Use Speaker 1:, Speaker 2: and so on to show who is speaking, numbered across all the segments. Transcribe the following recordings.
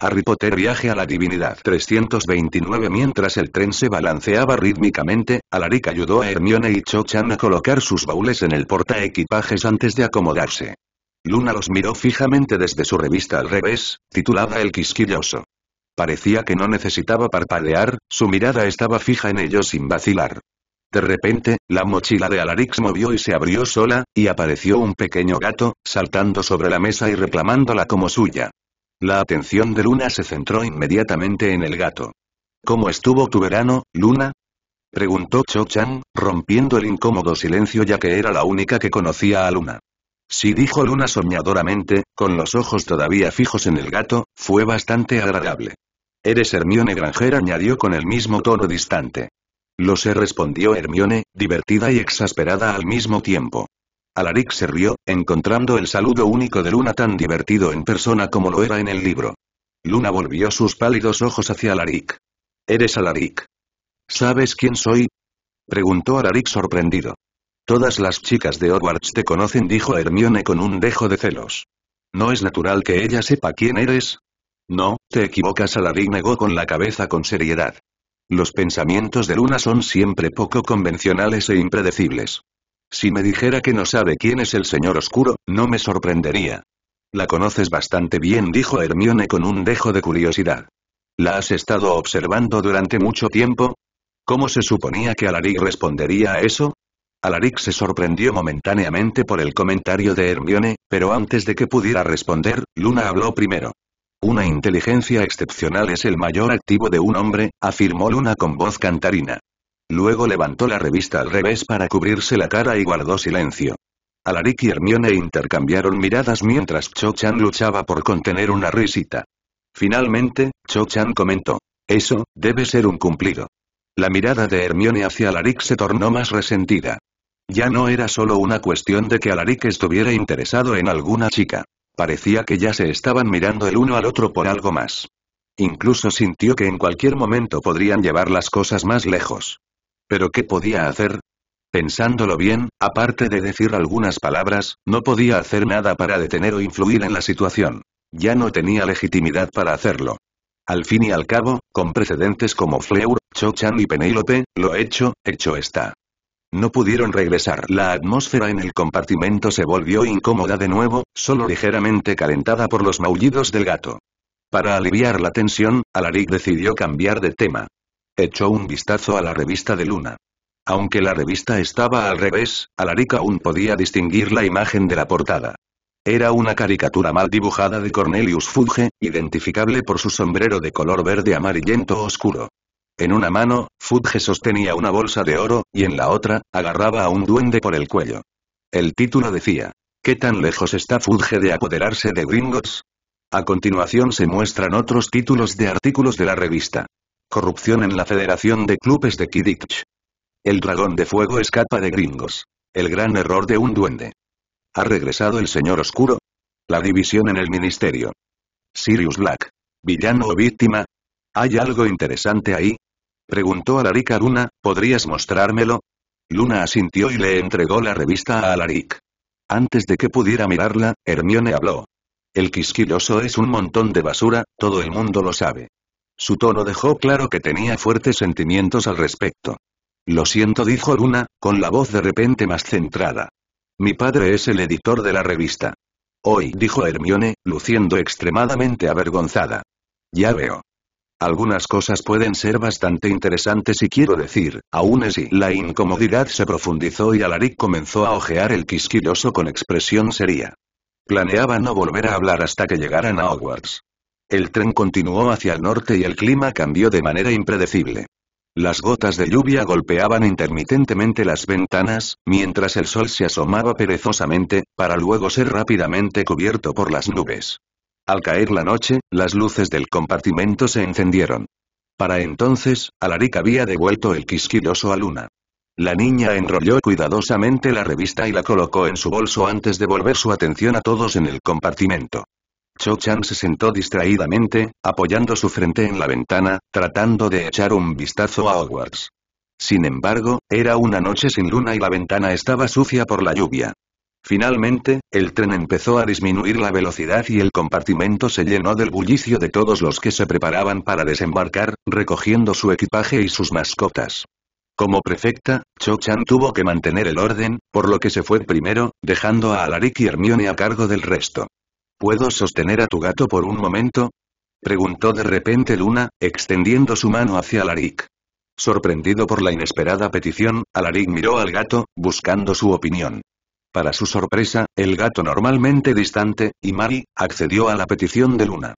Speaker 1: Harry Potter viaje a la divinidad 329 Mientras el tren se balanceaba rítmicamente, Alaric ayudó a Hermione y Cho-Chan a colocar sus baúles en el porta equipajes antes de acomodarse. Luna los miró fijamente desde su revista al revés, titulada El Quisquilloso. Parecía que no necesitaba parpadear, su mirada estaba fija en ellos sin vacilar. De repente, la mochila de Alaric se movió y se abrió sola, y apareció un pequeño gato, saltando sobre la mesa y reclamándola como suya. La atención de Luna se centró inmediatamente en el gato. ¿Cómo estuvo tu verano, Luna? Preguntó Cho Chang, rompiendo el incómodo silencio ya que era la única que conocía a Luna. Sí dijo Luna soñadoramente, con los ojos todavía fijos en el gato, fue bastante agradable. Eres Hermione Granger añadió con el mismo tono distante. Lo sé respondió Hermione, divertida y exasperada al mismo tiempo. Alaric se rió, encontrando el saludo único de Luna tan divertido en persona como lo era en el libro. Luna volvió sus pálidos ojos hacia Alaric. ¿Eres Alaric? ¿Sabes quién soy? Preguntó Alaric sorprendido. Todas las chicas de Hogwarts te conocen, dijo Hermione con un dejo de celos. ¿No es natural que ella sepa quién eres? No, te equivocas, Alaric negó con la cabeza con seriedad. Los pensamientos de Luna son siempre poco convencionales e impredecibles. Si me dijera que no sabe quién es el señor oscuro, no me sorprendería. La conoces bastante bien, dijo Hermione con un dejo de curiosidad. ¿La has estado observando durante mucho tiempo? ¿Cómo se suponía que Alaric respondería a eso? Alaric se sorprendió momentáneamente por el comentario de Hermione, pero antes de que pudiera responder, Luna habló primero. Una inteligencia excepcional es el mayor activo de un hombre, afirmó Luna con voz cantarina. Luego levantó la revista al revés para cubrirse la cara y guardó silencio. Alaric y Hermione intercambiaron miradas mientras Cho-chan luchaba por contener una risita. Finalmente, Cho-chan comentó. Eso, debe ser un cumplido. La mirada de Hermione hacia Alaric se tornó más resentida. Ya no era solo una cuestión de que Alaric estuviera interesado en alguna chica. Parecía que ya se estaban mirando el uno al otro por algo más. Incluso sintió que en cualquier momento podrían llevar las cosas más lejos. ¿Pero qué podía hacer? Pensándolo bien, aparte de decir algunas palabras, no podía hacer nada para detener o influir en la situación. Ya no tenía legitimidad para hacerlo. Al fin y al cabo, con precedentes como Fleur, Chochan y Penélope, lo hecho, hecho está. No pudieron regresar. La atmósfera en el compartimento se volvió incómoda de nuevo, solo ligeramente calentada por los maullidos del gato. Para aliviar la tensión, Alaric decidió cambiar de tema. Echó un vistazo a la revista de Luna. Aunque la revista estaba al revés, Alaric aún podía distinguir la imagen de la portada. Era una caricatura mal dibujada de Cornelius Fudge, identificable por su sombrero de color verde amarillento oscuro. En una mano, Fudge sostenía una bolsa de oro, y en la otra, agarraba a un duende por el cuello. El título decía, ¿Qué tan lejos está Fudge de apoderarse de gringos? A continuación se muestran otros títulos de artículos de la revista. Corrupción en la Federación de Clubes de Kidditch. El dragón de fuego escapa de gringos. El gran error de un duende. ¿Ha regresado el señor oscuro? La división en el ministerio. Sirius Black. ¿Villano o víctima? ¿Hay algo interesante ahí? Preguntó Alaric a Luna, ¿podrías mostrármelo? Luna asintió y le entregó la revista a Alaric. Antes de que pudiera mirarla, Hermione habló. El quisquilloso es un montón de basura, todo el mundo lo sabe. Su tono dejó claro que tenía fuertes sentimientos al respecto. Lo siento, dijo Luna, con la voz de repente más centrada. Mi padre es el editor de la revista. Hoy, dijo Hermione, luciendo extremadamente avergonzada. Ya veo. Algunas cosas pueden ser bastante interesantes y quiero decir, aún así. La incomodidad se profundizó y Alaric comenzó a ojear el quisquilloso con expresión seria. Planeaba no volver a hablar hasta que llegaran a Hogwarts. El tren continuó hacia el norte y el clima cambió de manera impredecible. Las gotas de lluvia golpeaban intermitentemente las ventanas, mientras el sol se asomaba perezosamente, para luego ser rápidamente cubierto por las nubes. Al caer la noche, las luces del compartimento se encendieron. Para entonces, Alaric había devuelto el quisquilloso a Luna. La niña enrolló cuidadosamente la revista y la colocó en su bolso antes de volver su atención a todos en el compartimento. Cho Chan se sentó distraídamente, apoyando su frente en la ventana, tratando de echar un vistazo a Hogwarts. Sin embargo, era una noche sin luna y la ventana estaba sucia por la lluvia. Finalmente, el tren empezó a disminuir la velocidad y el compartimento se llenó del bullicio de todos los que se preparaban para desembarcar, recogiendo su equipaje y sus mascotas. Como prefecta, Cho Chan tuvo que mantener el orden, por lo que se fue primero, dejando a Alaric y Hermione a cargo del resto. ¿Puedo sostener a tu gato por un momento? Preguntó de repente Luna, extendiendo su mano hacia Alaric. Sorprendido por la inesperada petición, Alaric miró al gato, buscando su opinión. Para su sorpresa, el gato normalmente distante, Imari, accedió a la petición de Luna.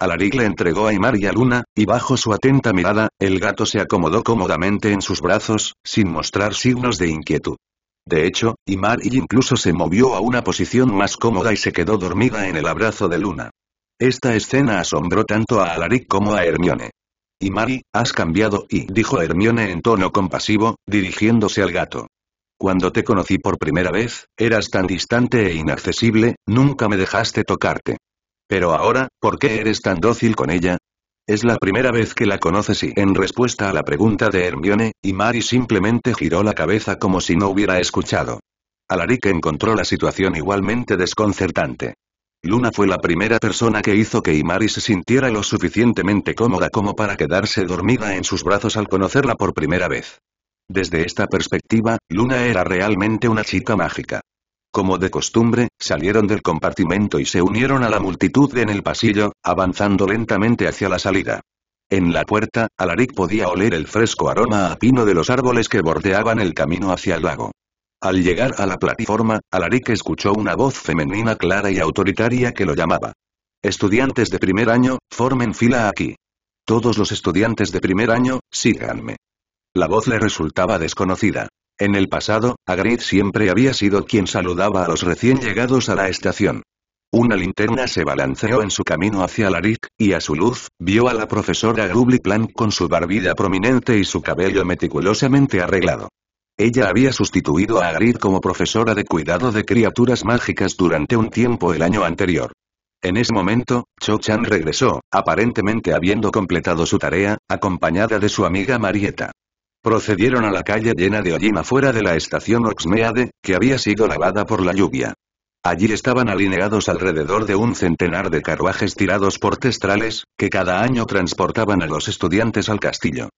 Speaker 1: Alaric le entregó a Imari a Luna, y bajo su atenta mirada, el gato se acomodó cómodamente en sus brazos, sin mostrar signos de inquietud. De hecho, Imari incluso se movió a una posición más cómoda y se quedó dormida en el abrazo de Luna. Esta escena asombró tanto a Alaric como a Hermione. Imari, has cambiado, y dijo Hermione en tono compasivo, dirigiéndose al gato. Cuando te conocí por primera vez, eras tan distante e inaccesible, nunca me dejaste tocarte. Pero ahora, ¿por qué eres tan dócil con ella? Es la primera vez que la conoces y, en respuesta a la pregunta de Hermione, y simplemente giró la cabeza como si no hubiera escuchado. Alaric encontró la situación igualmente desconcertante. Luna fue la primera persona que hizo que Imari se sintiera lo suficientemente cómoda como para quedarse dormida en sus brazos al conocerla por primera vez. Desde esta perspectiva, Luna era realmente una chica mágica. Como de costumbre, salieron del compartimento y se unieron a la multitud en el pasillo, avanzando lentamente hacia la salida. En la puerta, Alaric podía oler el fresco aroma a pino de los árboles que bordeaban el camino hacia el lago. Al llegar a la plataforma, Alaric escuchó una voz femenina clara y autoritaria que lo llamaba. Estudiantes de primer año, formen fila aquí. Todos los estudiantes de primer año, síganme. La voz le resultaba desconocida. En el pasado, Agrid siempre había sido quien saludaba a los recién llegados a la estación. Una linterna se balanceó en su camino hacia Larik y a su luz, vio a la profesora Plank con su barbilla prominente y su cabello meticulosamente arreglado. Ella había sustituido a Agrid como profesora de cuidado de criaturas mágicas durante un tiempo el año anterior. En ese momento, Cho Chan regresó, aparentemente habiendo completado su tarea, acompañada de su amiga Marieta. Procedieron a la calle llena de hollín fuera de la estación Oxmeade, que había sido lavada por la lluvia. Allí estaban alineados alrededor de un centenar de carruajes tirados por testrales, que cada año transportaban a los estudiantes al castillo.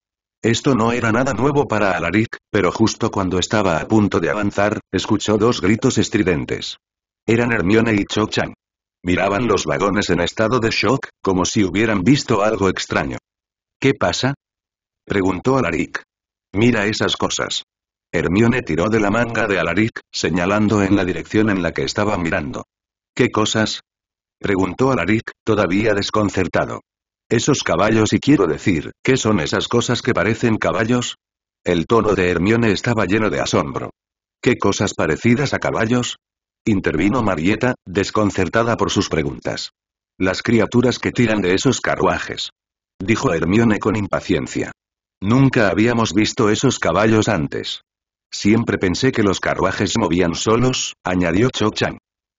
Speaker 1: Esto no era nada nuevo para Alaric, pero justo cuando estaba a punto de avanzar, escuchó dos gritos estridentes. Eran Hermione y Cho Chang. Miraban los vagones en estado de shock, como si hubieran visto algo extraño. ¿Qué pasa? Preguntó Alaric. Mira esas cosas. Hermione tiró de la manga de Alaric, señalando en la dirección en la que estaba mirando. ¿Qué cosas? Preguntó Alaric, todavía desconcertado. Esos caballos y quiero decir, ¿qué son esas cosas que parecen caballos? El tono de Hermione estaba lleno de asombro. ¿Qué cosas parecidas a caballos? Intervino Marieta, desconcertada por sus preguntas. Las criaturas que tiran de esos carruajes. Dijo Hermione con impaciencia. Nunca habíamos visto esos caballos antes. Siempre pensé que los carruajes movían solos, añadió Cho Chang.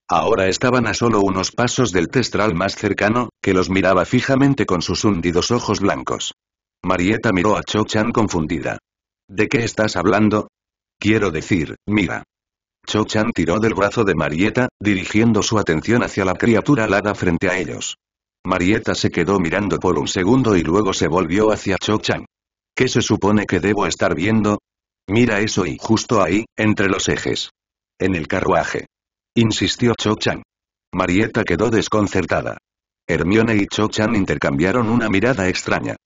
Speaker 1: Ahora estaban a solo unos pasos del testral más cercano, que los miraba fijamente con sus hundidos ojos blancos. Marieta miró a Cho Chan confundida. ¿De qué estás hablando? Quiero decir, mira. Cho Chan tiró del brazo de Marieta, dirigiendo su atención hacia la criatura alada frente a ellos. Marieta se quedó mirando por un segundo y luego se volvió hacia Cho Chan. ¿Qué se supone que debo estar viendo? Mira eso y justo ahí, entre los ejes. En el carruaje. Insistió Cho-chan. Marieta quedó desconcertada. Hermione y Cho-chan intercambiaron una mirada extraña.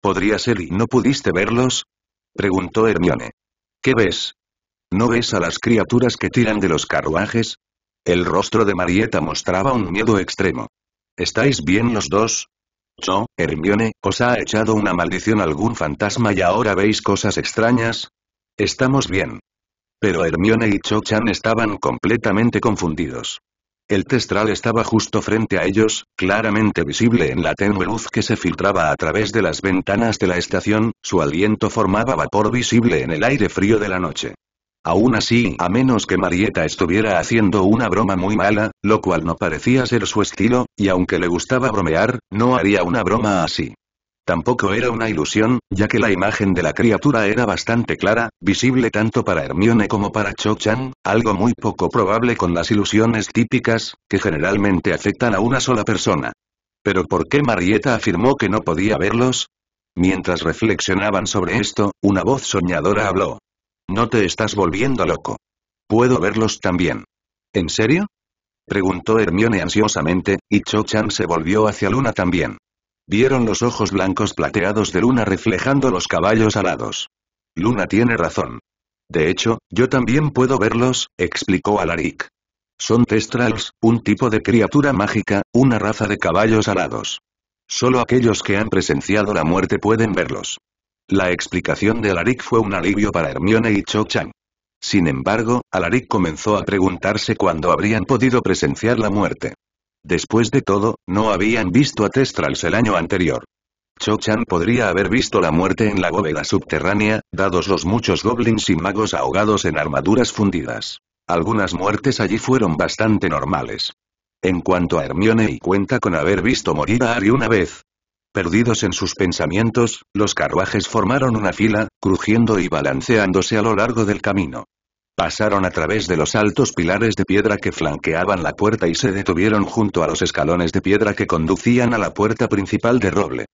Speaker 1: ¿Podría ser y no pudiste verlos? Preguntó Hermione. ¿Qué ves? ¿No ves a las criaturas que tiran de los carruajes? El rostro de Marieta mostraba un miedo extremo. ¿Estáis bien los dos? Cho, Hermione, os ha echado una maldición algún fantasma y ahora veis cosas extrañas. Estamos bien. Pero Hermione y Cho-chan estaban completamente confundidos. El testral estaba justo frente a ellos, claramente visible en la tenue luz que se filtraba a través de las ventanas de la estación, su aliento formaba vapor visible en el aire frío de la noche. Aún así, a menos que Marieta estuviera haciendo una broma muy mala, lo cual no parecía ser su estilo, y aunque le gustaba bromear, no haría una broma así. Tampoco era una ilusión, ya que la imagen de la criatura era bastante clara, visible tanto para Hermione como para Cho-chan, algo muy poco probable con las ilusiones típicas, que generalmente afectan a una sola persona. ¿Pero por qué Marieta afirmó que no podía verlos? Mientras reflexionaban sobre esto, una voz soñadora habló. No te estás volviendo loco. Puedo verlos también. ¿En serio? Preguntó Hermione ansiosamente, y Cho-chan se volvió hacia Luna también. Vieron los ojos blancos plateados de Luna reflejando los caballos alados. Luna tiene razón. De hecho, yo también puedo verlos, explicó Alaric. Son testrals, un tipo de criatura mágica, una raza de caballos alados. Solo aquellos que han presenciado la muerte pueden verlos. La explicación de Alaric fue un alivio para Hermione y Cho-Chang. Sin embargo, Alaric comenzó a preguntarse cuándo habrían podido presenciar la muerte. Después de todo, no habían visto a Testrals el año anterior. Cho-Chan podría haber visto la muerte en la bóveda subterránea, dados los muchos goblins y magos ahogados en armaduras fundidas. Algunas muertes allí fueron bastante normales. En cuanto a Hermione y cuenta con haber visto morir a Ari una vez, Perdidos en sus pensamientos, los carruajes formaron una fila, crujiendo y balanceándose a lo largo del camino. Pasaron a través de los altos pilares de piedra que flanqueaban la puerta y se detuvieron junto a los escalones de piedra que conducían a la puerta principal de roble.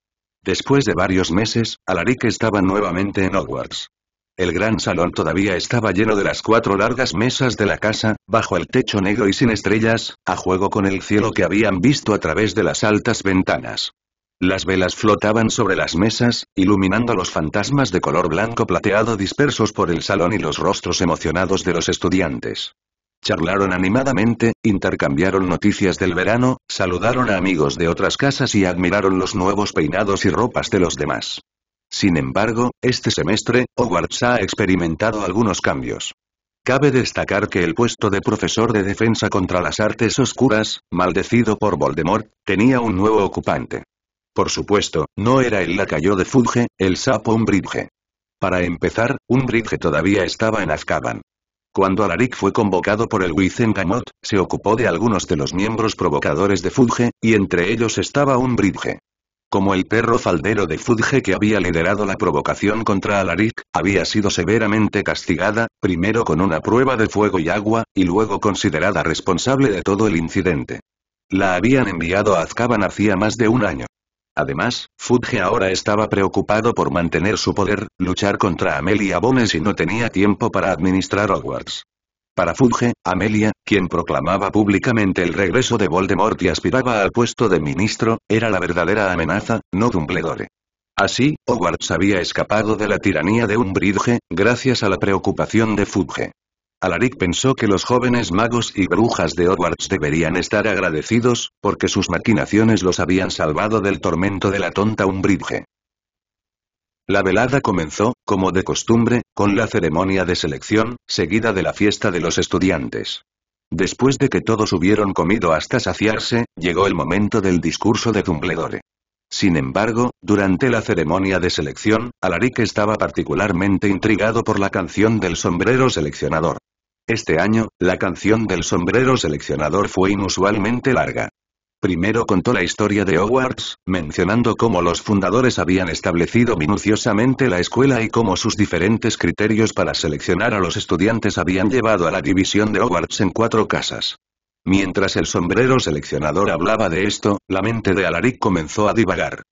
Speaker 1: Después de varios meses, Alaric estaba nuevamente en Hogwarts. El gran salón todavía estaba lleno de las cuatro largas mesas de la casa, bajo el techo negro y sin estrellas, a juego con el cielo que habían visto a través de las altas ventanas. Las velas flotaban sobre las mesas, iluminando los fantasmas de color blanco plateado dispersos por el salón y los rostros emocionados de los estudiantes. Charlaron animadamente, intercambiaron noticias del verano, saludaron a amigos de otras casas y admiraron los nuevos peinados y ropas de los demás. Sin embargo, este semestre, Hogwarts ha experimentado algunos cambios. Cabe destacar que el puesto de profesor de defensa contra las artes oscuras, maldecido por Voldemort, tenía un nuevo ocupante. Por supuesto, no era el lacayo de Fudge, el sapo Umbridge. Para empezar, Umbridge todavía estaba en Azkaban. Cuando Alaric fue convocado por el Wizengamot, se ocupó de algunos de los miembros provocadores de Fudge, y entre ellos estaba Umbridge. Como el perro faldero de Fudge que había liderado la provocación contra Alaric, había sido severamente castigada, primero con una prueba de fuego y agua, y luego considerada responsable de todo el incidente. La habían enviado a Azkaban hacía más de un año. Además, Fudge ahora estaba preocupado por mantener su poder, luchar contra Amelia Bones y no tenía tiempo para administrar Hogwarts. Para Fudge, Amelia, quien proclamaba públicamente el regreso de Voldemort y aspiraba al puesto de ministro, era la verdadera amenaza, no Dumbledore. Así, Hogwarts había escapado de la tiranía de Umbridge, gracias a la preocupación de Fudge. Alaric pensó que los jóvenes magos y brujas de Hogwarts deberían estar agradecidos, porque sus maquinaciones los habían salvado del tormento de la tonta Umbridge. La velada comenzó, como de costumbre, con la ceremonia de selección, seguida de la fiesta de los estudiantes. Después de que todos hubieron comido hasta saciarse, llegó el momento del discurso de Dumbledore. Sin embargo, durante la ceremonia de selección, Alaric estaba particularmente intrigado por la canción del sombrero seleccionador. Este año, la canción del sombrero seleccionador fue inusualmente larga. Primero contó la historia de Hogwarts, mencionando cómo los fundadores habían establecido minuciosamente la escuela y cómo sus diferentes criterios para seleccionar a los estudiantes habían llevado a la división de Hogwarts en cuatro casas. Mientras el sombrero seleccionador hablaba de esto, la mente de Alaric comenzó a divagar.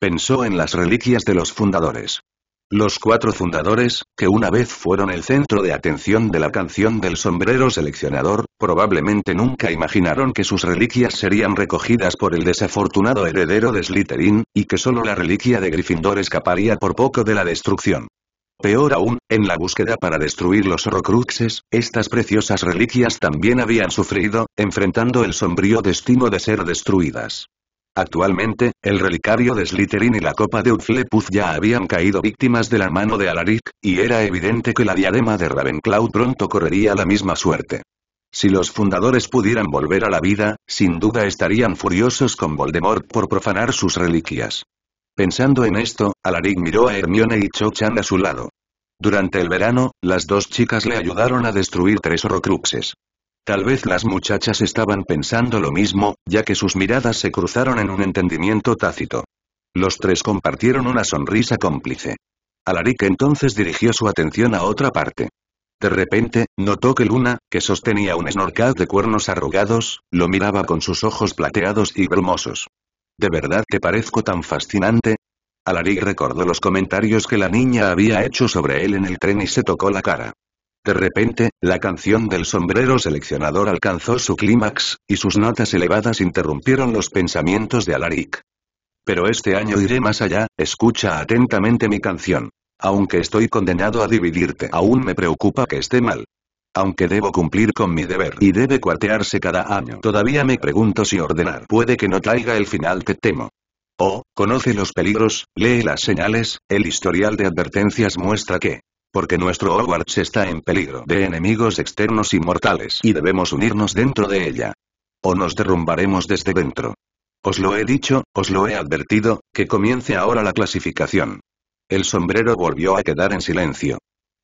Speaker 1: Pensó en las reliquias de los fundadores. Los cuatro fundadores, que una vez fueron el centro de atención de la canción del sombrero seleccionador, probablemente nunca imaginaron que sus reliquias serían recogidas por el desafortunado heredero de Slytherin, y que solo la reliquia de Gryffindor escaparía por poco de la destrucción. Peor aún, en la búsqueda para destruir los horrocruxes, estas preciosas reliquias también habían sufrido, enfrentando el sombrío destino de ser destruidas. Actualmente, el relicario de Slytherin y la copa de Utflepuz ya habían caído víctimas de la mano de Alaric, y era evidente que la diadema de Ravenclaw pronto correría la misma suerte. Si los fundadores pudieran volver a la vida, sin duda estarían furiosos con Voldemort por profanar sus reliquias. Pensando en esto, Alaric miró a Hermione y Cho Chan a su lado. Durante el verano, las dos chicas le ayudaron a destruir tres horrocruxes. Tal vez las muchachas estaban pensando lo mismo, ya que sus miradas se cruzaron en un entendimiento tácito. Los tres compartieron una sonrisa cómplice. Alaric entonces dirigió su atención a otra parte. De repente, notó que Luna, que sostenía un snorkel de cuernos arrugados, lo miraba con sus ojos plateados y brumosos. ¿De verdad te parezco tan fascinante? Alaric recordó los comentarios que la niña había hecho sobre él en el tren y se tocó la cara. De repente, la canción del sombrero seleccionador alcanzó su clímax, y sus notas elevadas interrumpieron los pensamientos de Alaric. Pero este año iré más allá, escucha atentamente mi canción. Aunque estoy condenado a dividirte, aún me preocupa que esté mal. Aunque debo cumplir con mi deber y debe cuartearse cada año, todavía me pregunto si ordenar puede que no traiga el final que temo. Oh, conoce los peligros, lee las señales, el historial de advertencias muestra que, porque nuestro Hogwarts está en peligro de enemigos externos y mortales y debemos unirnos dentro de ella. O nos derrumbaremos desde dentro. Os lo he dicho, os lo he advertido, que comience ahora la clasificación. El sombrero volvió a quedar en silencio.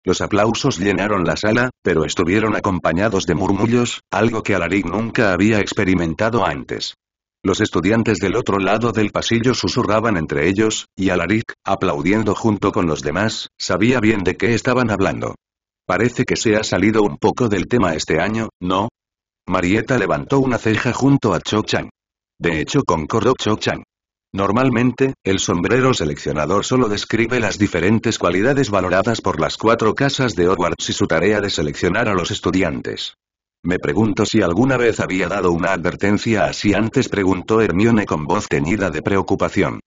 Speaker 1: Los aplausos llenaron la sala, pero estuvieron acompañados de murmullos, algo que Alaric nunca había experimentado antes. Los estudiantes del otro lado del pasillo susurraban entre ellos, y Alaric, aplaudiendo junto con los demás, sabía bien de qué estaban hablando. Parece que se ha salido un poco del tema este año, ¿no? Marieta levantó una ceja junto a cho Chang. De hecho concordó cho Chang. Normalmente, el sombrero seleccionador solo describe las diferentes cualidades valoradas por las cuatro casas de Hogwarts y su tarea de seleccionar a los estudiantes. Me pregunto si alguna vez había dado una advertencia así antes, preguntó Hermione con voz teñida de preocupación.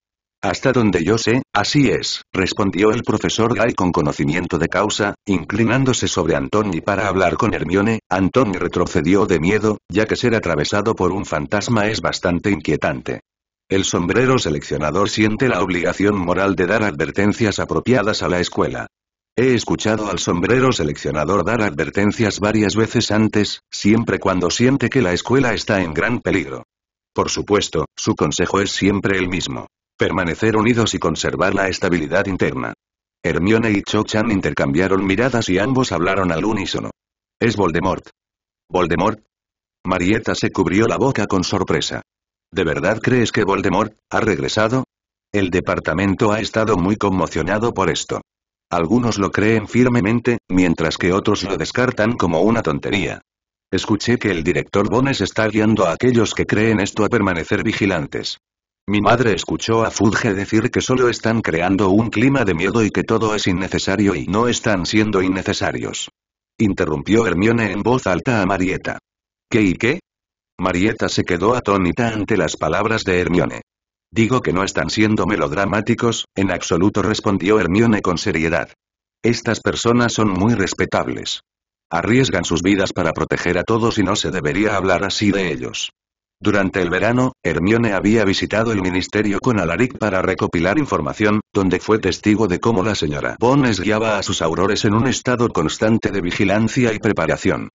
Speaker 1: Hasta donde yo sé, así es, respondió el profesor Guy con conocimiento de causa, inclinándose sobre Antoni para hablar con Hermione, Antoni retrocedió de miedo, ya que ser atravesado por un fantasma es bastante inquietante. El sombrero seleccionador siente la obligación moral de dar advertencias apropiadas a la escuela. He escuchado al sombrero seleccionador dar advertencias varias veces antes, siempre cuando siente que la escuela está en gran peligro. Por supuesto, su consejo es siempre el mismo. Permanecer unidos y conservar la estabilidad interna. Hermione y Cho-chan intercambiaron miradas y ambos hablaron al unísono. Es Voldemort. ¿Voldemort? Marieta se cubrió la boca con sorpresa. ¿De verdad crees que Voldemort ha regresado? El departamento ha estado muy conmocionado por esto. Algunos lo creen firmemente, mientras que otros lo descartan como una tontería. Escuché que el director Bones está guiando a aquellos que creen esto a permanecer vigilantes. Mi madre escuchó a Fudge decir que solo están creando un clima de miedo y que todo es innecesario y no están siendo innecesarios. Interrumpió Hermione en voz alta a Marieta. ¿Qué y qué? Marieta se quedó atónita ante las palabras de Hermione. Digo que no están siendo melodramáticos, en absoluto respondió Hermione con seriedad. Estas personas son muy respetables. Arriesgan sus vidas para proteger a todos y no se debería hablar así de ellos. Durante el verano, Hermione había visitado el ministerio con Alaric para recopilar información, donde fue testigo de cómo la señora Bones guiaba a sus aurores en un estado constante de vigilancia y preparación.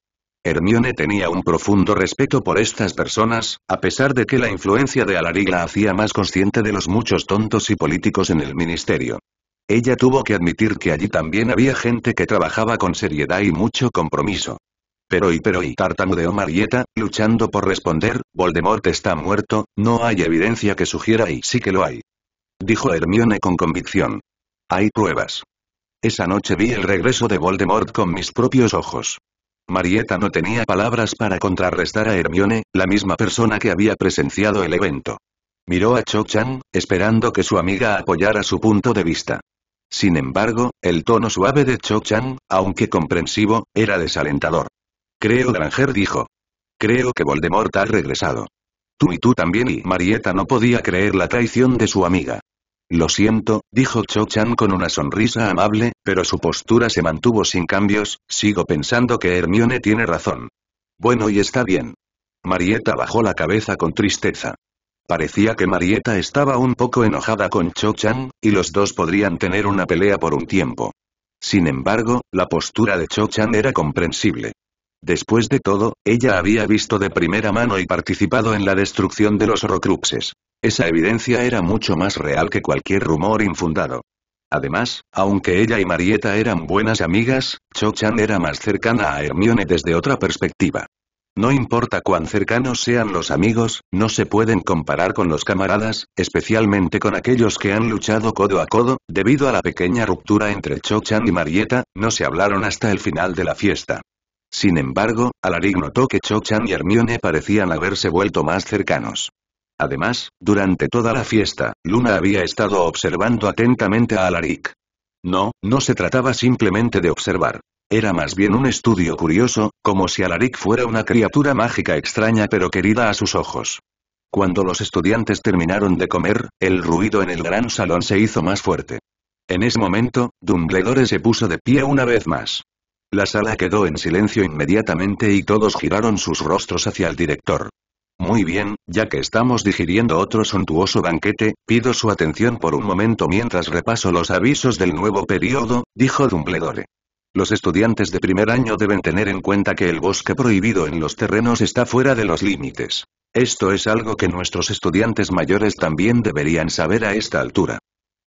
Speaker 1: Hermione tenía un profundo respeto por estas personas, a pesar de que la influencia de Alaric la hacía más consciente de los muchos tontos y políticos en el ministerio. Ella tuvo que admitir que allí también había gente que trabajaba con seriedad y mucho compromiso. Pero y pero y tartamudeó Marieta, luchando por responder, Voldemort está muerto, no hay evidencia que sugiera y sí que lo hay. Dijo Hermione con convicción. Hay pruebas. Esa noche vi el regreso de Voldemort con mis propios ojos. Marieta no tenía palabras para contrarrestar a Hermione, la misma persona que había presenciado el evento. Miró a Cho-chan, esperando que su amiga apoyara su punto de vista. Sin embargo, el tono suave de Cho-chan, aunque comprensivo, era desalentador. Creo Granger dijo. Creo que Voldemort ha regresado. Tú y tú también y Marieta no podía creer la traición de su amiga. Lo siento, dijo Cho-chan con una sonrisa amable, pero su postura se mantuvo sin cambios, sigo pensando que Hermione tiene razón. Bueno y está bien. Marieta bajó la cabeza con tristeza. Parecía que Marieta estaba un poco enojada con Cho-chan, y los dos podrían tener una pelea por un tiempo. Sin embargo, la postura de Cho-chan era comprensible. Después de todo, ella había visto de primera mano y participado en la destrucción de los Horrocruxes. Esa evidencia era mucho más real que cualquier rumor infundado. Además, aunque ella y Marieta eran buenas amigas, Cho-chan era más cercana a Hermione desde otra perspectiva. No importa cuán cercanos sean los amigos, no se pueden comparar con los camaradas, especialmente con aquellos que han luchado codo a codo, debido a la pequeña ruptura entre Cho-chan y Marieta, no se hablaron hasta el final de la fiesta. Sin embargo, Alaric notó que Cho-chan y Hermione parecían haberse vuelto más cercanos. Además, durante toda la fiesta, Luna había estado observando atentamente a Alaric. No, no se trataba simplemente de observar. Era más bien un estudio curioso, como si Alaric fuera una criatura mágica extraña pero querida a sus ojos. Cuando los estudiantes terminaron de comer, el ruido en el gran salón se hizo más fuerte. En ese momento, Dumbledore se puso de pie una vez más. La sala quedó en silencio inmediatamente y todos giraron sus rostros hacia el director. Muy bien, ya que estamos digiriendo otro suntuoso banquete, pido su atención por un momento mientras repaso los avisos del nuevo periodo, dijo Dumbledore. Los estudiantes de primer año deben tener en cuenta que el bosque prohibido en los terrenos está fuera de los límites. Esto es algo que nuestros estudiantes mayores también deberían saber a esta altura.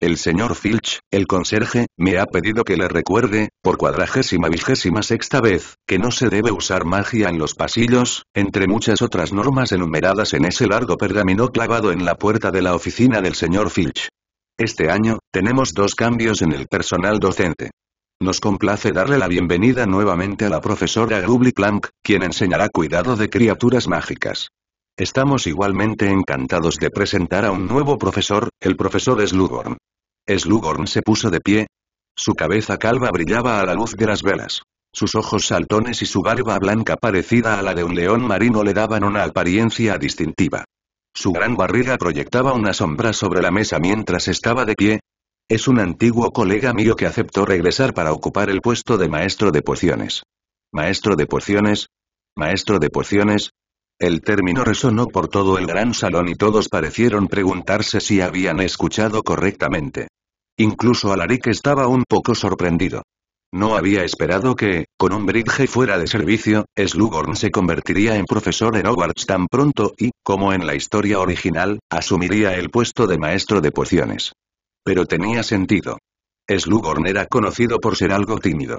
Speaker 1: El señor Filch, el conserje, me ha pedido que le recuerde, por cuadragésima vigésima sexta vez, que no se debe usar magia en los pasillos, entre muchas otras normas enumeradas en ese largo pergamino clavado en la puerta de la oficina del señor Filch. Este año, tenemos dos cambios en el personal docente. Nos complace darle la bienvenida nuevamente a la profesora Ruby Plank, quien enseñará cuidado de criaturas mágicas. Estamos igualmente encantados de presentar a un nuevo profesor, el profesor Slughorn. Slughorn se puso de pie. Su cabeza calva brillaba a la luz de las velas. Sus ojos saltones y su barba blanca parecida a la de un león marino le daban una apariencia distintiva. Su gran barriga proyectaba una sombra sobre la mesa mientras estaba de pie. Es un antiguo colega mío que aceptó regresar para ocupar el puesto de maestro de pociones. Maestro de pociones. Maestro de pociones. El término resonó por todo el gran salón y todos parecieron preguntarse si habían escuchado correctamente. Incluso Alaric estaba un poco sorprendido. No había esperado que, con un bridge fuera de servicio, Slughorn se convertiría en profesor en Hogwarts tan pronto y, como en la historia original, asumiría el puesto de maestro de pociones. Pero tenía sentido. Slughorn era conocido por ser algo tímido.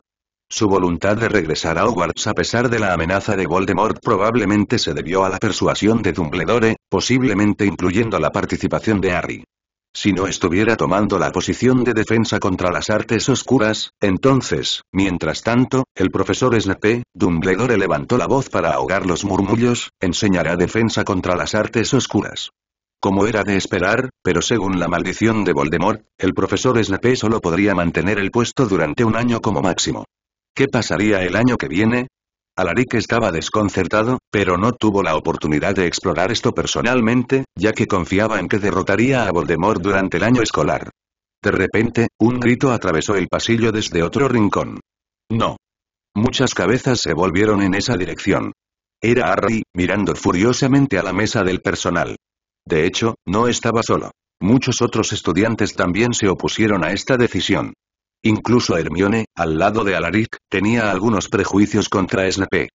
Speaker 1: Su voluntad de regresar a Hogwarts a pesar de la amenaza de Voldemort probablemente se debió a la persuasión de Dumbledore, posiblemente incluyendo la participación de Harry. Si no estuviera tomando la posición de defensa contra las artes oscuras, entonces, mientras tanto, el profesor Snape, Dumbledore levantó la voz para ahogar los murmullos, enseñará defensa contra las artes oscuras. Como era de esperar, pero según la maldición de Voldemort, el profesor Snape solo podría mantener el puesto durante un año como máximo. ¿Qué pasaría el año que viene? Alaric estaba desconcertado, pero no tuvo la oportunidad de explorar esto personalmente, ya que confiaba en que derrotaría a Voldemort durante el año escolar. De repente, un grito atravesó el pasillo desde otro rincón. No. Muchas cabezas se volvieron en esa dirección. Era Harry, mirando furiosamente a la mesa del personal. De hecho, no estaba solo. Muchos otros estudiantes también se opusieron a esta decisión. Incluso Hermione, al lado de Alaric, tenía algunos prejuicios contra Snape.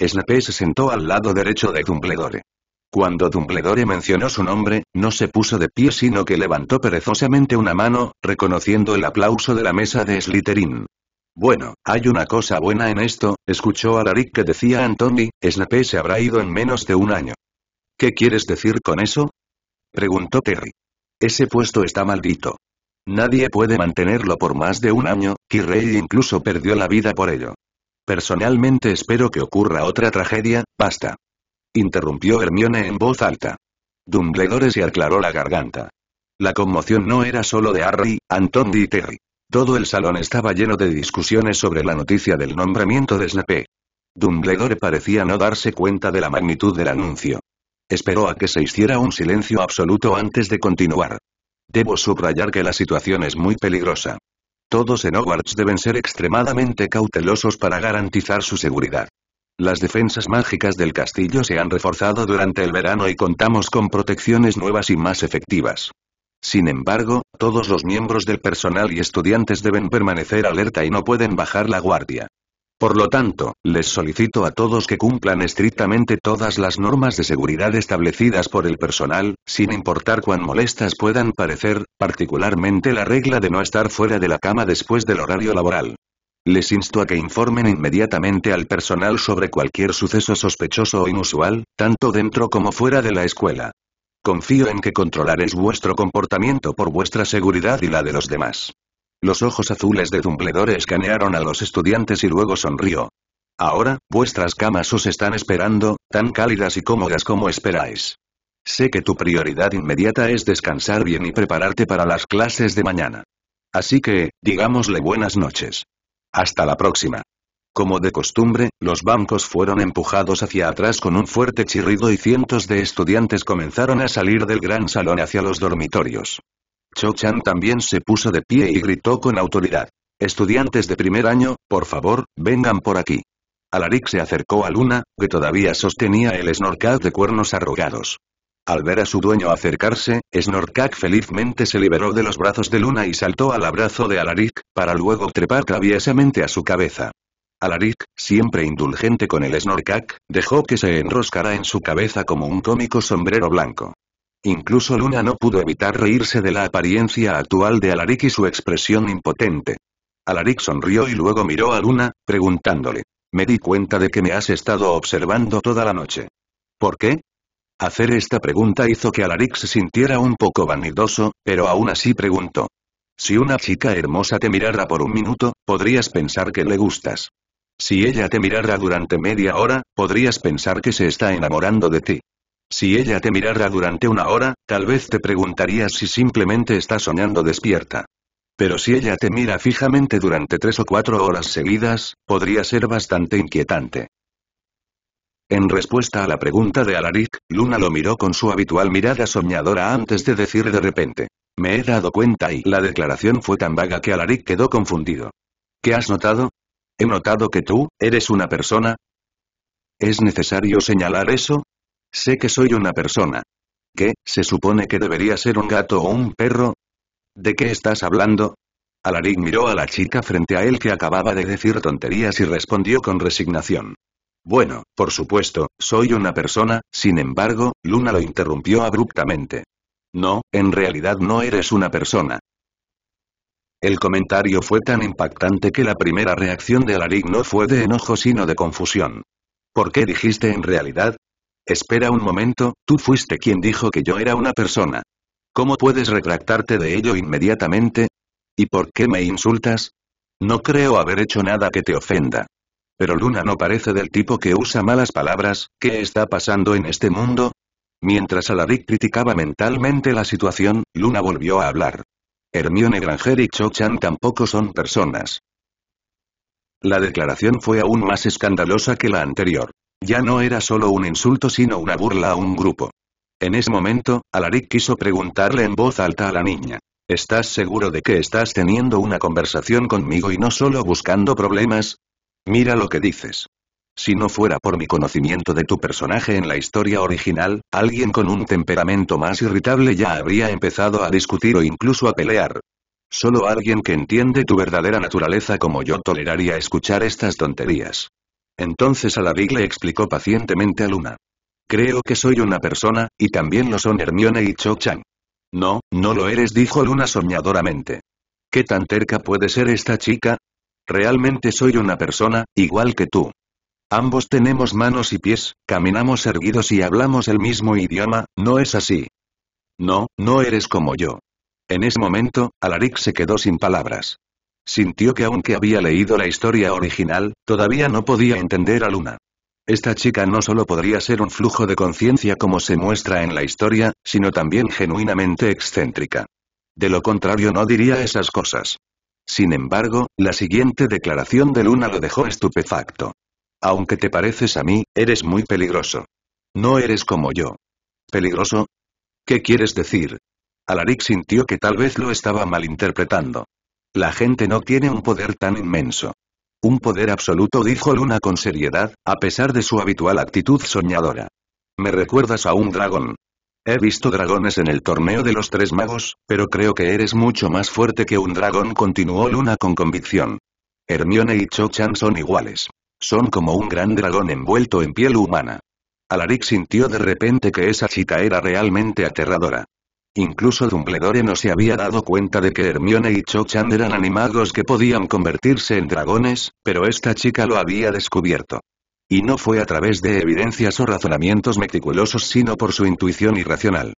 Speaker 1: Snape se sentó al lado derecho de Dumbledore. Cuando Dumbledore mencionó su nombre, no se puso de pie sino que levantó perezosamente una mano, reconociendo el aplauso de la mesa de Slytherin. Bueno, hay una cosa buena en esto, escuchó Alaric que decía Anthony, Snape se habrá ido en menos de un año. ¿Qué quieres decir con eso? preguntó Terry. Ese puesto está maldito. Nadie puede mantenerlo por más de un año, Kirrey incluso perdió la vida por ello. Personalmente espero que ocurra otra tragedia, basta. Interrumpió Hermione en voz alta. Dumbledore se aclaró la garganta. La conmoción no era solo de Harry, Anton y Terry. Todo el salón estaba lleno de discusiones sobre la noticia del nombramiento de Snape. Dumbledore parecía no darse cuenta de la magnitud del anuncio. Esperó a que se hiciera un silencio absoluto antes de continuar. Debo subrayar que la situación es muy peligrosa. Todos en Hogwarts deben ser extremadamente cautelosos para garantizar su seguridad. Las defensas mágicas del castillo se han reforzado durante el verano y contamos con protecciones nuevas y más efectivas. Sin embargo, todos los miembros del personal y estudiantes deben permanecer alerta y no pueden bajar la guardia. Por lo tanto, les solicito a todos que cumplan estrictamente todas las normas de seguridad establecidas por el personal, sin importar cuán molestas puedan parecer, particularmente la regla de no estar fuera de la cama después del horario laboral. Les insto a que informen inmediatamente al personal sobre cualquier suceso sospechoso o inusual, tanto dentro como fuera de la escuela. Confío en que controlaréis vuestro comportamiento por vuestra seguridad y la de los demás. Los ojos azules de Dumbledore escanearon a los estudiantes y luego sonrió. Ahora, vuestras camas os están esperando, tan cálidas y cómodas como esperáis. Sé que tu prioridad inmediata es descansar bien y prepararte para las clases de mañana. Así que, digámosle buenas noches. Hasta la próxima. Como de costumbre, los bancos fueron empujados hacia atrás con un fuerte chirrido y cientos de estudiantes comenzaron a salir del gran salón hacia los dormitorios. Cho Chan también se puso de pie y gritó con autoridad. Estudiantes de primer año, por favor, vengan por aquí. Alaric se acercó a Luna, que todavía sostenía el Snorkak de cuernos arrugados. Al ver a su dueño acercarse, Snorkak felizmente se liberó de los brazos de Luna y saltó al abrazo de Alaric, para luego trepar traviesamente a su cabeza. Alaric, siempre indulgente con el Snorkak, dejó que se enroscara en su cabeza como un cómico sombrero blanco. Incluso Luna no pudo evitar reírse de la apariencia actual de Alaric y su expresión impotente. Alaric sonrió y luego miró a Luna, preguntándole. Me di cuenta de que me has estado observando toda la noche. ¿Por qué? Hacer esta pregunta hizo que Alaric se sintiera un poco vanidoso, pero aún así preguntó. Si una chica hermosa te mirara por un minuto, podrías pensar que le gustas. Si ella te mirara durante media hora, podrías pensar que se está enamorando de ti. Si ella te mirara durante una hora, tal vez te preguntarías si simplemente está soñando despierta. Pero si ella te mira fijamente durante tres o cuatro horas seguidas, podría ser bastante inquietante. En respuesta a la pregunta de Alaric, Luna lo miró con su habitual mirada soñadora antes de decir de repente. Me he dado cuenta y la declaración fue tan vaga que Alaric quedó confundido. ¿Qué has notado? He notado que tú, eres una persona. ¿Es necesario señalar eso? Sé que soy una persona. ¿Qué, se supone que debería ser un gato o un perro? ¿De qué estás hablando? Alaric miró a la chica frente a él que acababa de decir tonterías y respondió con resignación. Bueno, por supuesto, soy una persona, sin embargo, Luna lo interrumpió abruptamente. No, en realidad no eres una persona. El comentario fue tan impactante que la primera reacción de Alaric no fue de enojo sino de confusión. ¿Por qué dijiste en realidad? Espera un momento, tú fuiste quien dijo que yo era una persona. ¿Cómo puedes retractarte de ello inmediatamente? ¿Y por qué me insultas? No creo haber hecho nada que te ofenda. Pero Luna no parece del tipo que usa malas palabras, ¿qué está pasando en este mundo? Mientras Alaric criticaba mentalmente la situación, Luna volvió a hablar. Hermione Granger y Cho-chan tampoco son personas. La declaración fue aún más escandalosa que la anterior. Ya no era solo un insulto sino una burla a un grupo. En ese momento, Alaric quiso preguntarle en voz alta a la niña. ¿Estás seguro de que estás teniendo una conversación conmigo y no solo buscando problemas? Mira lo que dices. Si no fuera por mi conocimiento de tu personaje en la historia original, alguien con un temperamento más irritable ya habría empezado a discutir o incluso a pelear. Solo alguien que entiende tu verdadera naturaleza como yo toleraría escuchar estas tonterías. Entonces Alaric le explicó pacientemente a Luna. Creo que soy una persona, y también lo son Hermione y Cho-Chang. No, no lo eres dijo Luna soñadoramente. ¿Qué tan terca puede ser esta chica? Realmente soy una persona, igual que tú. Ambos tenemos manos y pies, caminamos erguidos y hablamos el mismo idioma, ¿no es así? No, no eres como yo. En ese momento, Alaric se quedó sin palabras. Sintió que aunque había leído la historia original, todavía no podía entender a Luna. Esta chica no solo podría ser un flujo de conciencia como se muestra en la historia, sino también genuinamente excéntrica. De lo contrario no diría esas cosas. Sin embargo, la siguiente declaración de Luna lo dejó estupefacto. Aunque te pareces a mí, eres muy peligroso. No eres como yo. ¿Peligroso? ¿Qué quieres decir? Alaric sintió que tal vez lo estaba malinterpretando. La gente no tiene un poder tan inmenso. Un poder absoluto dijo Luna con seriedad, a pesar de su habitual actitud soñadora. Me recuerdas a un dragón. He visto dragones en el torneo de los tres magos, pero creo que eres mucho más fuerte que un dragón, continuó Luna con convicción. Hermione y Cho-chan son iguales. Son como un gran dragón envuelto en piel humana. Alaric sintió de repente que esa chica era realmente aterradora. Incluso Dumbledore no se había dado cuenta de que Hermione y Cho-Chan eran animagos que podían convertirse en dragones, pero esta chica lo había descubierto. Y no fue a través de evidencias o razonamientos meticulosos sino por su intuición irracional.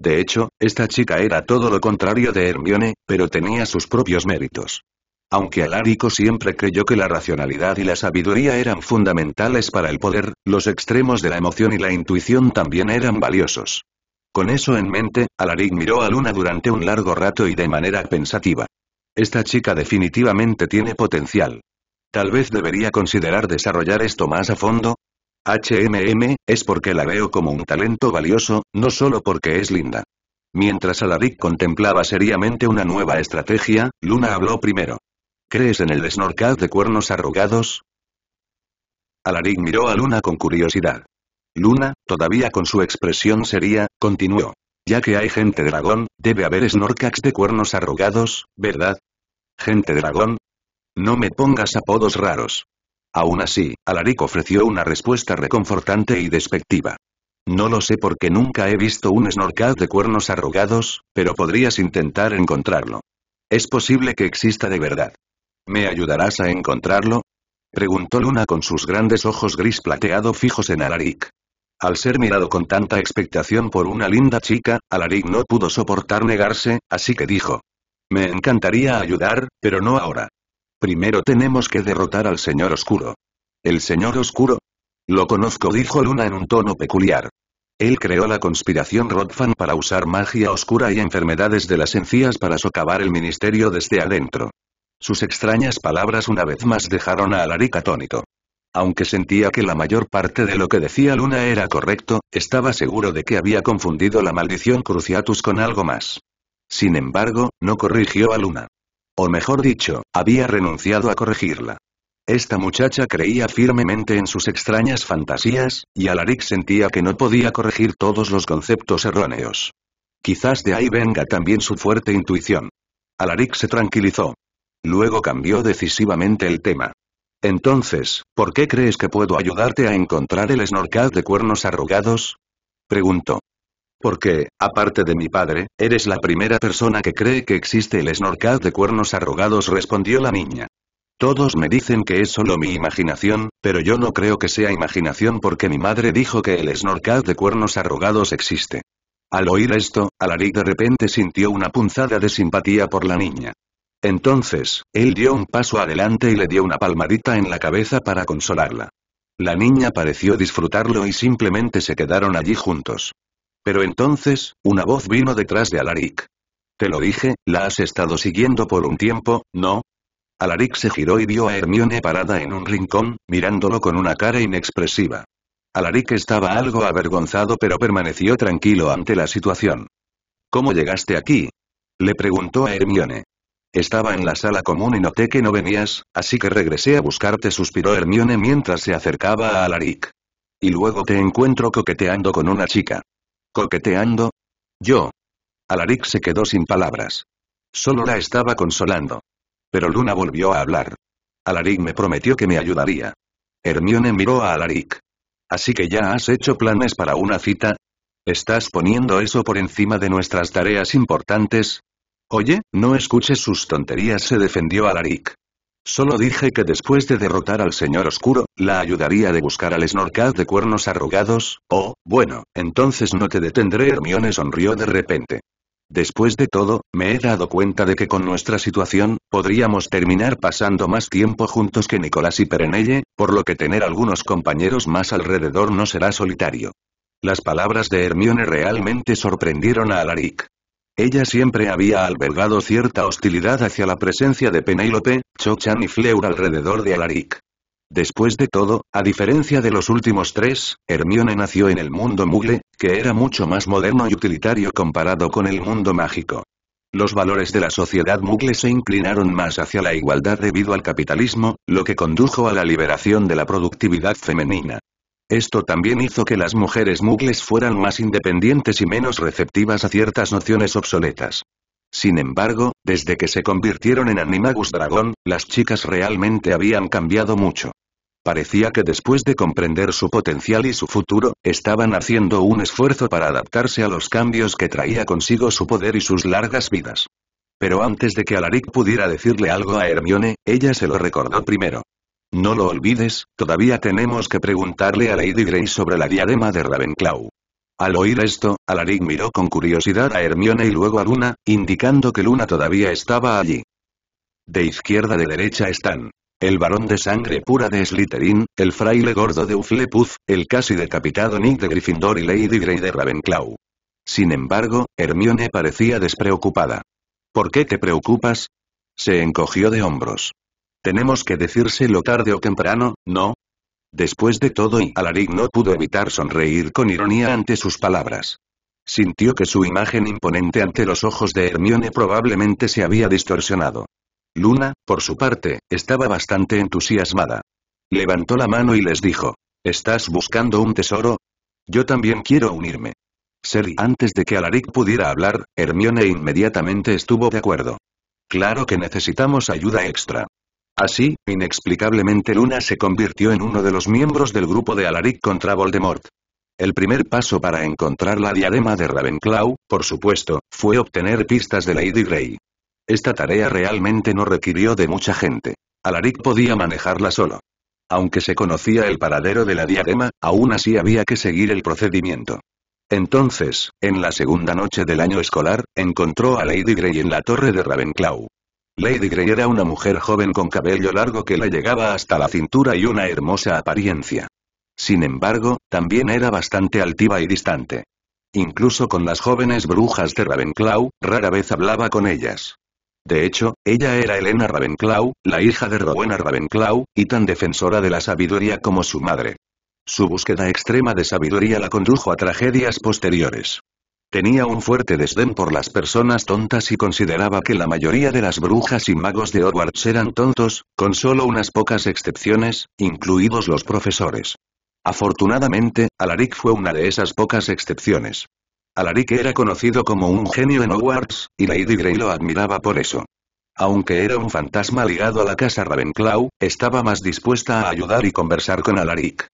Speaker 1: De hecho, esta chica era todo lo contrario de Hermione, pero tenía sus propios méritos. Aunque Alarico siempre creyó que la racionalidad y la sabiduría eran fundamentales para el poder, los extremos de la emoción y la intuición también eran valiosos. Con eso en mente, Alaric miró a Luna durante un largo rato y de manera pensativa. Esta chica definitivamente tiene potencial. Tal vez debería considerar desarrollar esto más a fondo. HMM, es porque la veo como un talento valioso, no solo porque es linda. Mientras Alaric contemplaba seriamente una nueva estrategia, Luna habló primero. ¿Crees en el snorkel de cuernos arrugados? Alaric miró a Luna con curiosidad. Luna, todavía con su expresión seria, continuó. Ya que hay gente dragón, debe haber snorkax de cuernos arrugados, ¿verdad? ¿Gente dragón? No me pongas apodos raros. Aún así, Alaric ofreció una respuesta reconfortante y despectiva. No lo sé porque nunca he visto un snorkak de cuernos arrugados, pero podrías intentar encontrarlo. Es posible que exista de verdad. ¿Me ayudarás a encontrarlo? Preguntó Luna con sus grandes ojos gris plateado fijos en Alaric. Al ser mirado con tanta expectación por una linda chica, Alaric no pudo soportar negarse, así que dijo. Me encantaría ayudar, pero no ahora. Primero tenemos que derrotar al Señor Oscuro. ¿El Señor Oscuro? Lo conozco, dijo Luna en un tono peculiar. Él creó la conspiración Rodfan para usar magia oscura y enfermedades de las encías para socavar el ministerio desde adentro. Sus extrañas palabras una vez más dejaron a Alaric atónito. Aunque sentía que la mayor parte de lo que decía Luna era correcto, estaba seguro de que había confundido la maldición Cruciatus con algo más. Sin embargo, no corrigió a Luna. O mejor dicho, había renunciado a corregirla. Esta muchacha creía firmemente en sus extrañas fantasías, y Alaric sentía que no podía corregir todos los conceptos erróneos. Quizás de ahí venga también su fuerte intuición. Alaric se tranquilizó. Luego cambió decisivamente el tema. Entonces, ¿por qué crees que puedo ayudarte a encontrar el snorkel de cuernos arrugados? Preguntó. Porque, aparte de mi padre, eres la primera persona que cree que existe el snorkel de cuernos arrugados, respondió la niña. Todos me dicen que es solo mi imaginación, pero yo no creo que sea imaginación porque mi madre dijo que el snorkel de cuernos arrugados existe. Al oír esto, Alaric de repente sintió una punzada de simpatía por la niña. Entonces, él dio un paso adelante y le dio una palmadita en la cabeza para consolarla. La niña pareció disfrutarlo y simplemente se quedaron allí juntos. Pero entonces, una voz vino detrás de Alaric. Te lo dije, la has estado siguiendo por un tiempo, ¿no? Alaric se giró y vio a Hermione parada en un rincón, mirándolo con una cara inexpresiva. Alaric estaba algo avergonzado pero permaneció tranquilo ante la situación. ¿Cómo llegaste aquí? Le preguntó a Hermione. Estaba en la sala común y noté que no venías, así que regresé a buscarte, suspiró Hermione mientras se acercaba a Alaric. Y luego te encuentro coqueteando con una chica. ¿Coqueteando? Yo. Alaric se quedó sin palabras. Solo la estaba consolando. Pero Luna volvió a hablar. Alaric me prometió que me ayudaría. Hermione miró a Alaric. Así que ya has hecho planes para una cita. ¿Estás poniendo eso por encima de nuestras tareas importantes? Oye, no escuches sus tonterías se defendió Alaric. Solo dije que después de derrotar al señor oscuro, la ayudaría de buscar al Snorkad de cuernos arrugados, oh, bueno, entonces no te detendré Hermione sonrió de repente. Después de todo, me he dado cuenta de que con nuestra situación, podríamos terminar pasando más tiempo juntos que Nicolás y Perenelle, por lo que tener algunos compañeros más alrededor no será solitario. Las palabras de Hermione realmente sorprendieron a Alaric. Ella siempre había albergado cierta hostilidad hacia la presencia de Penélope, Chochan y Fleur alrededor de Alaric. Después de todo, a diferencia de los últimos tres, Hermione nació en el mundo mugle, que era mucho más moderno y utilitario comparado con el mundo mágico. Los valores de la sociedad mugle se inclinaron más hacia la igualdad debido al capitalismo, lo que condujo a la liberación de la productividad femenina. Esto también hizo que las mujeres mugles fueran más independientes y menos receptivas a ciertas nociones obsoletas. Sin embargo, desde que se convirtieron en Animagus Dragón, las chicas realmente habían cambiado mucho. Parecía que después de comprender su potencial y su futuro, estaban haciendo un esfuerzo para adaptarse a los cambios que traía consigo su poder y sus largas vidas. Pero antes de que Alaric pudiera decirle algo a Hermione, ella se lo recordó primero. No lo olvides, todavía tenemos que preguntarle a Lady Grey sobre la diadema de Ravenclaw. Al oír esto, Alaric miró con curiosidad a Hermione y luego a Luna, indicando que Luna todavía estaba allí. De izquierda de derecha están. El varón de sangre pura de Slytherin, el fraile gordo de Uflepuff, el casi decapitado Nick de Gryffindor y Lady Grey de Ravenclaw. Sin embargo, Hermione parecía despreocupada. ¿Por qué te preocupas? Se encogió de hombros. Tenemos que decírselo tarde o temprano, ¿no? Después de todo y Alaric no pudo evitar sonreír con ironía ante sus palabras. Sintió que su imagen imponente ante los ojos de Hermione probablemente se había distorsionado. Luna, por su parte, estaba bastante entusiasmada. Levantó la mano y les dijo, ¿Estás buscando un tesoro? Yo también quiero unirme. Seri antes de que Alaric pudiera hablar, Hermione inmediatamente estuvo de acuerdo. Claro que necesitamos ayuda extra. Así, inexplicablemente Luna se convirtió en uno de los miembros del grupo de Alaric contra Voldemort. El primer paso para encontrar la diadema de Ravenclaw, por supuesto, fue obtener pistas de Lady Grey. Esta tarea realmente no requirió de mucha gente. Alaric podía manejarla solo. Aunque se conocía el paradero de la diadema, aún así había que seguir el procedimiento. Entonces, en la segunda noche del año escolar, encontró a Lady Grey en la torre de Ravenclaw. Lady Grey era una mujer joven con cabello largo que le llegaba hasta la cintura y una hermosa apariencia. Sin embargo, también era bastante altiva y distante. Incluso con las jóvenes brujas de Ravenclaw, rara vez hablaba con ellas. De hecho, ella era Elena Ravenclaw, la hija de Rowena Ravenclaw, y tan defensora de la sabiduría como su madre. Su búsqueda extrema de sabiduría la condujo a tragedias posteriores. Tenía un fuerte desdén por las personas tontas y consideraba que la mayoría de las brujas y magos de Hogwarts eran tontos, con solo unas pocas excepciones, incluidos los profesores. Afortunadamente, Alaric fue una de esas pocas excepciones. Alaric era conocido como un genio en Hogwarts, y Lady Grey lo admiraba por eso. Aunque era un fantasma ligado a la casa Ravenclaw, estaba más dispuesta a ayudar y conversar con Alaric.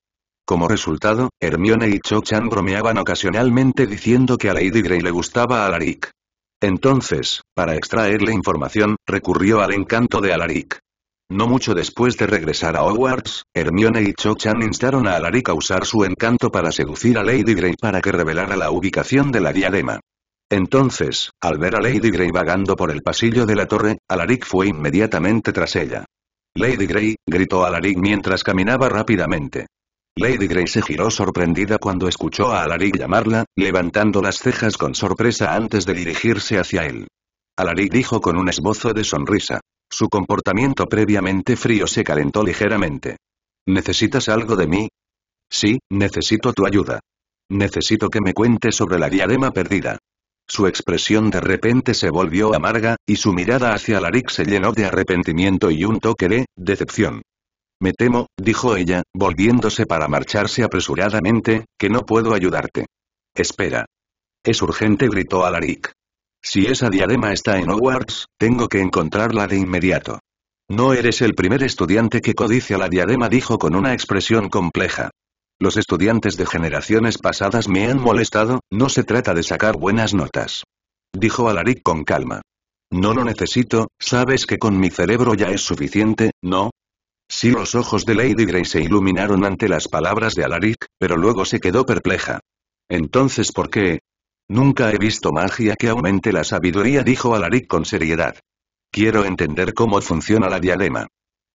Speaker 1: Como resultado, Hermione y Cho-chan bromeaban ocasionalmente diciendo que a Lady Grey le gustaba Alaric. Entonces, para extraerle información, recurrió al encanto de Alaric. No mucho después de regresar a Hogwarts, Hermione y Cho-chan instaron a Alaric a usar su encanto para seducir a Lady Grey para que revelara la ubicación de la diadema. Entonces, al ver a Lady Grey vagando por el pasillo de la torre, Alaric fue inmediatamente tras ella. Lady Grey, gritó Alaric mientras caminaba rápidamente. Lady Grey se giró sorprendida cuando escuchó a Alaric llamarla, levantando las cejas con sorpresa antes de dirigirse hacia él. Alaric dijo con un esbozo de sonrisa. Su comportamiento previamente frío se calentó ligeramente. ¿Necesitas algo de mí? Sí, necesito tu ayuda. Necesito que me cuentes sobre la diadema perdida. Su expresión de repente se volvió amarga, y su mirada hacia Alaric se llenó de arrepentimiento y un toque de decepción. Me temo, dijo ella, volviéndose para marcharse apresuradamente, que no puedo ayudarte. Espera. Es urgente, gritó Alaric. Si esa diadema está en Hogwarts, tengo que encontrarla de inmediato. No eres el primer estudiante que codicia la diadema, dijo con una expresión compleja. Los estudiantes de generaciones pasadas me han molestado, no se trata de sacar buenas notas. Dijo Alaric con calma. No lo necesito, sabes que con mi cerebro ya es suficiente, ¿no? Sí los ojos de Lady Grey se iluminaron ante las palabras de Alaric, pero luego se quedó perpleja. Entonces ¿por qué? Nunca he visto magia que aumente la sabiduría dijo Alaric con seriedad. Quiero entender cómo funciona la diadema.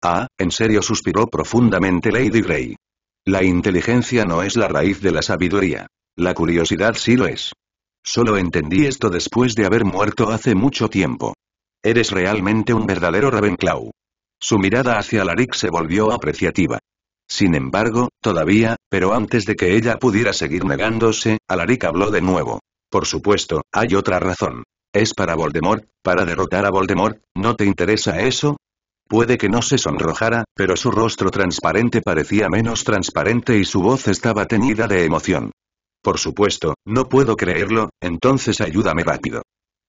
Speaker 1: Ah, en serio suspiró profundamente Lady Grey. La inteligencia no es la raíz de la sabiduría. La curiosidad sí lo es. Solo entendí esto después de haber muerto hace mucho tiempo. Eres realmente un verdadero Ravenclaw. Su mirada hacia Alaric se volvió apreciativa. Sin embargo, todavía, pero antes de que ella pudiera seguir negándose, Alaric habló de nuevo. Por supuesto, hay otra razón. Es para Voldemort, para derrotar a Voldemort, ¿no te interesa eso? Puede que no se sonrojara, pero su rostro transparente parecía menos transparente y su voz estaba teñida de emoción. Por supuesto, no puedo creerlo, entonces ayúdame rápido.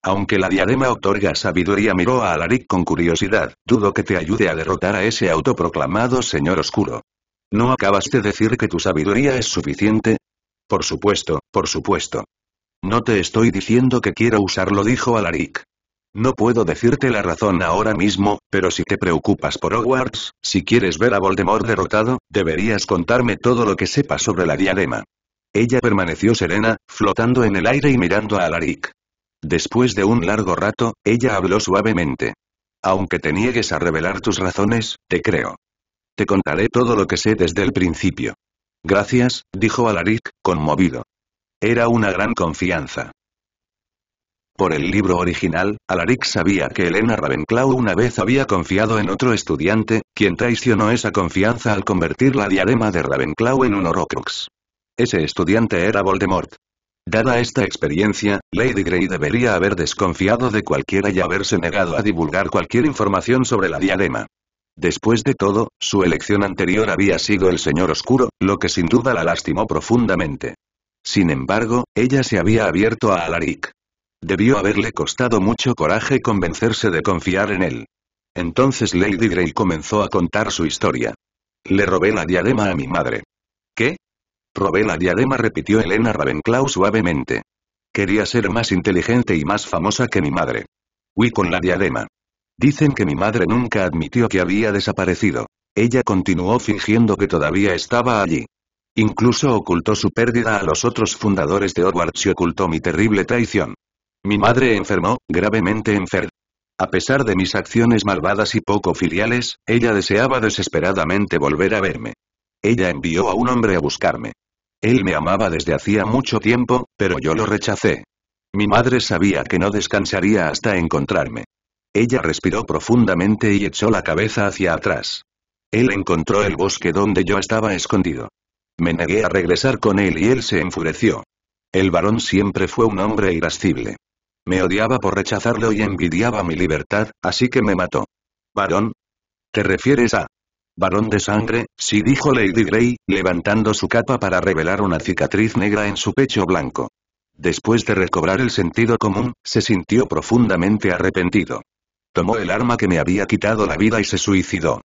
Speaker 1: Aunque la diadema otorga sabiduría miró a Alaric con curiosidad, dudo que te ayude a derrotar a ese autoproclamado señor oscuro. ¿No acabas de decir que tu sabiduría es suficiente? Por supuesto, por supuesto. No te estoy diciendo que quiero usarlo dijo Alaric. No puedo decirte la razón ahora mismo, pero si te preocupas por Hogwarts, si quieres ver a Voldemort derrotado, deberías contarme todo lo que sepa sobre la diadema. Ella permaneció serena, flotando en el aire y mirando a Alaric. Después de un largo rato, ella habló suavemente. Aunque te niegues a revelar tus razones, te creo. Te contaré todo lo que sé desde el principio. Gracias, dijo Alaric, conmovido. Era una gran confianza. Por el libro original, Alaric sabía que Elena Ravenclaw una vez había confiado en otro estudiante, quien traicionó esa confianza al convertir la diadema de Ravenclaw en un Horrocrux. Ese estudiante era Voldemort. Dada esta experiencia, Lady Grey debería haber desconfiado de cualquiera y haberse negado a divulgar cualquier información sobre la diadema. Después de todo, su elección anterior había sido el Señor Oscuro, lo que sin duda la lastimó profundamente. Sin embargo, ella se había abierto a Alaric. Debió haberle costado mucho coraje convencerse de confiar en él. Entonces Lady Grey comenzó a contar su historia. Le robé la diadema a mi madre. Robé la diadema repitió Elena Ravenclaw suavemente. Quería ser más inteligente y más famosa que mi madre. Huí con la diadema. Dicen que mi madre nunca admitió que había desaparecido. Ella continuó fingiendo que todavía estaba allí. Incluso ocultó su pérdida a los otros fundadores de Hogwarts y ocultó mi terrible traición. Mi madre enfermó, gravemente enferma. A pesar de mis acciones malvadas y poco filiales, ella deseaba desesperadamente volver a verme. Ella envió a un hombre a buscarme. Él me amaba desde hacía mucho tiempo, pero yo lo rechacé. Mi madre sabía que no descansaría hasta encontrarme. Ella respiró profundamente y echó la cabeza hacia atrás. Él encontró el bosque donde yo estaba escondido. Me negué a regresar con él y él se enfureció. El varón siempre fue un hombre irascible. Me odiaba por rechazarlo y envidiaba mi libertad, así que me mató. ¿Varón? ¿Te refieres a Varón de sangre, sí dijo Lady Grey, levantando su capa para revelar una cicatriz negra en su pecho blanco. Después de recobrar el sentido común, se sintió profundamente arrepentido. Tomó el arma que me había quitado la vida y se suicidó.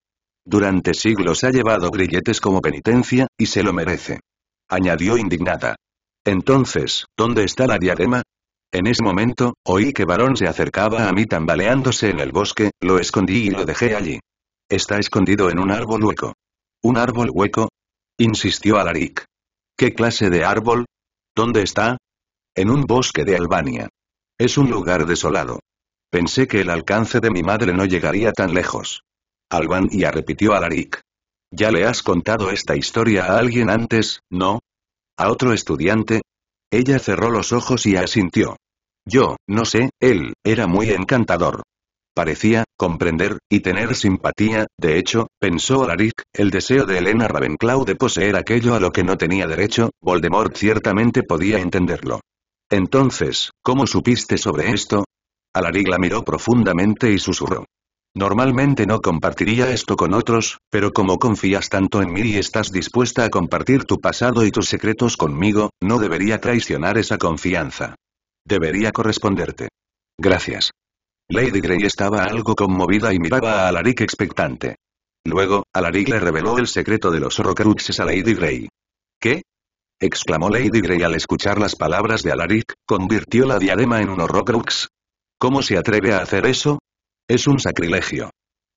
Speaker 1: Durante siglos ha llevado grilletes como penitencia, y se lo merece. Añadió indignada. Entonces, ¿dónde está la diadema? En ese momento, oí que Varón se acercaba a mí tambaleándose en el bosque, lo escondí y lo dejé allí. Está escondido en un árbol hueco. ¿Un árbol hueco? insistió Alaric. ¿Qué clase de árbol? ¿Dónde está? En un bosque de Albania. Es un lugar desolado. Pensé que el alcance de mi madre no llegaría tan lejos. Albania repitió Alaric. Ya le has contado esta historia a alguien antes, ¿no? ¿A otro estudiante? Ella cerró los ojos y asintió. Yo, no sé, él, era muy encantador. Parecía, comprender, y tener simpatía, de hecho, pensó Alaric, el deseo de Elena Ravenclaw de poseer aquello a lo que no tenía derecho, Voldemort ciertamente podía entenderlo. Entonces, ¿cómo supiste sobre esto? Alaric la miró profundamente y susurró. Normalmente no compartiría esto con otros, pero como confías tanto en mí y estás dispuesta a compartir tu pasado y tus secretos conmigo, no debería traicionar esa confianza. Debería corresponderte. Gracias. Lady Grey estaba algo conmovida y miraba a Alaric expectante. Luego, Alaric le reveló el secreto de los horrocruxes a Lady Grey. ¿Qué? exclamó Lady Grey al escuchar las palabras de Alaric, convirtió la diadema en un horrocrux. ¿Cómo se atreve a hacer eso? Es un sacrilegio.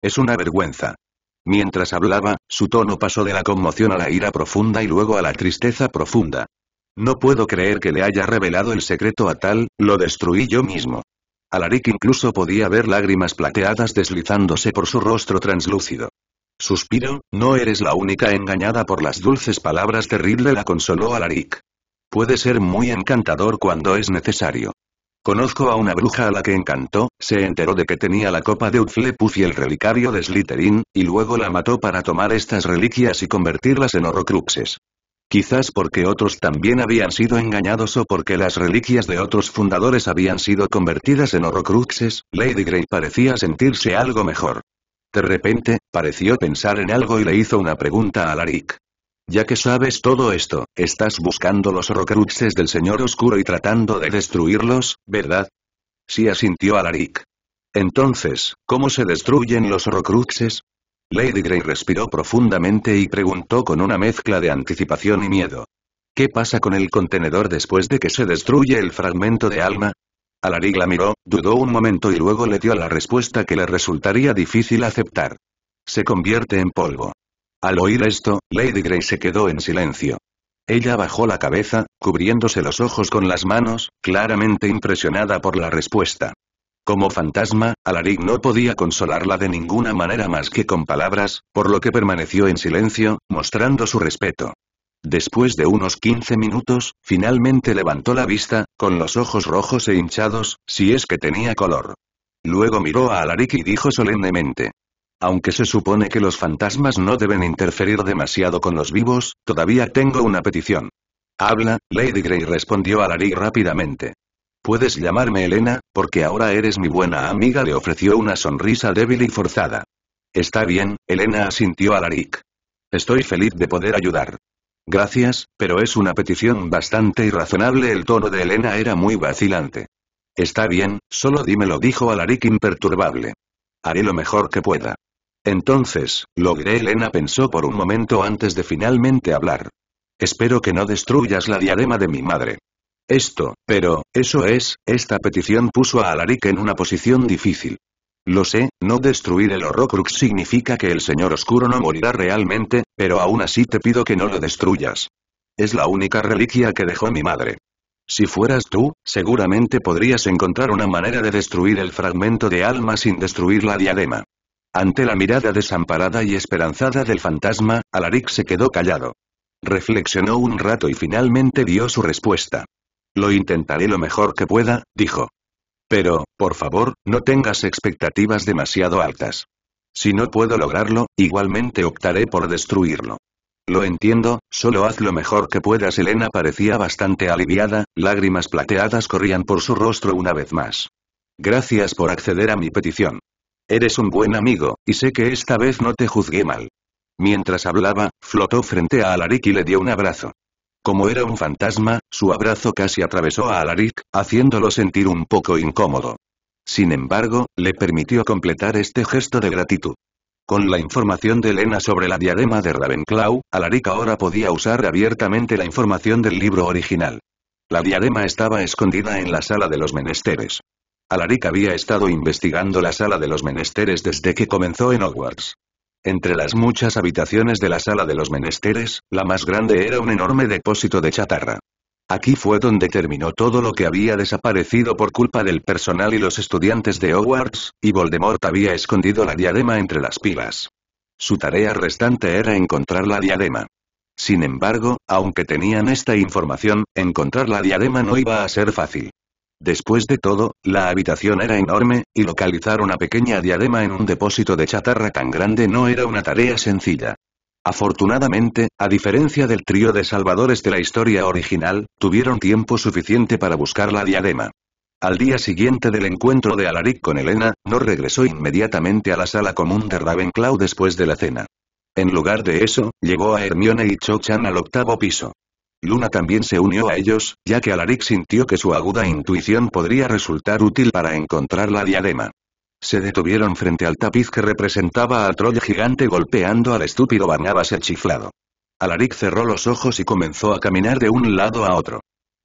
Speaker 1: Es una vergüenza. Mientras hablaba, su tono pasó de la conmoción a la ira profunda y luego a la tristeza profunda. No puedo creer que le haya revelado el secreto a tal, lo destruí yo mismo. Alaric incluso podía ver lágrimas plateadas deslizándose por su rostro translúcido. Suspiro, no eres la única engañada por las dulces palabras terrible la consoló Alaric. Puede ser muy encantador cuando es necesario. Conozco a una bruja a la que encantó, se enteró de que tenía la copa de Utflepus y el relicario de Slytherin, y luego la mató para tomar estas reliquias y convertirlas en horrocruxes. Quizás porque otros también habían sido engañados o porque las reliquias de otros fundadores habían sido convertidas en horrocruxes, Lady Grey parecía sentirse algo mejor. De repente, pareció pensar en algo y le hizo una pregunta a Laric. Ya que sabes todo esto, estás buscando los horrocruxes del Señor Oscuro y tratando de destruirlos, ¿verdad? Sí asintió Alaric. Entonces, ¿cómo se destruyen los horrocruxes? Lady Grey respiró profundamente y preguntó con una mezcla de anticipación y miedo. ¿Qué pasa con el contenedor después de que se destruye el fragmento de alma? Alaric la miró, dudó un momento y luego le dio la respuesta que le resultaría difícil aceptar. Se convierte en polvo. Al oír esto, Lady Grey se quedó en silencio. Ella bajó la cabeza, cubriéndose los ojos con las manos, claramente impresionada por la respuesta. Como fantasma, Alaric no podía consolarla de ninguna manera más que con palabras, por lo que permaneció en silencio, mostrando su respeto. Después de unos 15 minutos, finalmente levantó la vista, con los ojos rojos e hinchados, si es que tenía color. Luego miró a Alaric y dijo solemnemente. Aunque se supone que los fantasmas no deben interferir demasiado con los vivos, todavía tengo una petición. Habla, Lady Grey respondió Alaric rápidamente. Puedes llamarme Elena, porque ahora eres mi buena amiga, le ofreció una sonrisa débil y forzada. Está bien, Elena asintió a Larik. Estoy feliz de poder ayudar. Gracias, pero es una petición bastante irrazonable. El tono de Elena era muy vacilante. Está bien, solo dímelo, dijo Alaric imperturbable. Haré lo mejor que pueda. Entonces, logré Elena pensó por un momento antes de finalmente hablar. Espero que no destruyas la diadema de mi madre. Esto, pero, eso es, esta petición puso a Alaric en una posición difícil. Lo sé, no destruir el Horrocrux significa que el Señor Oscuro no morirá realmente, pero aún así te pido que no lo destruyas. Es la única reliquia que dejó mi madre. Si fueras tú, seguramente podrías encontrar una manera de destruir el fragmento de alma sin destruir la diadema. Ante la mirada desamparada y esperanzada del fantasma, Alaric se quedó callado. Reflexionó un rato y finalmente dio su respuesta. Lo intentaré lo mejor que pueda, dijo. Pero, por favor, no tengas expectativas demasiado altas. Si no puedo lograrlo, igualmente optaré por destruirlo. Lo entiendo, solo haz lo mejor que puedas. Elena parecía bastante aliviada, lágrimas plateadas corrían por su rostro una vez más. Gracias por acceder a mi petición. Eres un buen amigo, y sé que esta vez no te juzgué mal. Mientras hablaba, flotó frente a Alaric y le dio un abrazo. Como era un fantasma, su abrazo casi atravesó a Alaric, haciéndolo sentir un poco incómodo. Sin embargo, le permitió completar este gesto de gratitud. Con la información de Elena sobre la diadema de Ravenclaw, Alaric ahora podía usar abiertamente la información del libro original. La diadema estaba escondida en la sala de los menesteres. Alaric había estado investigando la sala de los menesteres desde que comenzó en Hogwarts. Entre las muchas habitaciones de la sala de los menesteres, la más grande era un enorme depósito de chatarra. Aquí fue donde terminó todo lo que había desaparecido por culpa del personal y los estudiantes de Hogwarts, y Voldemort había escondido la diadema entre las pilas. Su tarea restante era encontrar la diadema. Sin embargo, aunque tenían esta información, encontrar la diadema no iba a ser fácil. Después de todo, la habitación era enorme, y localizar una pequeña diadema en un depósito de chatarra tan grande no era una tarea sencilla. Afortunadamente, a diferencia del trío de salvadores de la historia original, tuvieron tiempo suficiente para buscar la diadema. Al día siguiente del encuentro de Alaric con Elena, no regresó inmediatamente a la sala común de Ravenclaw después de la cena. En lugar de eso, llegó a Hermione y Cho-chan al octavo piso. Luna también se unió a ellos, ya que Alaric sintió que su aguda intuición podría resultar útil para encontrar la diadema. Se detuvieron frente al tapiz que representaba a troll gigante golpeando al estúpido Barnabas el chiflado. Alaric cerró los ojos y comenzó a caminar de un lado a otro.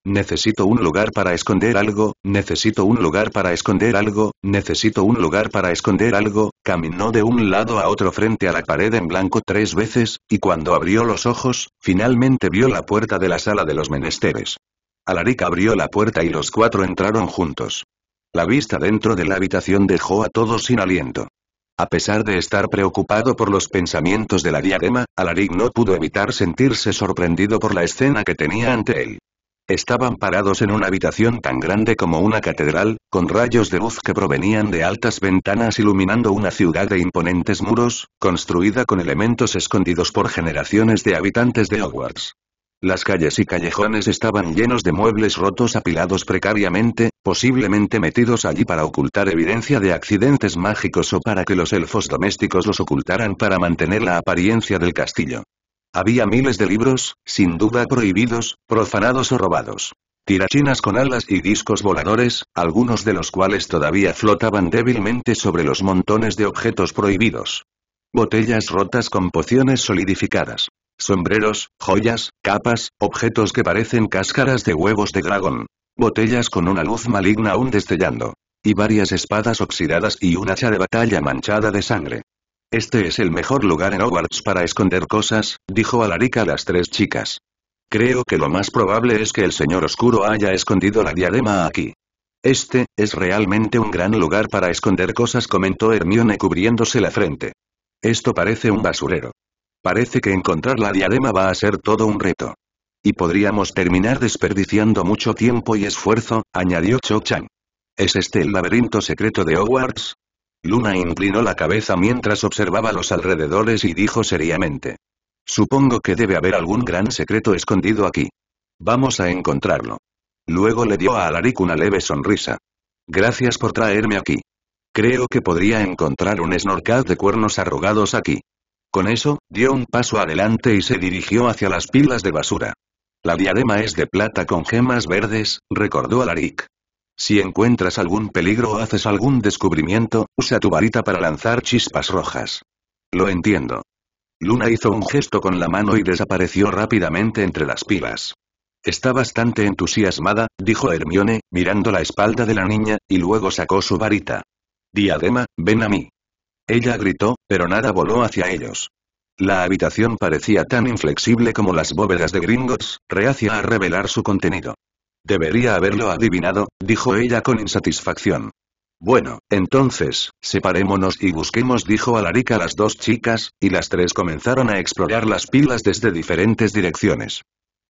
Speaker 1: Necesito un lugar para esconder algo, necesito un lugar para esconder algo, necesito un lugar para esconder algo, caminó de un lado a otro frente a la pared en blanco tres veces, y cuando abrió los ojos, finalmente vio la puerta de la sala de los menesteres. Alaric abrió la puerta y los cuatro entraron juntos. La vista dentro de la habitación dejó a todos sin aliento. A pesar de estar preocupado por los pensamientos de la diadema, Alaric no pudo evitar sentirse sorprendido por la escena que tenía ante él. Estaban parados en una habitación tan grande como una catedral, con rayos de luz que provenían de altas ventanas iluminando una ciudad de imponentes muros, construida con elementos escondidos por generaciones de habitantes de Hogwarts. Las calles y callejones estaban llenos de muebles rotos apilados precariamente, posiblemente metidos allí para ocultar evidencia de accidentes mágicos o para que los elfos domésticos los ocultaran para mantener la apariencia del castillo. Había miles de libros, sin duda prohibidos, profanados o robados. Tirachinas con alas y discos voladores, algunos de los cuales todavía flotaban débilmente sobre los montones de objetos prohibidos. Botellas rotas con pociones solidificadas. Sombreros, joyas, capas, objetos que parecen cáscaras de huevos de dragón. Botellas con una luz maligna aún destellando. Y varias espadas oxidadas y un hacha de batalla manchada de sangre. Este es el mejor lugar en Hogwarts para esconder cosas, dijo Alarica a las tres chicas. Creo que lo más probable es que el señor oscuro haya escondido la diadema aquí. Este, es realmente un gran lugar para esconder cosas comentó Hermione cubriéndose la frente. Esto parece un basurero. Parece que encontrar la diadema va a ser todo un reto. Y podríamos terminar desperdiciando mucho tiempo y esfuerzo, añadió Cho Chang. ¿Es este el laberinto secreto de Hogwarts? Luna inclinó la cabeza mientras observaba los alrededores y dijo seriamente. Supongo que debe haber algún gran secreto escondido aquí. Vamos a encontrarlo. Luego le dio a Alaric una leve sonrisa. Gracias por traerme aquí. Creo que podría encontrar un snorkel de cuernos arrugados aquí. Con eso, dio un paso adelante y se dirigió hacia las pilas de basura. La diadema es de plata con gemas verdes, recordó Alaric. Si encuentras algún peligro o haces algún descubrimiento, usa tu varita para lanzar chispas rojas. Lo entiendo. Luna hizo un gesto con la mano y desapareció rápidamente entre las pilas. Está bastante entusiasmada, dijo Hermione, mirando la espalda de la niña, y luego sacó su varita. Diadema, ven a mí. Ella gritó, pero nada voló hacia ellos. La habitación parecía tan inflexible como las bóvedas de Gringotts, reacia a revelar su contenido. Debería haberlo adivinado, dijo ella con insatisfacción. Bueno, entonces, separémonos y busquemos dijo Alarica a las dos chicas, y las tres comenzaron a explorar las pilas desde diferentes direcciones.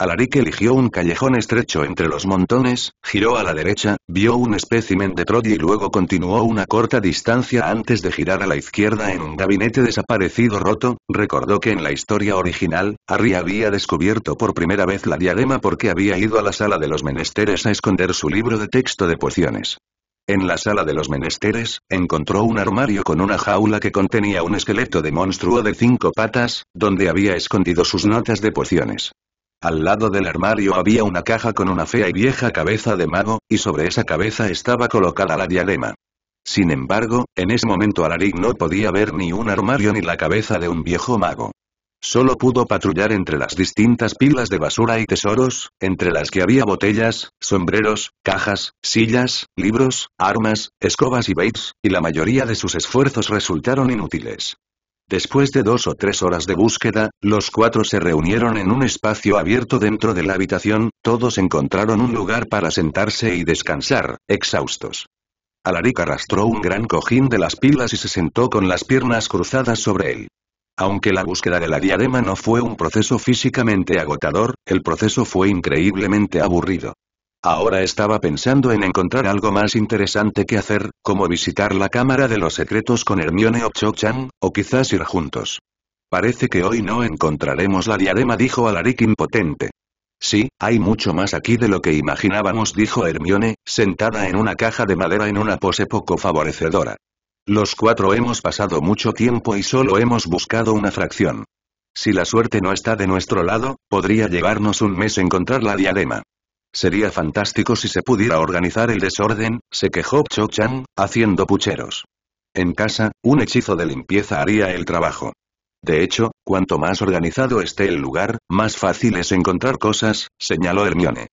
Speaker 1: Alaric eligió un callejón estrecho entre los montones, giró a la derecha, vio un espécimen de Troy y luego continuó una corta distancia antes de girar a la izquierda en un gabinete desaparecido roto, recordó que en la historia original, Harry había descubierto por primera vez la diadema porque había ido a la sala de los menesteres a esconder su libro de texto de pociones. En la sala de los menesteres, encontró un armario con una jaula que contenía un esqueleto de monstruo de cinco patas, donde había escondido sus notas de pociones. Al lado del armario había una caja con una fea y vieja cabeza de mago, y sobre esa cabeza estaba colocada la diadema. Sin embargo, en ese momento Alaric no podía ver ni un armario ni la cabeza de un viejo mago. Solo pudo patrullar entre las distintas pilas de basura y tesoros, entre las que había botellas, sombreros, cajas, sillas, libros, armas, escobas y baits, y la mayoría de sus esfuerzos resultaron inútiles. Después de dos o tres horas de búsqueda, los cuatro se reunieron en un espacio abierto dentro de la habitación, todos encontraron un lugar para sentarse y descansar, exhaustos. Alaric arrastró un gran cojín de las pilas y se sentó con las piernas cruzadas sobre él. Aunque la búsqueda de la diadema no fue un proceso físicamente agotador, el proceso fue increíblemente aburrido. Ahora estaba pensando en encontrar algo más interesante que hacer, como visitar la Cámara de los Secretos con Hermione o Cho-chan, o quizás ir juntos. Parece que hoy no encontraremos la diadema dijo Alaric impotente. Sí, hay mucho más aquí de lo que imaginábamos dijo Hermione, sentada en una caja de madera en una pose poco favorecedora. Los cuatro hemos pasado mucho tiempo y solo hemos buscado una fracción. Si la suerte no está de nuestro lado, podría llevarnos un mes encontrar la diadema. Sería fantástico si se pudiera organizar el desorden, se quejó Cho-chan, haciendo pucheros. En casa, un hechizo de limpieza haría el trabajo. De hecho, cuanto más organizado esté el lugar, más fácil es encontrar cosas, señaló Hermione.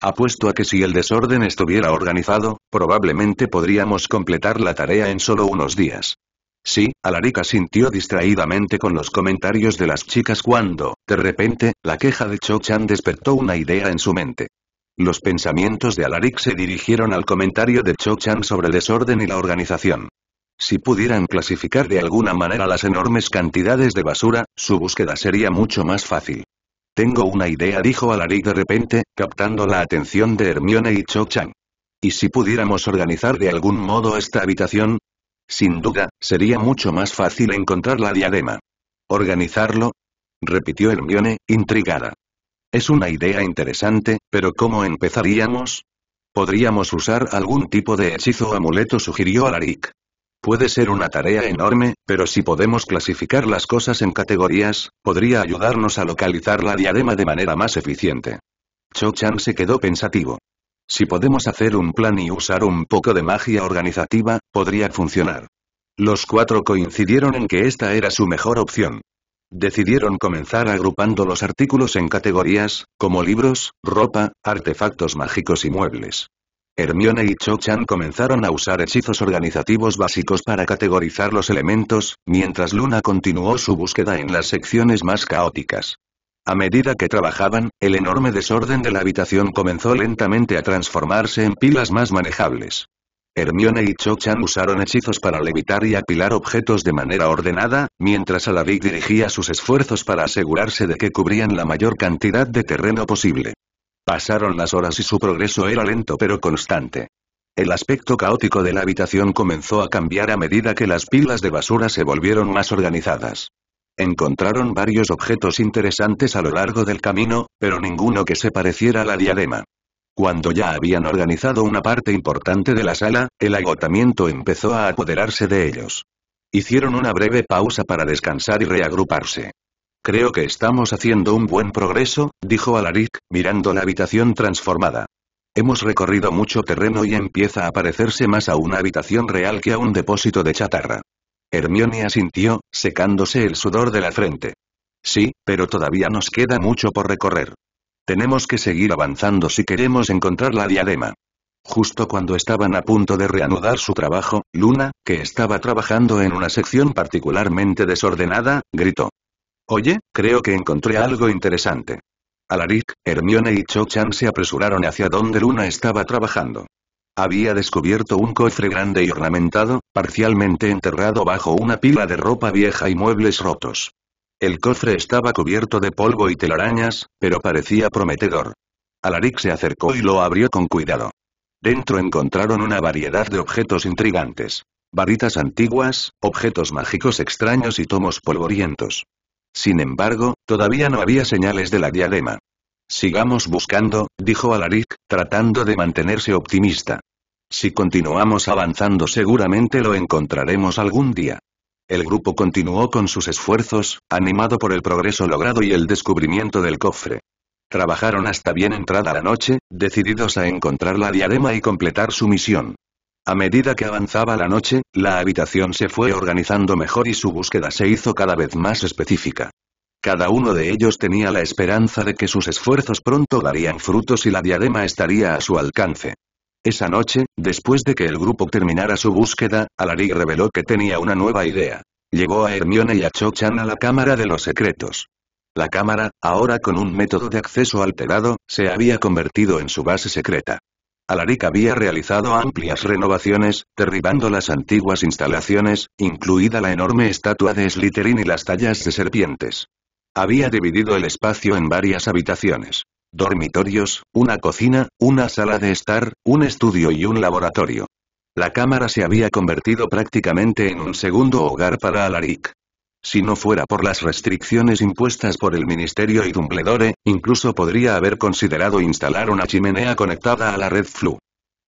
Speaker 1: Apuesto a que si el desorden estuviera organizado, probablemente podríamos completar la tarea en solo unos días. Sí, Alarica sintió distraídamente con los comentarios de las chicas cuando, de repente, la queja de Cho-chan despertó una idea en su mente. Los pensamientos de Alaric se dirigieron al comentario de Cho Chan sobre el desorden y la organización. Si pudieran clasificar de alguna manera las enormes cantidades de basura, su búsqueda sería mucho más fácil. Tengo una idea, dijo Alaric de repente, captando la atención de Hermione y Cho Chan. ¿Y si pudiéramos organizar de algún modo esta habitación? Sin duda, sería mucho más fácil encontrar la diadema. ¿Organizarlo? repitió Hermione, intrigada. Es una idea interesante, pero ¿cómo empezaríamos? Podríamos usar algún tipo de hechizo o amuleto, sugirió Alaric. Puede ser una tarea enorme, pero si podemos clasificar las cosas en categorías, podría ayudarnos a localizar la diadema de manera más eficiente. Cho Chan se quedó pensativo. Si podemos hacer un plan y usar un poco de magia organizativa, podría funcionar. Los cuatro coincidieron en que esta era su mejor opción. Decidieron comenzar agrupando los artículos en categorías, como libros, ropa, artefactos mágicos y muebles. Hermione y Cho-chan comenzaron a usar hechizos organizativos básicos para categorizar los elementos, mientras Luna continuó su búsqueda en las secciones más caóticas. A medida que trabajaban, el enorme desorden de la habitación comenzó lentamente a transformarse en pilas más manejables. Hermione y Cho-Chan usaron hechizos para levitar y apilar objetos de manera ordenada, mientras Aladdin dirigía sus esfuerzos para asegurarse de que cubrían la mayor cantidad de terreno posible. Pasaron las horas y su progreso era lento pero constante. El aspecto caótico de la habitación comenzó a cambiar a medida que las pilas de basura se volvieron más organizadas. Encontraron varios objetos interesantes a lo largo del camino, pero ninguno que se pareciera a la diadema. Cuando ya habían organizado una parte importante de la sala, el agotamiento empezó a apoderarse de ellos. Hicieron una breve pausa para descansar y reagruparse. Creo que estamos haciendo un buen progreso, dijo Alaric, mirando la habitación transformada. Hemos recorrido mucho terreno y empieza a parecerse más a una habitación real que a un depósito de chatarra. Hermione asintió, secándose el sudor de la frente. Sí, pero todavía nos queda mucho por recorrer. Tenemos que seguir avanzando si queremos encontrar la diadema. Justo cuando estaban a punto de reanudar su trabajo, Luna, que estaba trabajando en una sección particularmente desordenada, gritó. Oye, creo que encontré algo interesante. Alaric, Hermione y Cho-chan se apresuraron hacia donde Luna estaba trabajando. Había descubierto un cofre grande y ornamentado, parcialmente enterrado bajo una pila de ropa vieja y muebles rotos. El cofre estaba cubierto de polvo y telarañas, pero parecía prometedor. Alaric se acercó y lo abrió con cuidado. Dentro encontraron una variedad de objetos intrigantes. Varitas antiguas, objetos mágicos extraños y tomos polvorientos. Sin embargo, todavía no había señales de la diadema. Sigamos buscando, dijo Alaric, tratando de mantenerse optimista. Si continuamos avanzando seguramente lo encontraremos algún día. El grupo continuó con sus esfuerzos, animado por el progreso logrado y el descubrimiento del cofre. Trabajaron hasta bien entrada la noche, decididos a encontrar la diadema y completar su misión. A medida que avanzaba la noche, la habitación se fue organizando mejor y su búsqueda se hizo cada vez más específica. Cada uno de ellos tenía la esperanza de que sus esfuerzos pronto darían frutos y la diadema estaría a su alcance. Esa noche, después de que el grupo terminara su búsqueda, Alaric reveló que tenía una nueva idea. Llegó a Hermione y a Cho-chan a la Cámara de los Secretos. La cámara, ahora con un método de acceso alterado, se había convertido en su base secreta. Alaric había realizado amplias renovaciones, derribando las antiguas instalaciones, incluida la enorme estatua de Slytherin y las tallas de serpientes. Había dividido el espacio en varias habitaciones dormitorios, una cocina, una sala de estar, un estudio y un laboratorio. La cámara se había convertido prácticamente en un segundo hogar para Alaric. Si no fuera por las restricciones impuestas por el Ministerio y Dumbledore, incluso podría haber considerado instalar una chimenea conectada a la red Flu.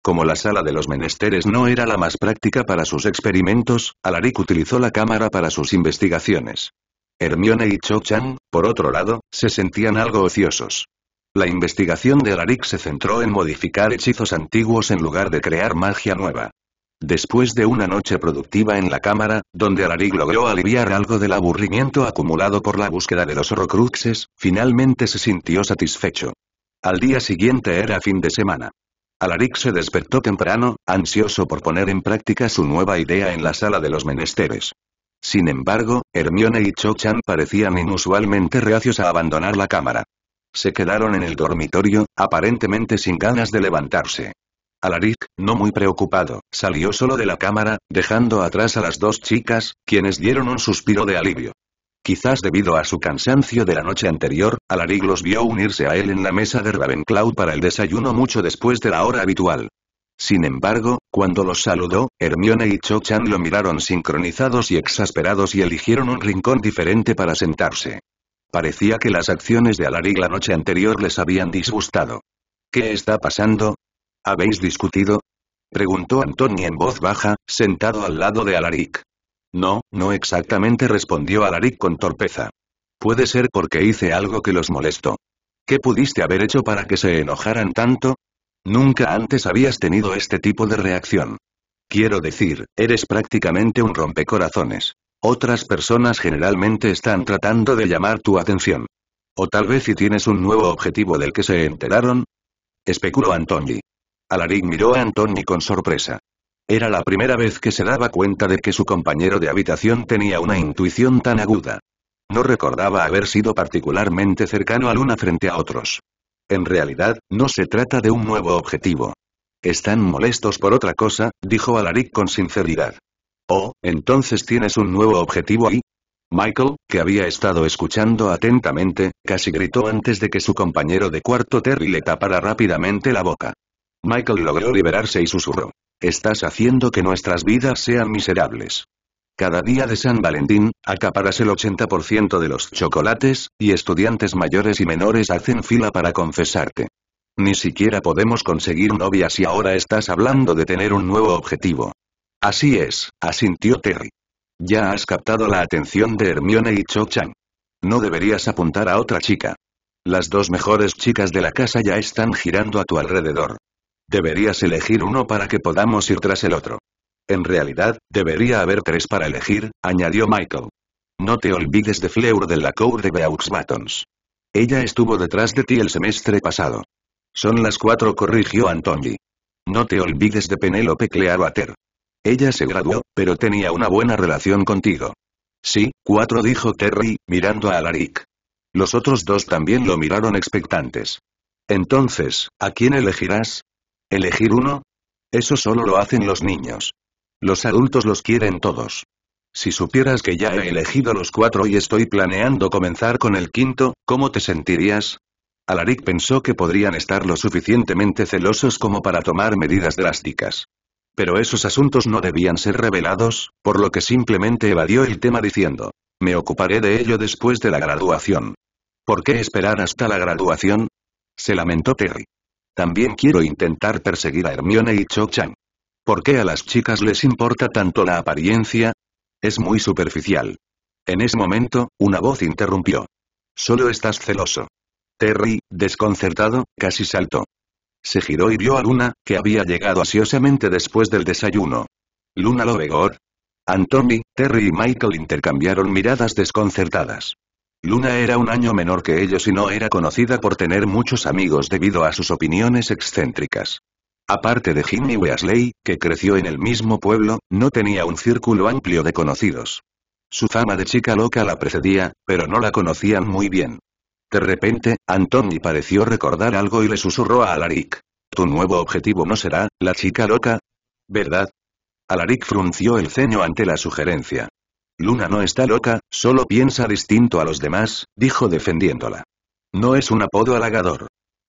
Speaker 1: Como la sala de los menesteres no era la más práctica para sus experimentos, Alaric utilizó la cámara para sus investigaciones. Hermione y Cho-Chan, por otro lado, se sentían algo ociosos. La investigación de Alaric se centró en modificar hechizos antiguos en lugar de crear magia nueva. Después de una noche productiva en la cámara, donde Alaric logró aliviar algo del aburrimiento acumulado por la búsqueda de los horrocruxes, finalmente se sintió satisfecho. Al día siguiente era fin de semana. Alaric se despertó temprano, ansioso por poner en práctica su nueva idea en la sala de los menesteres. Sin embargo, Hermione y Cho-chan parecían inusualmente reacios a abandonar la cámara. Se quedaron en el dormitorio, aparentemente sin ganas de levantarse. Alaric, no muy preocupado, salió solo de la cámara, dejando atrás a las dos chicas, quienes dieron un suspiro de alivio. Quizás debido a su cansancio de la noche anterior, Alaric los vio unirse a él en la mesa de Ravenclaw para el desayuno mucho después de la hora habitual. Sin embargo, cuando los saludó, Hermione y Cho-chan lo miraron sincronizados y exasperados y eligieron un rincón diferente para sentarse. Parecía que las acciones de Alaric la noche anterior les habían disgustado. ¿Qué está pasando? ¿Habéis discutido? Preguntó Antoni en voz baja, sentado al lado de Alaric. No, no exactamente respondió Alaric con torpeza. Puede ser porque hice algo que los molestó. ¿Qué pudiste haber hecho para que se enojaran tanto? Nunca antes habías tenido este tipo de reacción. Quiero decir, eres prácticamente un rompecorazones. Otras personas generalmente están tratando de llamar tu atención. O tal vez si tienes un nuevo objetivo del que se enteraron. Especuló Antoni. Alaric miró a Anthony con sorpresa. Era la primera vez que se daba cuenta de que su compañero de habitación tenía una intuición tan aguda. No recordaba haber sido particularmente cercano a Luna frente a otros. En realidad, no se trata de un nuevo objetivo. Están molestos por otra cosa, dijo Alaric con sinceridad. Oh, entonces tienes un nuevo objetivo ahí. Michael, que había estado escuchando atentamente, casi gritó antes de que su compañero de cuarto Terry le tapara rápidamente la boca. Michael logró liberarse y susurró. Estás haciendo que nuestras vidas sean miserables. Cada día de San Valentín, acaparas el 80% de los chocolates, y estudiantes mayores y menores hacen fila para confesarte. Ni siquiera podemos conseguir novias y ahora estás hablando de tener un nuevo objetivo. Así es, asintió Terry. Ya has captado la atención de Hermione y cho Chang. No deberías apuntar a otra chica. Las dos mejores chicas de la casa ya están girando a tu alrededor. Deberías elegir uno para que podamos ir tras el otro. En realidad, debería haber tres para elegir, añadió Michael. No te olvides de Fleur de la Cour de Beaux Ella estuvo detrás de ti el semestre pasado. Son las cuatro, corrigió Anthony. No te olvides de Penélope Clearwater. Ella se graduó, pero tenía una buena relación contigo. Sí, cuatro dijo Terry, mirando a Alaric. Los otros dos también lo miraron expectantes. Entonces, ¿a quién elegirás? ¿Elegir uno? Eso solo lo hacen los niños. Los adultos los quieren todos. Si supieras que ya he elegido los cuatro y estoy planeando comenzar con el quinto, ¿cómo te sentirías? Alaric pensó que podrían estar lo suficientemente celosos como para tomar medidas drásticas. Pero esos asuntos no debían ser revelados, por lo que simplemente evadió el tema diciendo, me ocuparé de ello después de la graduación. ¿Por qué esperar hasta la graduación? Se lamentó Terry. También quiero intentar perseguir a Hermione y cho Chang. ¿Por qué a las chicas les importa tanto la apariencia? Es muy superficial. En ese momento, una voz interrumpió. Solo estás celoso. Terry, desconcertado, casi saltó. Se giró y vio a Luna, que había llegado ansiosamente después del desayuno. Luna lo Lovegor. Anthony, Terry y Michael intercambiaron miradas desconcertadas. Luna era un año menor que ellos y no era conocida por tener muchos amigos debido a sus opiniones excéntricas. Aparte de Jimmy Weasley, que creció en el mismo pueblo, no tenía un círculo amplio de conocidos. Su fama de chica loca la precedía, pero no la conocían muy bien. De repente, Anthony pareció recordar algo y le susurró a Alaric. Tu nuevo objetivo no será, la chica loca. ¿Verdad? Alaric frunció el ceño ante la sugerencia. Luna no está loca, solo piensa distinto a los demás, dijo defendiéndola. No es un apodo halagador.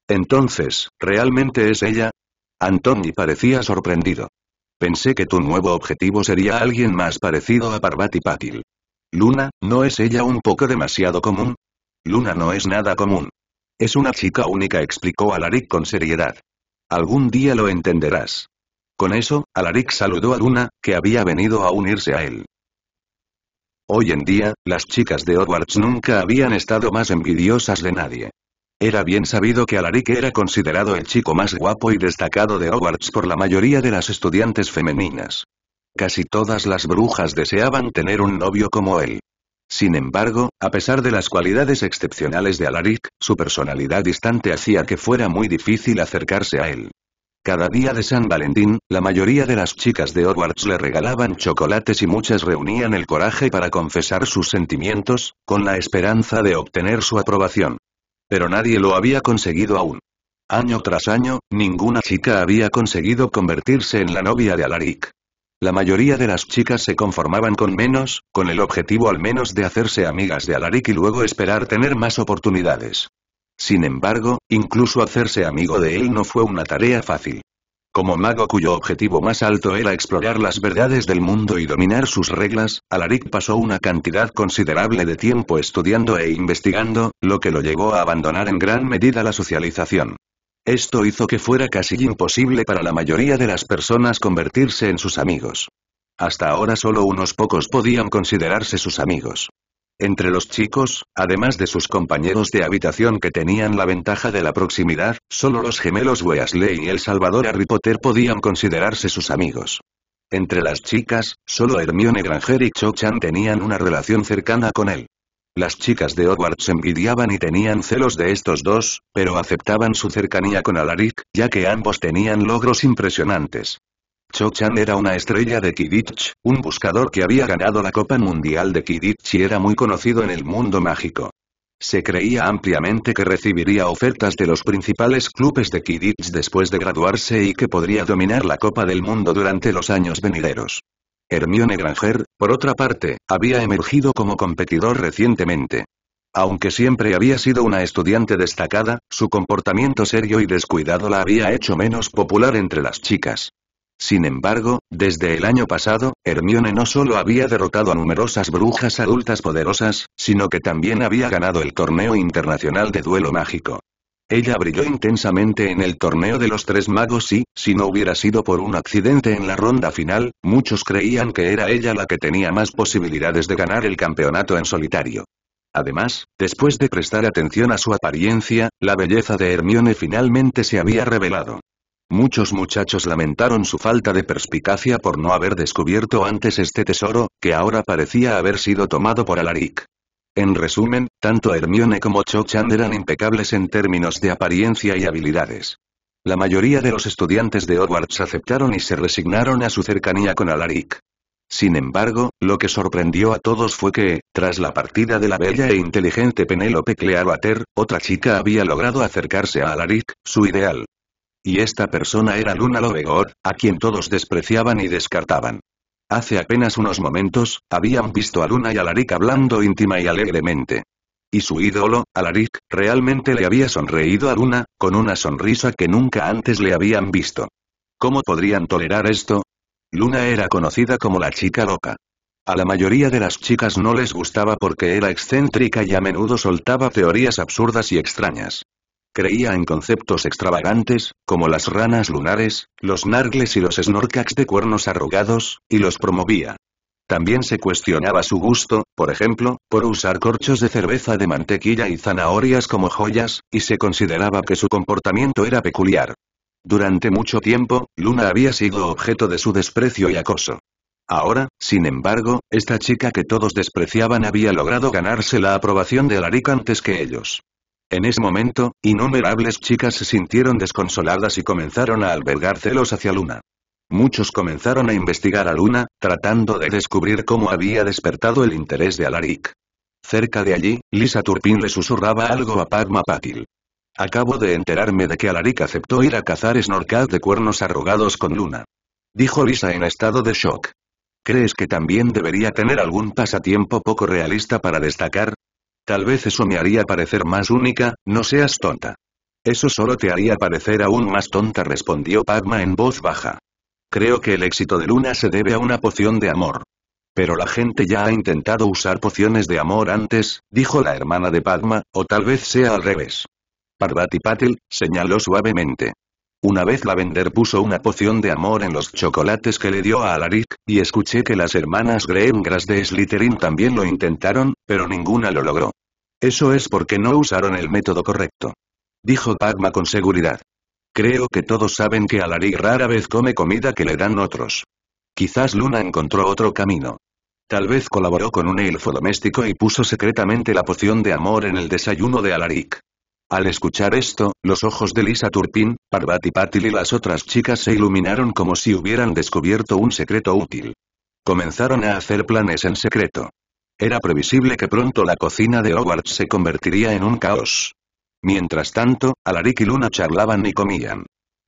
Speaker 1: Entonces, ¿realmente es ella? Anthony parecía sorprendido. Pensé que tu nuevo objetivo sería alguien más parecido a Parvati Patil. Luna, ¿no es ella un poco demasiado común? Luna no es nada común. Es una chica única explicó Alaric con seriedad. Algún día lo entenderás. Con eso, Alaric saludó a Luna, que había venido a unirse a él. Hoy en día, las chicas de Hogwarts nunca habían estado más envidiosas de nadie. Era bien sabido que Alaric era considerado el chico más guapo y destacado de Hogwarts por la mayoría de las estudiantes femeninas. Casi todas las brujas deseaban tener un novio como él. Sin embargo, a pesar de las cualidades excepcionales de Alaric, su personalidad distante hacía que fuera muy difícil acercarse a él. Cada día de San Valentín, la mayoría de las chicas de Hogwarts le regalaban chocolates y muchas reunían el coraje para confesar sus sentimientos, con la esperanza de obtener su aprobación. Pero nadie lo había conseguido aún. Año tras año, ninguna chica había conseguido convertirse en la novia de Alaric. La mayoría de las chicas se conformaban con menos, con el objetivo al menos de hacerse amigas de Alaric y luego esperar tener más oportunidades. Sin embargo, incluso hacerse amigo de él no fue una tarea fácil. Como mago cuyo objetivo más alto era explorar las verdades del mundo y dominar sus reglas, Alaric pasó una cantidad considerable de tiempo estudiando e investigando, lo que lo llevó a abandonar en gran medida la socialización. Esto hizo que fuera casi imposible para la mayoría de las personas convertirse en sus amigos. Hasta ahora solo unos pocos podían considerarse sus amigos. Entre los chicos, además de sus compañeros de habitación que tenían la ventaja de la proximidad, solo los gemelos Weasley y el Salvador Harry Potter podían considerarse sus amigos. Entre las chicas, solo Hermione Granger y Cho Chan tenían una relación cercana con él. Las chicas de Hogwarts envidiaban y tenían celos de estos dos, pero aceptaban su cercanía con Alaric, ya que ambos tenían logros impresionantes. Cho Chan era una estrella de Kidditch, un buscador que había ganado la Copa Mundial de Kidditch y era muy conocido en el mundo mágico. Se creía ampliamente que recibiría ofertas de los principales clubes de Kidditch después de graduarse y que podría dominar la Copa del Mundo durante los años venideros. Hermione Granger, por otra parte, había emergido como competidor recientemente. Aunque siempre había sido una estudiante destacada, su comportamiento serio y descuidado la había hecho menos popular entre las chicas. Sin embargo, desde el año pasado, Hermione no solo había derrotado a numerosas brujas adultas poderosas, sino que también había ganado el torneo internacional de duelo mágico. Ella brilló intensamente en el torneo de los tres magos y, si no hubiera sido por un accidente en la ronda final, muchos creían que era ella la que tenía más posibilidades de ganar el campeonato en solitario. Además, después de prestar atención a su apariencia, la belleza de Hermione finalmente se había revelado. Muchos muchachos lamentaron su falta de perspicacia por no haber descubierto antes este tesoro, que ahora parecía haber sido tomado por Alaric. En resumen, tanto Hermione como Cho-Chan eran impecables en términos de apariencia y habilidades. La mayoría de los estudiantes de Hogwarts aceptaron y se resignaron a su cercanía con Alaric. Sin embargo, lo que sorprendió a todos fue que, tras la partida de la bella e inteligente Penélope Clearwater, otra chica había logrado acercarse a Alaric, su ideal. Y esta persona era Luna Lovegood, a quien todos despreciaban y descartaban. Hace apenas unos momentos, habían visto a Luna y Alaric hablando íntima y alegremente. Y su ídolo, Alaric, realmente le había sonreído a Luna, con una sonrisa que nunca antes le habían visto. ¿Cómo podrían tolerar esto? Luna era conocida como la chica loca. A la mayoría de las chicas no les gustaba porque era excéntrica y a menudo soltaba teorías absurdas y extrañas. Creía en conceptos extravagantes, como las ranas lunares, los nargles y los snorkax de cuernos arrugados, y los promovía. También se cuestionaba su gusto, por ejemplo, por usar corchos de cerveza de mantequilla y zanahorias como joyas, y se consideraba que su comportamiento era peculiar. Durante mucho tiempo, Luna había sido objeto de su desprecio y acoso. Ahora, sin embargo, esta chica que todos despreciaban había logrado ganarse la aprobación de Alaric antes que ellos. En ese momento, innumerables chicas se sintieron desconsoladas y comenzaron a albergar celos hacia Luna. Muchos comenzaron a investigar a Luna, tratando de descubrir cómo había despertado el interés de Alaric. Cerca de allí, Lisa Turpin le susurraba algo a Padma Patil. Acabo de enterarme de que Alaric aceptó ir a cazar snorkel de cuernos arrugados con Luna. Dijo Lisa en estado de shock. ¿Crees que también debería tener algún pasatiempo poco realista para destacar? Tal vez eso me haría parecer más única, no seas tonta. Eso solo te haría parecer aún más tonta respondió Padma en voz baja. Creo que el éxito de Luna se debe a una poción de amor. Pero la gente ya ha intentado usar pociones de amor antes, dijo la hermana de Padma, o tal vez sea al revés. Parvati Patil, señaló suavemente. Una vez vender puso una poción de amor en los chocolates que le dio a Alaric, y escuché que las hermanas Greengras de Slytherin también lo intentaron, pero ninguna lo logró. Eso es porque no usaron el método correcto. Dijo Pagma con seguridad. Creo que todos saben que Alaric rara vez come comida que le dan otros. Quizás Luna encontró otro camino. Tal vez colaboró con un elfo doméstico y puso secretamente la poción de amor en el desayuno de Alaric. Al escuchar esto, los ojos de Lisa Turpin, Parvati Patil y las otras chicas se iluminaron como si hubieran descubierto un secreto útil. Comenzaron a hacer planes en secreto. Era previsible que pronto la cocina de Hogwarts se convertiría en un caos. Mientras tanto, Alaric y Luna charlaban y comían.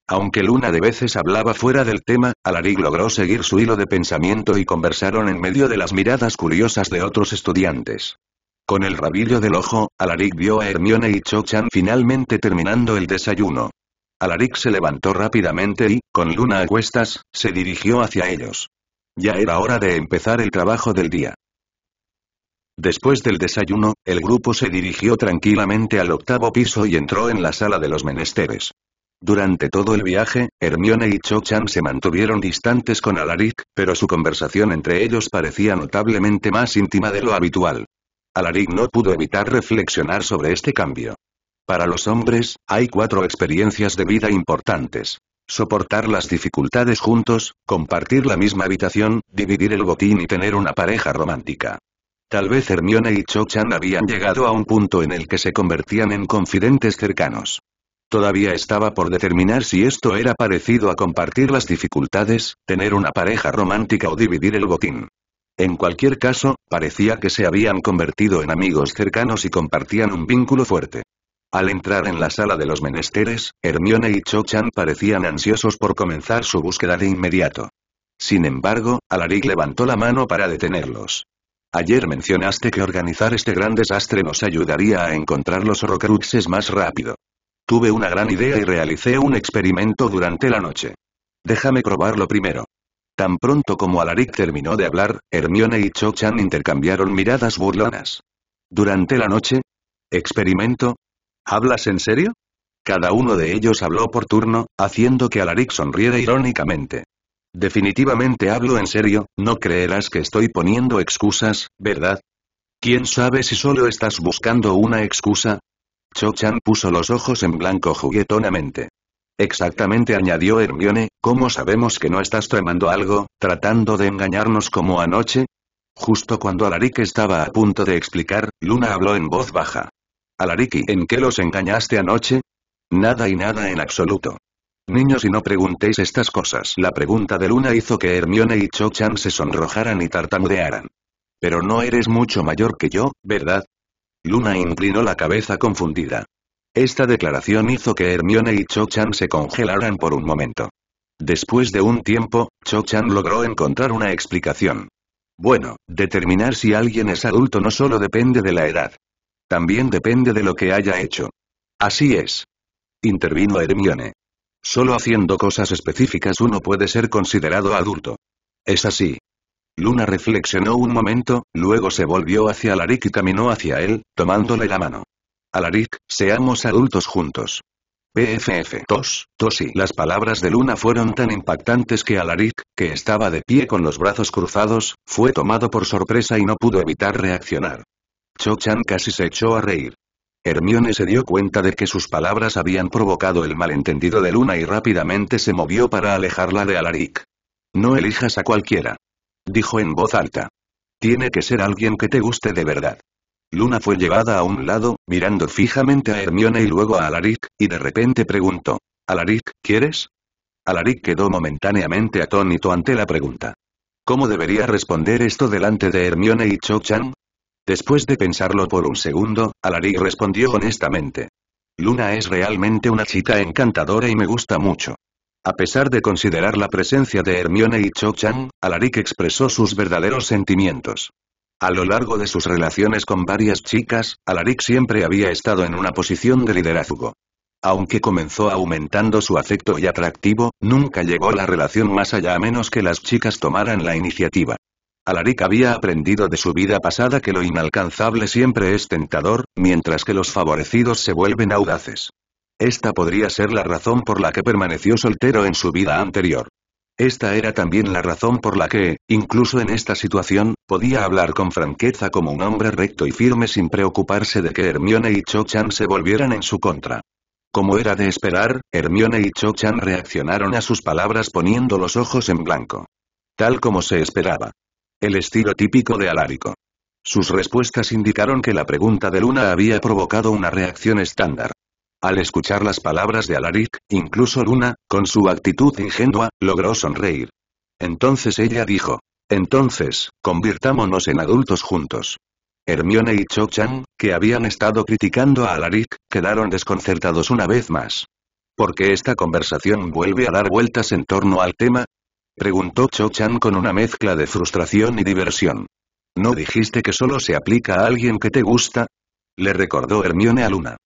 Speaker 1: Aunque Luna de veces hablaba fuera del tema, Alaric logró seguir su hilo de pensamiento y conversaron en medio de las miradas curiosas de otros estudiantes. Con el rabillo del ojo, Alaric vio a Hermione y Cho-chan finalmente terminando el desayuno. Alaric se levantó rápidamente y, con Luna a cuestas, se dirigió hacia ellos. Ya era hora de empezar el trabajo del día. Después del desayuno, el grupo se dirigió tranquilamente al octavo piso y entró en la sala de los menesteres. Durante todo el viaje, Hermione y Cho-chan se mantuvieron distantes con Alaric, pero su conversación entre ellos parecía notablemente más íntima de lo habitual. Alaric no pudo evitar reflexionar sobre este cambio. Para los hombres, hay cuatro experiencias de vida importantes. Soportar las dificultades juntos, compartir la misma habitación, dividir el botín y tener una pareja romántica. Tal vez Hermione y Cho-chan habían llegado a un punto en el que se convertían en confidentes cercanos. Todavía estaba por determinar si esto era parecido a compartir las dificultades, tener una pareja romántica o dividir el botín. En cualquier caso, parecía que se habían convertido en amigos cercanos y compartían un vínculo fuerte. Al entrar en la sala de los menesteres, Hermione y Cho-chan parecían ansiosos por comenzar su búsqueda de inmediato. Sin embargo, Alaric levantó la mano para detenerlos. Ayer mencionaste que organizar este gran desastre nos ayudaría a encontrar los horrocruxes más rápido. Tuve una gran idea y realicé un experimento durante la noche. Déjame probarlo primero. Tan pronto como Alaric terminó de hablar, Hermione y Cho-chan intercambiaron miradas burlonas. Durante la noche, ¿Experimento? ¿Hablas en serio? Cada uno de ellos habló por turno, haciendo que Alaric sonriera irónicamente. Definitivamente hablo en serio, no creerás que estoy poniendo excusas, ¿verdad? ¿Quién sabe si solo estás buscando una excusa? Cho-chan puso los ojos en blanco juguetonamente. Exactamente añadió Hermione, ¿cómo sabemos que no estás tramando algo, tratando de engañarnos como anoche? Justo cuando Alaric estaba a punto de explicar, Luna habló en voz baja. Alaric, ¿en qué los engañaste anoche? Nada y nada en absoluto. Niños y no preguntéis estas cosas. La pregunta de Luna hizo que Hermione y Cho-chan se sonrojaran y tartamudearan. Pero no eres mucho mayor que yo, ¿verdad? Luna inclinó la cabeza confundida. Esta declaración hizo que Hermione y Cho-chan se congelaran por un momento. Después de un tiempo, Cho-chan logró encontrar una explicación. Bueno, determinar si alguien es adulto no solo depende de la edad. También depende de lo que haya hecho. Así es. Intervino Hermione. Solo haciendo cosas específicas uno puede ser considerado adulto. Es así. Luna reflexionó un momento, luego se volvió hacia Larick y caminó hacia él, tomándole la mano. Alaric, seamos adultos juntos. PFF. Tos, tos y las palabras de Luna fueron tan impactantes que Alaric, que estaba de pie con los brazos cruzados, fue tomado por sorpresa y no pudo evitar reaccionar. cho casi se echó a reír. Hermione se dio cuenta de que sus palabras habían provocado el malentendido de Luna y rápidamente se movió para alejarla de Alaric. No elijas a cualquiera. Dijo en voz alta. Tiene que ser alguien que te guste de verdad. Luna fue llevada a un lado, mirando fijamente a Hermione y luego a Alaric, y de repente preguntó. Alaric, ¿quieres? Alaric quedó momentáneamente atónito ante la pregunta. ¿Cómo debería responder esto delante de Hermione y Cho-chan? Después de pensarlo por un segundo, Alaric respondió honestamente. Luna es realmente una chica encantadora y me gusta mucho. A pesar de considerar la presencia de Hermione y Cho-chan, Alaric expresó sus verdaderos sentimientos. A lo largo de sus relaciones con varias chicas, Alaric siempre había estado en una posición de liderazgo. Aunque comenzó aumentando su afecto y atractivo, nunca llegó la relación más allá a menos que las chicas tomaran la iniciativa. Alaric había aprendido de su vida pasada que lo inalcanzable siempre es tentador, mientras que los favorecidos se vuelven audaces. Esta podría ser la razón por la que permaneció soltero en su vida anterior. Esta era también la razón por la que, incluso en esta situación, podía hablar con franqueza como un hombre recto y firme sin preocuparse de que Hermione y Cho-chan se volvieran en su contra. Como era de esperar, Hermione y Cho-chan reaccionaron a sus palabras poniendo los ojos en blanco. Tal como se esperaba. El estilo típico de Alarico. Sus respuestas indicaron que la pregunta de Luna había provocado una reacción estándar. Al escuchar las palabras de Alaric, incluso Luna, con su actitud ingenua, logró sonreír. Entonces ella dijo. Entonces, convirtámonos en adultos juntos. Hermione y Cho-chan, que habían estado criticando a Alaric, quedaron desconcertados una vez más. ¿Por qué esta conversación vuelve a dar vueltas en torno al tema? Preguntó Cho-chan con una mezcla de frustración y diversión. ¿No dijiste que solo se aplica a alguien que te gusta? Le recordó Hermione a Luna.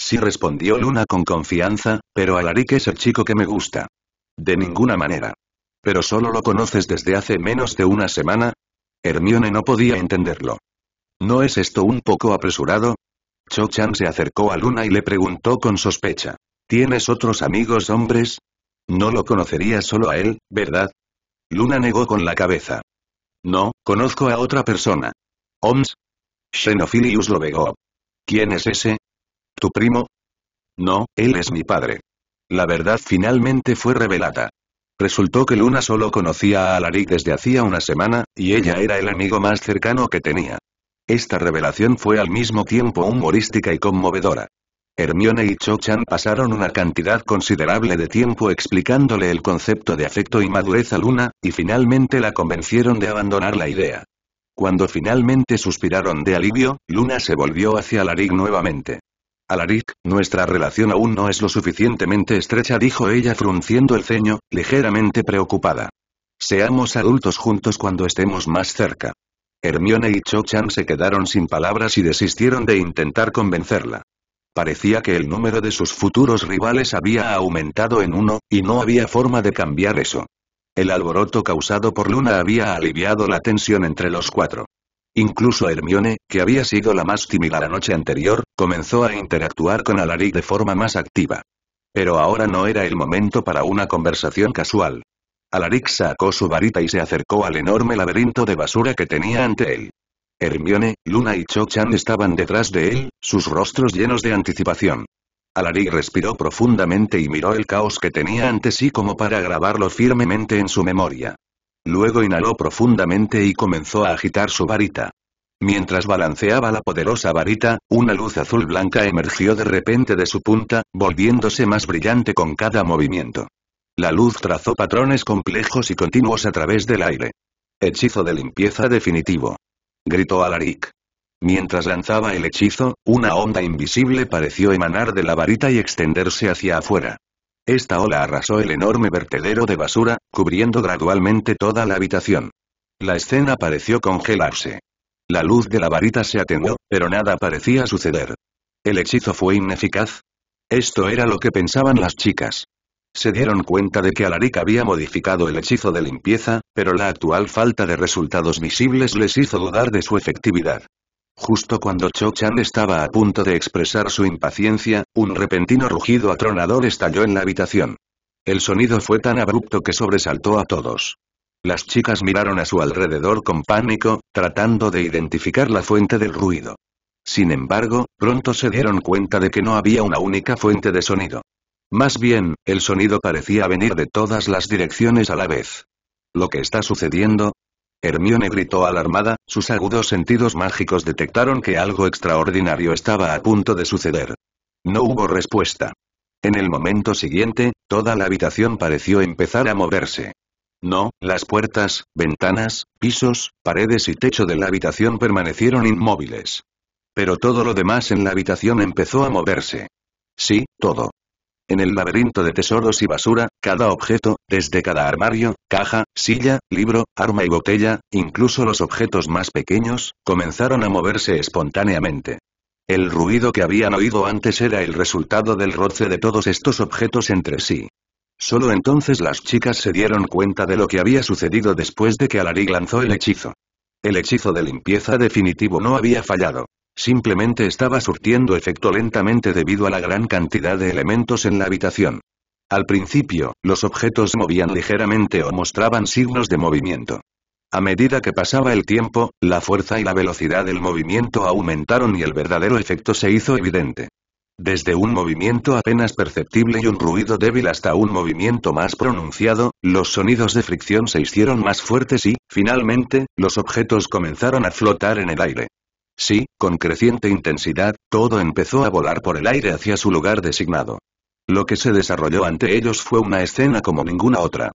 Speaker 1: Sí respondió Luna con confianza, pero Alaric es el chico que me gusta. De ninguna manera. Pero solo lo conoces desde hace menos de una semana. Hermione no podía entenderlo. ¿No es esto un poco apresurado? Cho Chan se acercó a Luna y le preguntó con sospecha. ¿Tienes otros amigos hombres? No lo conocería solo a él, ¿verdad? Luna negó con la cabeza. No, conozco a otra persona. Oms. Xenophilius begó. ¿Quién es ese? ¿Tu primo? No, él es mi padre. La verdad finalmente fue revelada. Resultó que Luna solo conocía a Alaric desde hacía una semana, y ella era el amigo más cercano que tenía. Esta revelación fue al mismo tiempo humorística y conmovedora. Hermione y Cho-chan pasaron una cantidad considerable de tiempo explicándole el concepto de afecto y madurez a Luna, y finalmente la convencieron de abandonar la idea. Cuando finalmente suspiraron de alivio, Luna se volvió hacia Alaric nuevamente. Alaric, nuestra relación aún no es lo suficientemente estrecha dijo ella frunciendo el ceño, ligeramente preocupada. Seamos adultos juntos cuando estemos más cerca. Hermione y Cho-chan se quedaron sin palabras y desistieron de intentar convencerla. Parecía que el número de sus futuros rivales había aumentado en uno, y no había forma de cambiar eso. El alboroto causado por Luna había aliviado la tensión entre los cuatro. Incluso Hermione, que había sido la más tímida la noche anterior, Comenzó a interactuar con Alaric de forma más activa. Pero ahora no era el momento para una conversación casual. Alaric sacó su varita y se acercó al enorme laberinto de basura que tenía ante él. Hermione, Luna y Cho-chan estaban detrás de él, sus rostros llenos de anticipación. Alaric respiró profundamente y miró el caos que tenía ante sí como para grabarlo firmemente en su memoria. Luego inhaló profundamente y comenzó a agitar su varita. Mientras balanceaba la poderosa varita, una luz azul blanca emergió de repente de su punta, volviéndose más brillante con cada movimiento. La luz trazó patrones complejos y continuos a través del aire. Hechizo de limpieza definitivo. Gritó Alaric. Mientras lanzaba el hechizo, una onda invisible pareció emanar de la varita y extenderse hacia afuera. Esta ola arrasó el enorme vertedero de basura, cubriendo gradualmente toda la habitación. La escena pareció congelarse. La luz de la varita se atenuó, pero nada parecía suceder. ¿El hechizo fue ineficaz? Esto era lo que pensaban las chicas. Se dieron cuenta de que Alaric había modificado el hechizo de limpieza, pero la actual falta de resultados visibles les hizo dudar de su efectividad. Justo cuando Cho Chan estaba a punto de expresar su impaciencia, un repentino rugido atronador estalló en la habitación. El sonido fue tan abrupto que sobresaltó a todos. Las chicas miraron a su alrededor con pánico, tratando de identificar la fuente del ruido. Sin embargo, pronto se dieron cuenta de que no había una única fuente de sonido. Más bien, el sonido parecía venir de todas las direcciones a la vez. ¿Lo que está sucediendo? Hermione gritó alarmada, sus agudos sentidos mágicos detectaron que algo extraordinario estaba a punto de suceder. No hubo respuesta. En el momento siguiente, toda la habitación pareció empezar a moverse. No, las puertas, ventanas, pisos, paredes y techo de la habitación permanecieron inmóviles. Pero todo lo demás en la habitación empezó a moverse. Sí, todo. En el laberinto de tesoros y basura, cada objeto, desde cada armario, caja, silla, libro, arma y botella, incluso los objetos más pequeños, comenzaron a moverse espontáneamente. El ruido que habían oído antes era el resultado del roce de todos estos objetos entre sí. Solo entonces las chicas se dieron cuenta de lo que había sucedido después de que Alaric lanzó el hechizo. El hechizo de limpieza definitivo no había fallado. Simplemente estaba surtiendo efecto lentamente debido a la gran cantidad de elementos en la habitación. Al principio, los objetos movían ligeramente o mostraban signos de movimiento. A medida que pasaba el tiempo, la fuerza y la velocidad del movimiento aumentaron y el verdadero efecto se hizo evidente desde un movimiento apenas perceptible y un ruido débil hasta un movimiento más pronunciado, los sonidos de fricción se hicieron más fuertes y, finalmente, los objetos comenzaron a flotar en el aire. Sí, con creciente intensidad, todo empezó a volar por el aire hacia su lugar designado. Lo que se desarrolló ante ellos fue una escena como ninguna otra.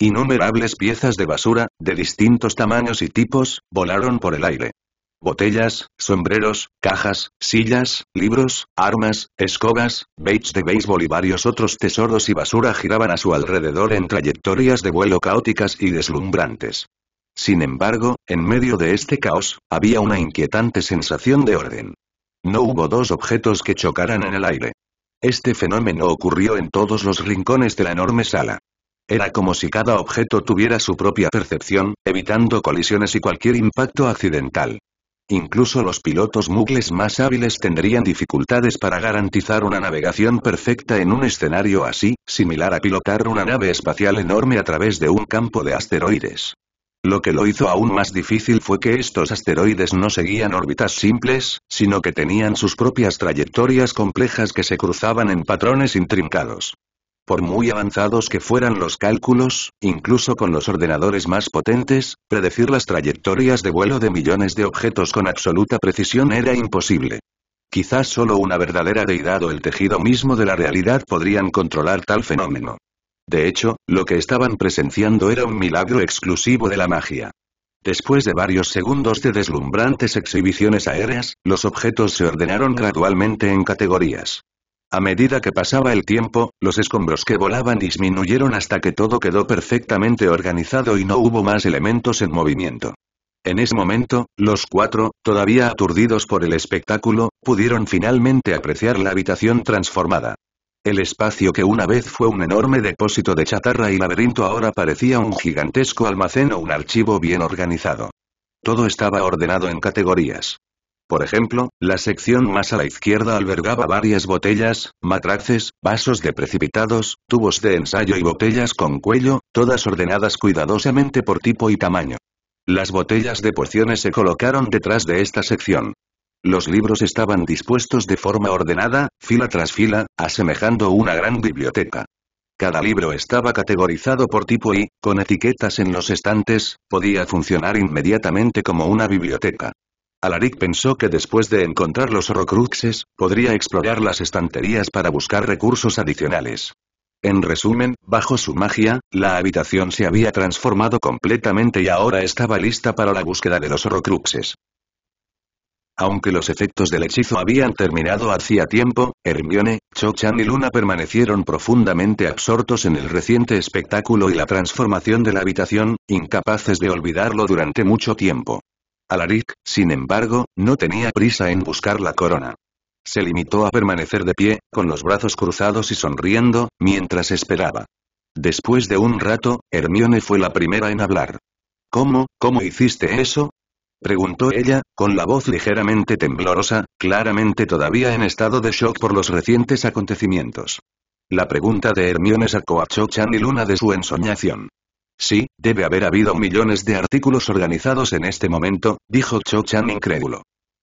Speaker 1: Innumerables piezas de basura, de distintos tamaños y tipos, volaron por el aire botellas, sombreros, cajas, sillas, libros, armas, escobas, baits de béisbol y varios otros tesoros y basura giraban a su alrededor en trayectorias de vuelo caóticas y deslumbrantes. Sin embargo, en medio de este caos, había una inquietante sensación de orden. No hubo dos objetos que chocaran en el aire. Este fenómeno ocurrió en todos los rincones de la enorme sala. Era como si cada objeto tuviera su propia percepción, evitando colisiones y cualquier impacto accidental. Incluso los pilotos mugles más hábiles tendrían dificultades para garantizar una navegación perfecta en un escenario así, similar a pilotar una nave espacial enorme a través de un campo de asteroides. Lo que lo hizo aún más difícil fue que estos asteroides no seguían órbitas simples, sino que tenían sus propias trayectorias complejas que se cruzaban en patrones intrincados. Por muy avanzados que fueran los cálculos, incluso con los ordenadores más potentes, predecir las trayectorias de vuelo de millones de objetos con absoluta precisión era imposible. Quizás solo una verdadera deidad o el tejido mismo de la realidad podrían controlar tal fenómeno. De hecho, lo que estaban presenciando era un milagro exclusivo de la magia. Después de varios segundos de deslumbrantes exhibiciones aéreas, los objetos se ordenaron gradualmente en categorías. A medida que pasaba el tiempo, los escombros que volaban disminuyeron hasta que todo quedó perfectamente organizado y no hubo más elementos en movimiento. En ese momento, los cuatro, todavía aturdidos por el espectáculo, pudieron finalmente apreciar la habitación transformada. El espacio que una vez fue un enorme depósito de chatarra y laberinto ahora parecía un gigantesco almacén o un archivo bien organizado. Todo estaba ordenado en categorías. Por ejemplo, la sección más a la izquierda albergaba varias botellas, matraces, vasos de precipitados, tubos de ensayo y botellas con cuello, todas ordenadas cuidadosamente por tipo y tamaño. Las botellas de porciones se colocaron detrás de esta sección. Los libros estaban dispuestos de forma ordenada, fila tras fila, asemejando una gran biblioteca. Cada libro estaba categorizado por tipo y, con etiquetas en los estantes, podía funcionar inmediatamente como una biblioteca. Alaric pensó que después de encontrar los horrocruxes, podría explorar las estanterías para buscar recursos adicionales. En resumen, bajo su magia, la habitación se había transformado completamente y ahora estaba lista para la búsqueda de los horrocruxes. Aunque los efectos del hechizo habían terminado hacía tiempo, Hermione, Cho-chan y Luna permanecieron profundamente absortos en el reciente espectáculo y la transformación de la habitación, incapaces de olvidarlo durante mucho tiempo. Alaric, sin embargo, no tenía prisa en buscar la corona. Se limitó a permanecer de pie, con los brazos cruzados y sonriendo, mientras esperaba. Después de un rato, Hermione fue la primera en hablar. ¿Cómo, cómo hiciste eso? preguntó ella, con la voz ligeramente temblorosa, claramente todavía en estado de shock por los recientes acontecimientos. La pregunta de Hermione sacó a cho y Luna de su ensoñación. Sí, debe haber habido millones de artículos organizados en este momento, dijo Cho Chan incrédulo.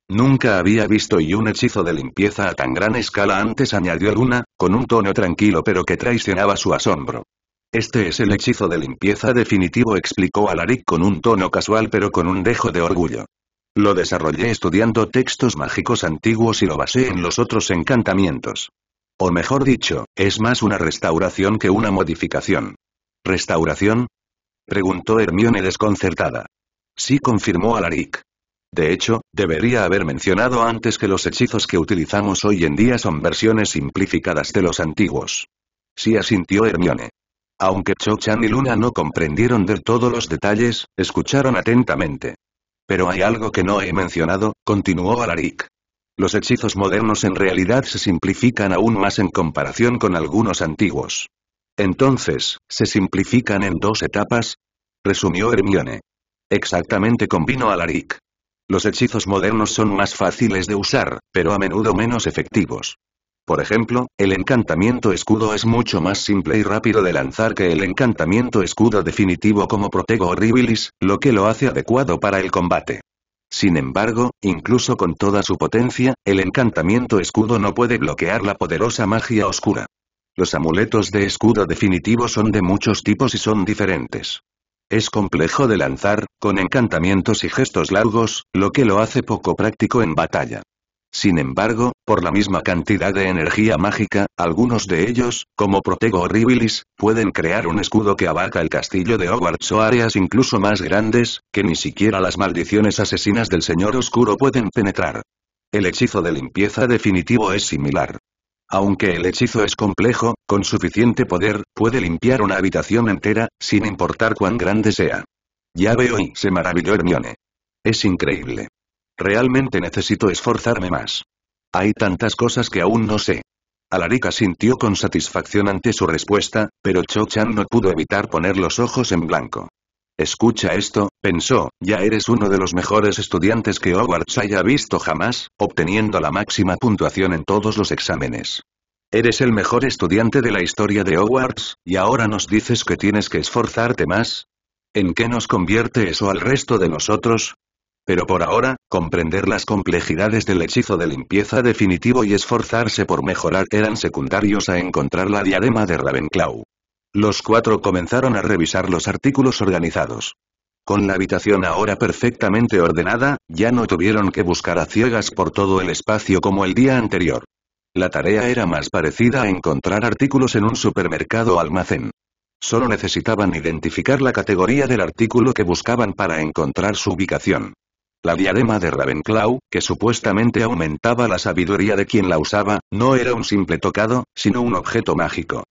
Speaker 1: Nunca había visto y un hechizo de limpieza a tan gran escala antes, añadió Luna, con un tono tranquilo pero que traicionaba su asombro. Este es el hechizo de limpieza definitivo, explicó Alaric con un tono casual pero con un dejo de orgullo. Lo desarrollé estudiando textos mágicos antiguos y lo basé en los otros encantamientos. O mejor dicho, es más una restauración que una modificación. ¿Restauración? Preguntó Hermione desconcertada. Sí confirmó Alaric. De hecho, debería haber mencionado antes que los hechizos que utilizamos hoy en día son versiones simplificadas de los antiguos. Sí asintió Hermione. Aunque Cho Chan y Luna no comprendieron de todos los detalles, escucharon atentamente. Pero hay algo que no he mencionado, continuó Alaric. Los hechizos modernos en realidad se simplifican aún más en comparación con algunos antiguos. Entonces, ¿se simplifican en dos etapas? Resumió Hermione. Exactamente combinó Alaric. Los hechizos modernos son más fáciles de usar, pero a menudo menos efectivos. Por ejemplo, el encantamiento escudo es mucho más simple y rápido de lanzar que el encantamiento escudo definitivo como Protego Horribilis, lo que lo hace adecuado para el combate. Sin embargo, incluso con toda su potencia, el encantamiento escudo no puede bloquear la poderosa magia oscura. Los amuletos de escudo definitivo son de muchos tipos y son diferentes. Es complejo de lanzar, con encantamientos y gestos largos, lo que lo hace poco práctico en batalla. Sin embargo, por la misma cantidad de energía mágica, algunos de ellos, como Protego Horribilis, pueden crear un escudo que abarca el castillo de Hogwarts o áreas incluso más grandes, que ni siquiera las maldiciones asesinas del Señor Oscuro pueden penetrar. El hechizo de limpieza definitivo es similar. Aunque el hechizo es complejo, con suficiente poder, puede limpiar una habitación entera, sin importar cuán grande sea. Ya veo y se maravilló Hermione. Es increíble. Realmente necesito esforzarme más. Hay tantas cosas que aún no sé. Alarica sintió con satisfacción ante su respuesta, pero Cho-chan no pudo evitar poner los ojos en blanco. Escucha esto, pensó, ya eres uno de los mejores estudiantes que Hogwarts haya visto jamás, obteniendo la máxima puntuación en todos los exámenes. Eres el mejor estudiante de la historia de Hogwarts, y ahora nos dices que tienes que esforzarte más. ¿En qué nos convierte eso al resto de nosotros? Pero por ahora, comprender las complejidades del hechizo de limpieza definitivo y esforzarse por mejorar eran secundarios a encontrar la diadema de Ravenclaw. Los cuatro comenzaron a revisar los artículos organizados. Con la habitación ahora perfectamente ordenada, ya no tuvieron que buscar a ciegas por todo el espacio como el día anterior. La tarea era más parecida a encontrar artículos en un supermercado o almacén. Solo necesitaban identificar la categoría del artículo que buscaban para encontrar su ubicación. La diadema de Ravenclaw, que supuestamente aumentaba la sabiduría de quien la usaba, no era un simple tocado, sino un objeto mágico.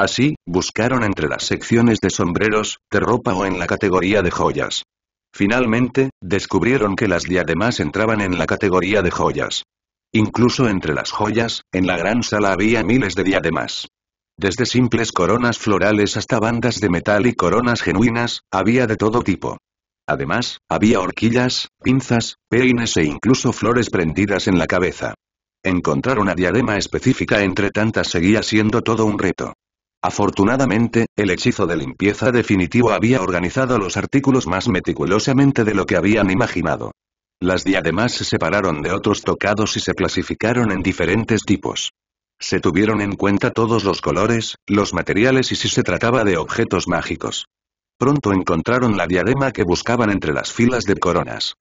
Speaker 1: Así, buscaron entre las secciones de sombreros, de ropa o en la categoría de joyas. Finalmente, descubrieron que las diademas entraban en la categoría de joyas. Incluso entre las joyas, en la gran sala había miles de diademas. Desde simples coronas florales hasta bandas de metal y coronas genuinas, había de todo tipo. Además, había horquillas, pinzas, peines e incluso flores prendidas en la cabeza. Encontrar una diadema específica entre tantas seguía siendo todo un reto. Afortunadamente, el hechizo de limpieza definitivo había organizado los artículos más meticulosamente de lo que habían imaginado. Las diademas se separaron de otros tocados y se clasificaron en diferentes tipos. Se tuvieron en cuenta todos los colores, los materiales y si se trataba de objetos mágicos. Pronto encontraron la diadema que buscaban entre las filas de coronas.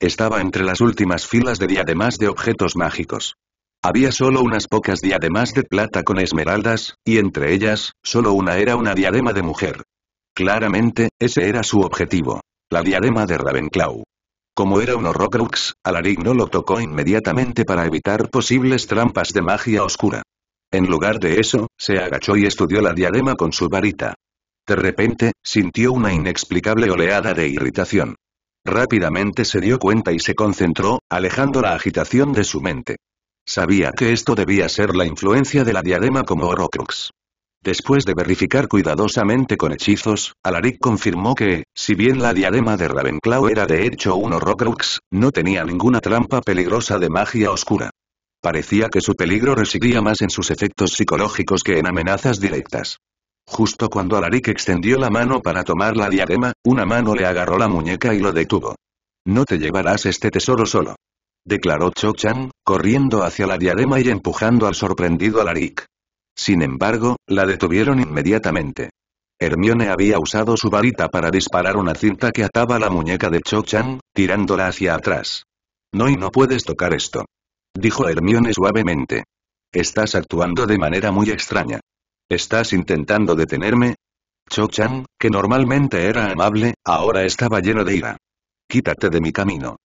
Speaker 1: Estaba entre las últimas filas de diademas de objetos mágicos. Había solo unas pocas diademas de plata con esmeraldas, y entre ellas, solo una era una diadema de mujer. Claramente, ese era su objetivo. La diadema de Ravenclaw. Como era un Horrocrux, Alaric no lo tocó inmediatamente para evitar posibles trampas de magia oscura. En lugar de eso, se agachó y estudió la diadema con su varita. De repente, sintió una inexplicable oleada de irritación. Rápidamente se dio cuenta y se concentró, alejando la agitación de su mente. Sabía que esto debía ser la influencia de la diadema como Horrocrux. Después de verificar cuidadosamente con hechizos, Alaric confirmó que, si bien la diadema de Ravenclaw era de hecho un Horrocrux, no tenía ninguna trampa peligrosa de magia oscura. Parecía que su peligro residía más en sus efectos psicológicos que en amenazas directas. Justo cuando Alaric extendió la mano para tomar la diadema, una mano le agarró la muñeca y lo detuvo. No te llevarás este tesoro solo declaró cho Chang, corriendo hacia la diadema y empujando al sorprendido Alaric. Sin embargo, la detuvieron inmediatamente. Hermione había usado su varita para disparar una cinta que ataba la muñeca de cho Chang, tirándola hacia atrás. No y no puedes tocar esto. Dijo Hermione suavemente. Estás actuando de manera muy extraña. ¿Estás intentando detenerme? cho Chang, que normalmente era amable, ahora estaba lleno de ira. Quítate de mi camino.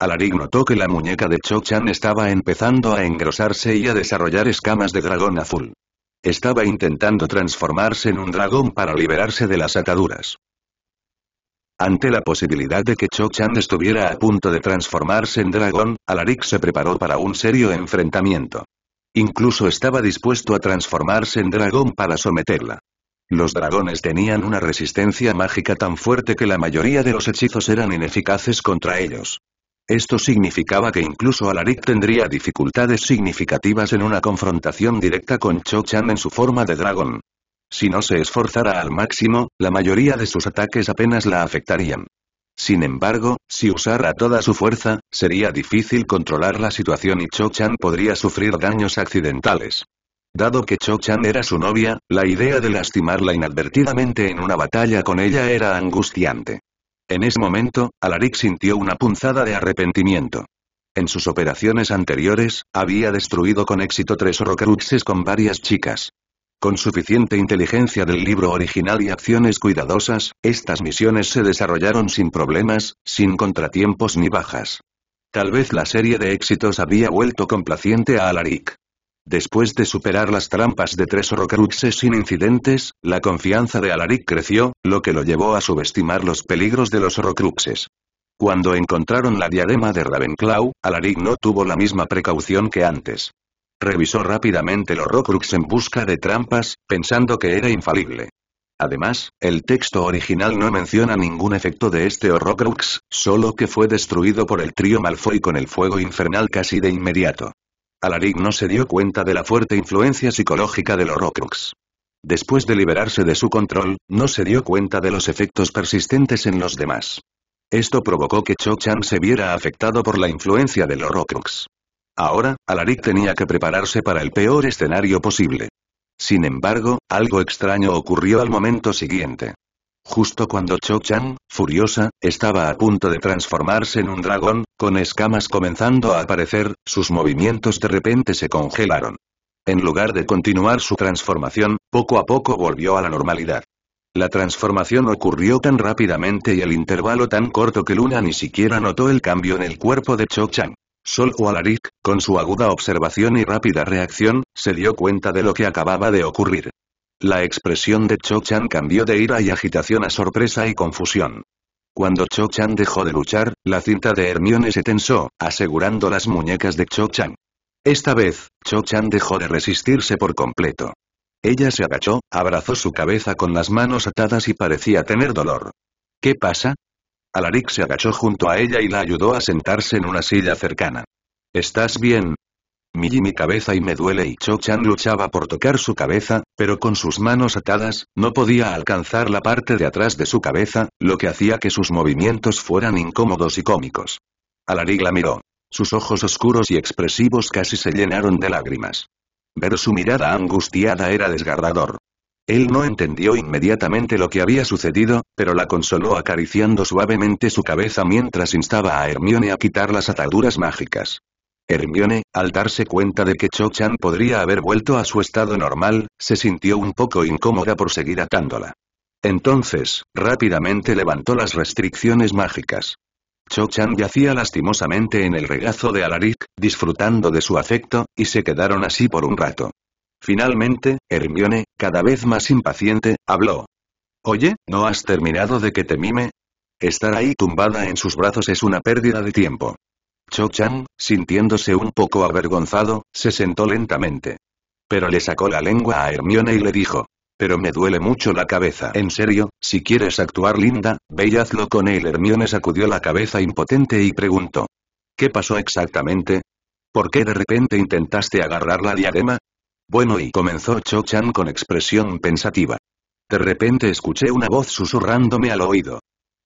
Speaker 1: Alaric notó que la muñeca de Cho-chan estaba empezando a engrosarse y a desarrollar escamas de dragón azul. Estaba intentando transformarse en un dragón para liberarse de las ataduras. Ante la posibilidad de que Cho-chan estuviera a punto de transformarse en dragón, Alaric se preparó para un serio enfrentamiento. Incluso estaba dispuesto a transformarse en dragón para someterla. Los dragones tenían una resistencia mágica tan fuerte que la mayoría de los hechizos eran ineficaces contra ellos. Esto significaba que incluso Alaric tendría dificultades significativas en una confrontación directa con Cho-chan en su forma de dragón. Si no se esforzara al máximo, la mayoría de sus ataques apenas la afectarían. Sin embargo, si usara toda su fuerza, sería difícil controlar la situación y Cho-chan podría sufrir daños accidentales. Dado que Cho-chan era su novia, la idea de lastimarla inadvertidamente en una batalla con ella era angustiante. En ese momento, Alaric sintió una punzada de arrepentimiento. En sus operaciones anteriores, había destruido con éxito tres Horrocruxes con varias chicas. Con suficiente inteligencia del libro original y acciones cuidadosas, estas misiones se desarrollaron sin problemas, sin contratiempos ni bajas. Tal vez la serie de éxitos había vuelto complaciente a Alaric. Después de superar las trampas de tres Horrocruxes sin incidentes, la confianza de Alaric creció, lo que lo llevó a subestimar los peligros de los Horrocruxes. Cuando encontraron la diadema de Ravenclaw, Alaric no tuvo la misma precaución que antes. Revisó rápidamente los Horrocrux en busca de trampas, pensando que era infalible. Además, el texto original no menciona ningún efecto de este Horrocrux, solo que fue destruido por el trío Malfoy con el fuego infernal casi de inmediato. Alaric no se dio cuenta de la fuerte influencia psicológica de los Rockrux. Después de liberarse de su control, no se dio cuenta de los efectos persistentes en los demás. Esto provocó que Cho-chan se viera afectado por la influencia de los Rockrux. Ahora, Alaric tenía que prepararse para el peor escenario posible. Sin embargo, algo extraño ocurrió al momento siguiente. Justo cuando Cho Chang, furiosa, estaba a punto de transformarse en un dragón, con escamas comenzando a aparecer, sus movimientos de repente se congelaron. En lugar de continuar su transformación, poco a poco volvió a la normalidad. La transformación ocurrió tan rápidamente y el intervalo tan corto que Luna ni siquiera notó el cambio en el cuerpo de Cho Chang. Sol Alaric, con su aguda observación y rápida reacción, se dio cuenta de lo que acababa de ocurrir. La expresión de Cho-chan cambió de ira y agitación a sorpresa y confusión. Cuando Cho-chan dejó de luchar, la cinta de Hermione se tensó, asegurando las muñecas de Cho-chan. Esta vez, Cho-chan dejó de resistirse por completo. Ella se agachó, abrazó su cabeza con las manos atadas y parecía tener dolor. ¿Qué pasa? Alaric se agachó junto a ella y la ayudó a sentarse en una silla cercana. ¿Estás bien, mi, mi cabeza y me duele y Cho Chan luchaba por tocar su cabeza, pero con sus manos atadas, no podía alcanzar la parte de atrás de su cabeza, lo que hacía que sus movimientos fueran incómodos y cómicos. Alarig la miró. Sus ojos oscuros y expresivos casi se llenaron de lágrimas. Ver su mirada angustiada era desgarrador. Él no entendió inmediatamente lo que había sucedido, pero la consoló acariciando suavemente su cabeza mientras instaba a Hermione a quitar las ataduras mágicas. Hermione, al darse cuenta de que Cho-chan podría haber vuelto a su estado normal, se sintió un poco incómoda por seguir atándola. Entonces, rápidamente levantó las restricciones mágicas. Cho-chan yacía lastimosamente en el regazo de Alaric, disfrutando de su afecto, y se quedaron así por un rato. Finalmente, Hermione, cada vez más impaciente, habló. Oye, ¿no has terminado de que te mime? Estar ahí tumbada en sus brazos es una pérdida de tiempo. Cho Chang, sintiéndose un poco avergonzado, se sentó lentamente. Pero le sacó la lengua a Hermione y le dijo. Pero me duele mucho la cabeza. En serio, si quieres actuar linda, ve y con él. Hermione sacudió la cabeza impotente y preguntó. ¿Qué pasó exactamente? ¿Por qué de repente intentaste agarrar la diadema? Bueno y comenzó Cho Chan con expresión pensativa. De repente escuché una voz susurrándome al oído.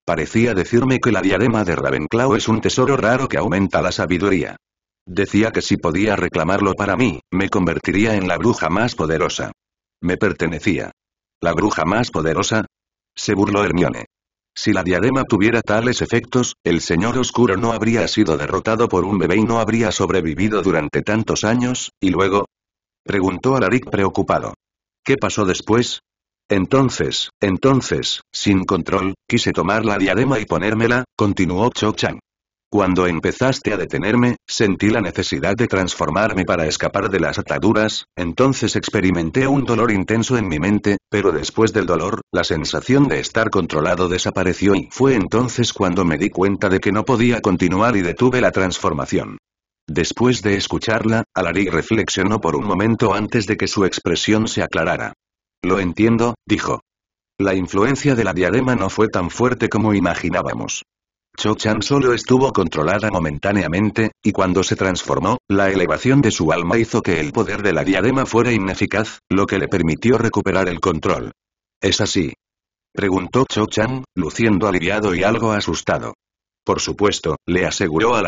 Speaker 1: Parecía decirme que la diadema de Ravenclaw es un tesoro raro que aumenta la sabiduría. Decía que si podía reclamarlo para mí, me convertiría en la bruja más poderosa. Me pertenecía. ¿La bruja más poderosa? Se burló Hermione. Si la diadema tuviera tales efectos, el señor oscuro no habría sido derrotado por un bebé y no habría sobrevivido durante tantos años, y luego... Preguntó Alaric preocupado. ¿Qué pasó después? Entonces, entonces, sin control, quise tomar la diadema y ponérmela, continuó Cho Chang. Cuando empezaste a detenerme, sentí la necesidad de transformarme para escapar de las ataduras, entonces experimenté un dolor intenso en mi mente, pero después del dolor, la sensación de estar controlado desapareció y fue entonces cuando me di cuenta de que no podía continuar y detuve la transformación. Después de escucharla, Alaric reflexionó por un momento antes de que su expresión se aclarara. Lo entiendo, dijo. La influencia de la diadema no fue tan fuerte como imaginábamos. Cho Chan solo estuvo controlada momentáneamente, y cuando se transformó, la elevación de su alma hizo que el poder de la diadema fuera ineficaz, lo que le permitió recuperar el control. ¿Es así? Preguntó Cho Chan, luciendo aliviado y algo asustado. Por supuesto, le aseguró a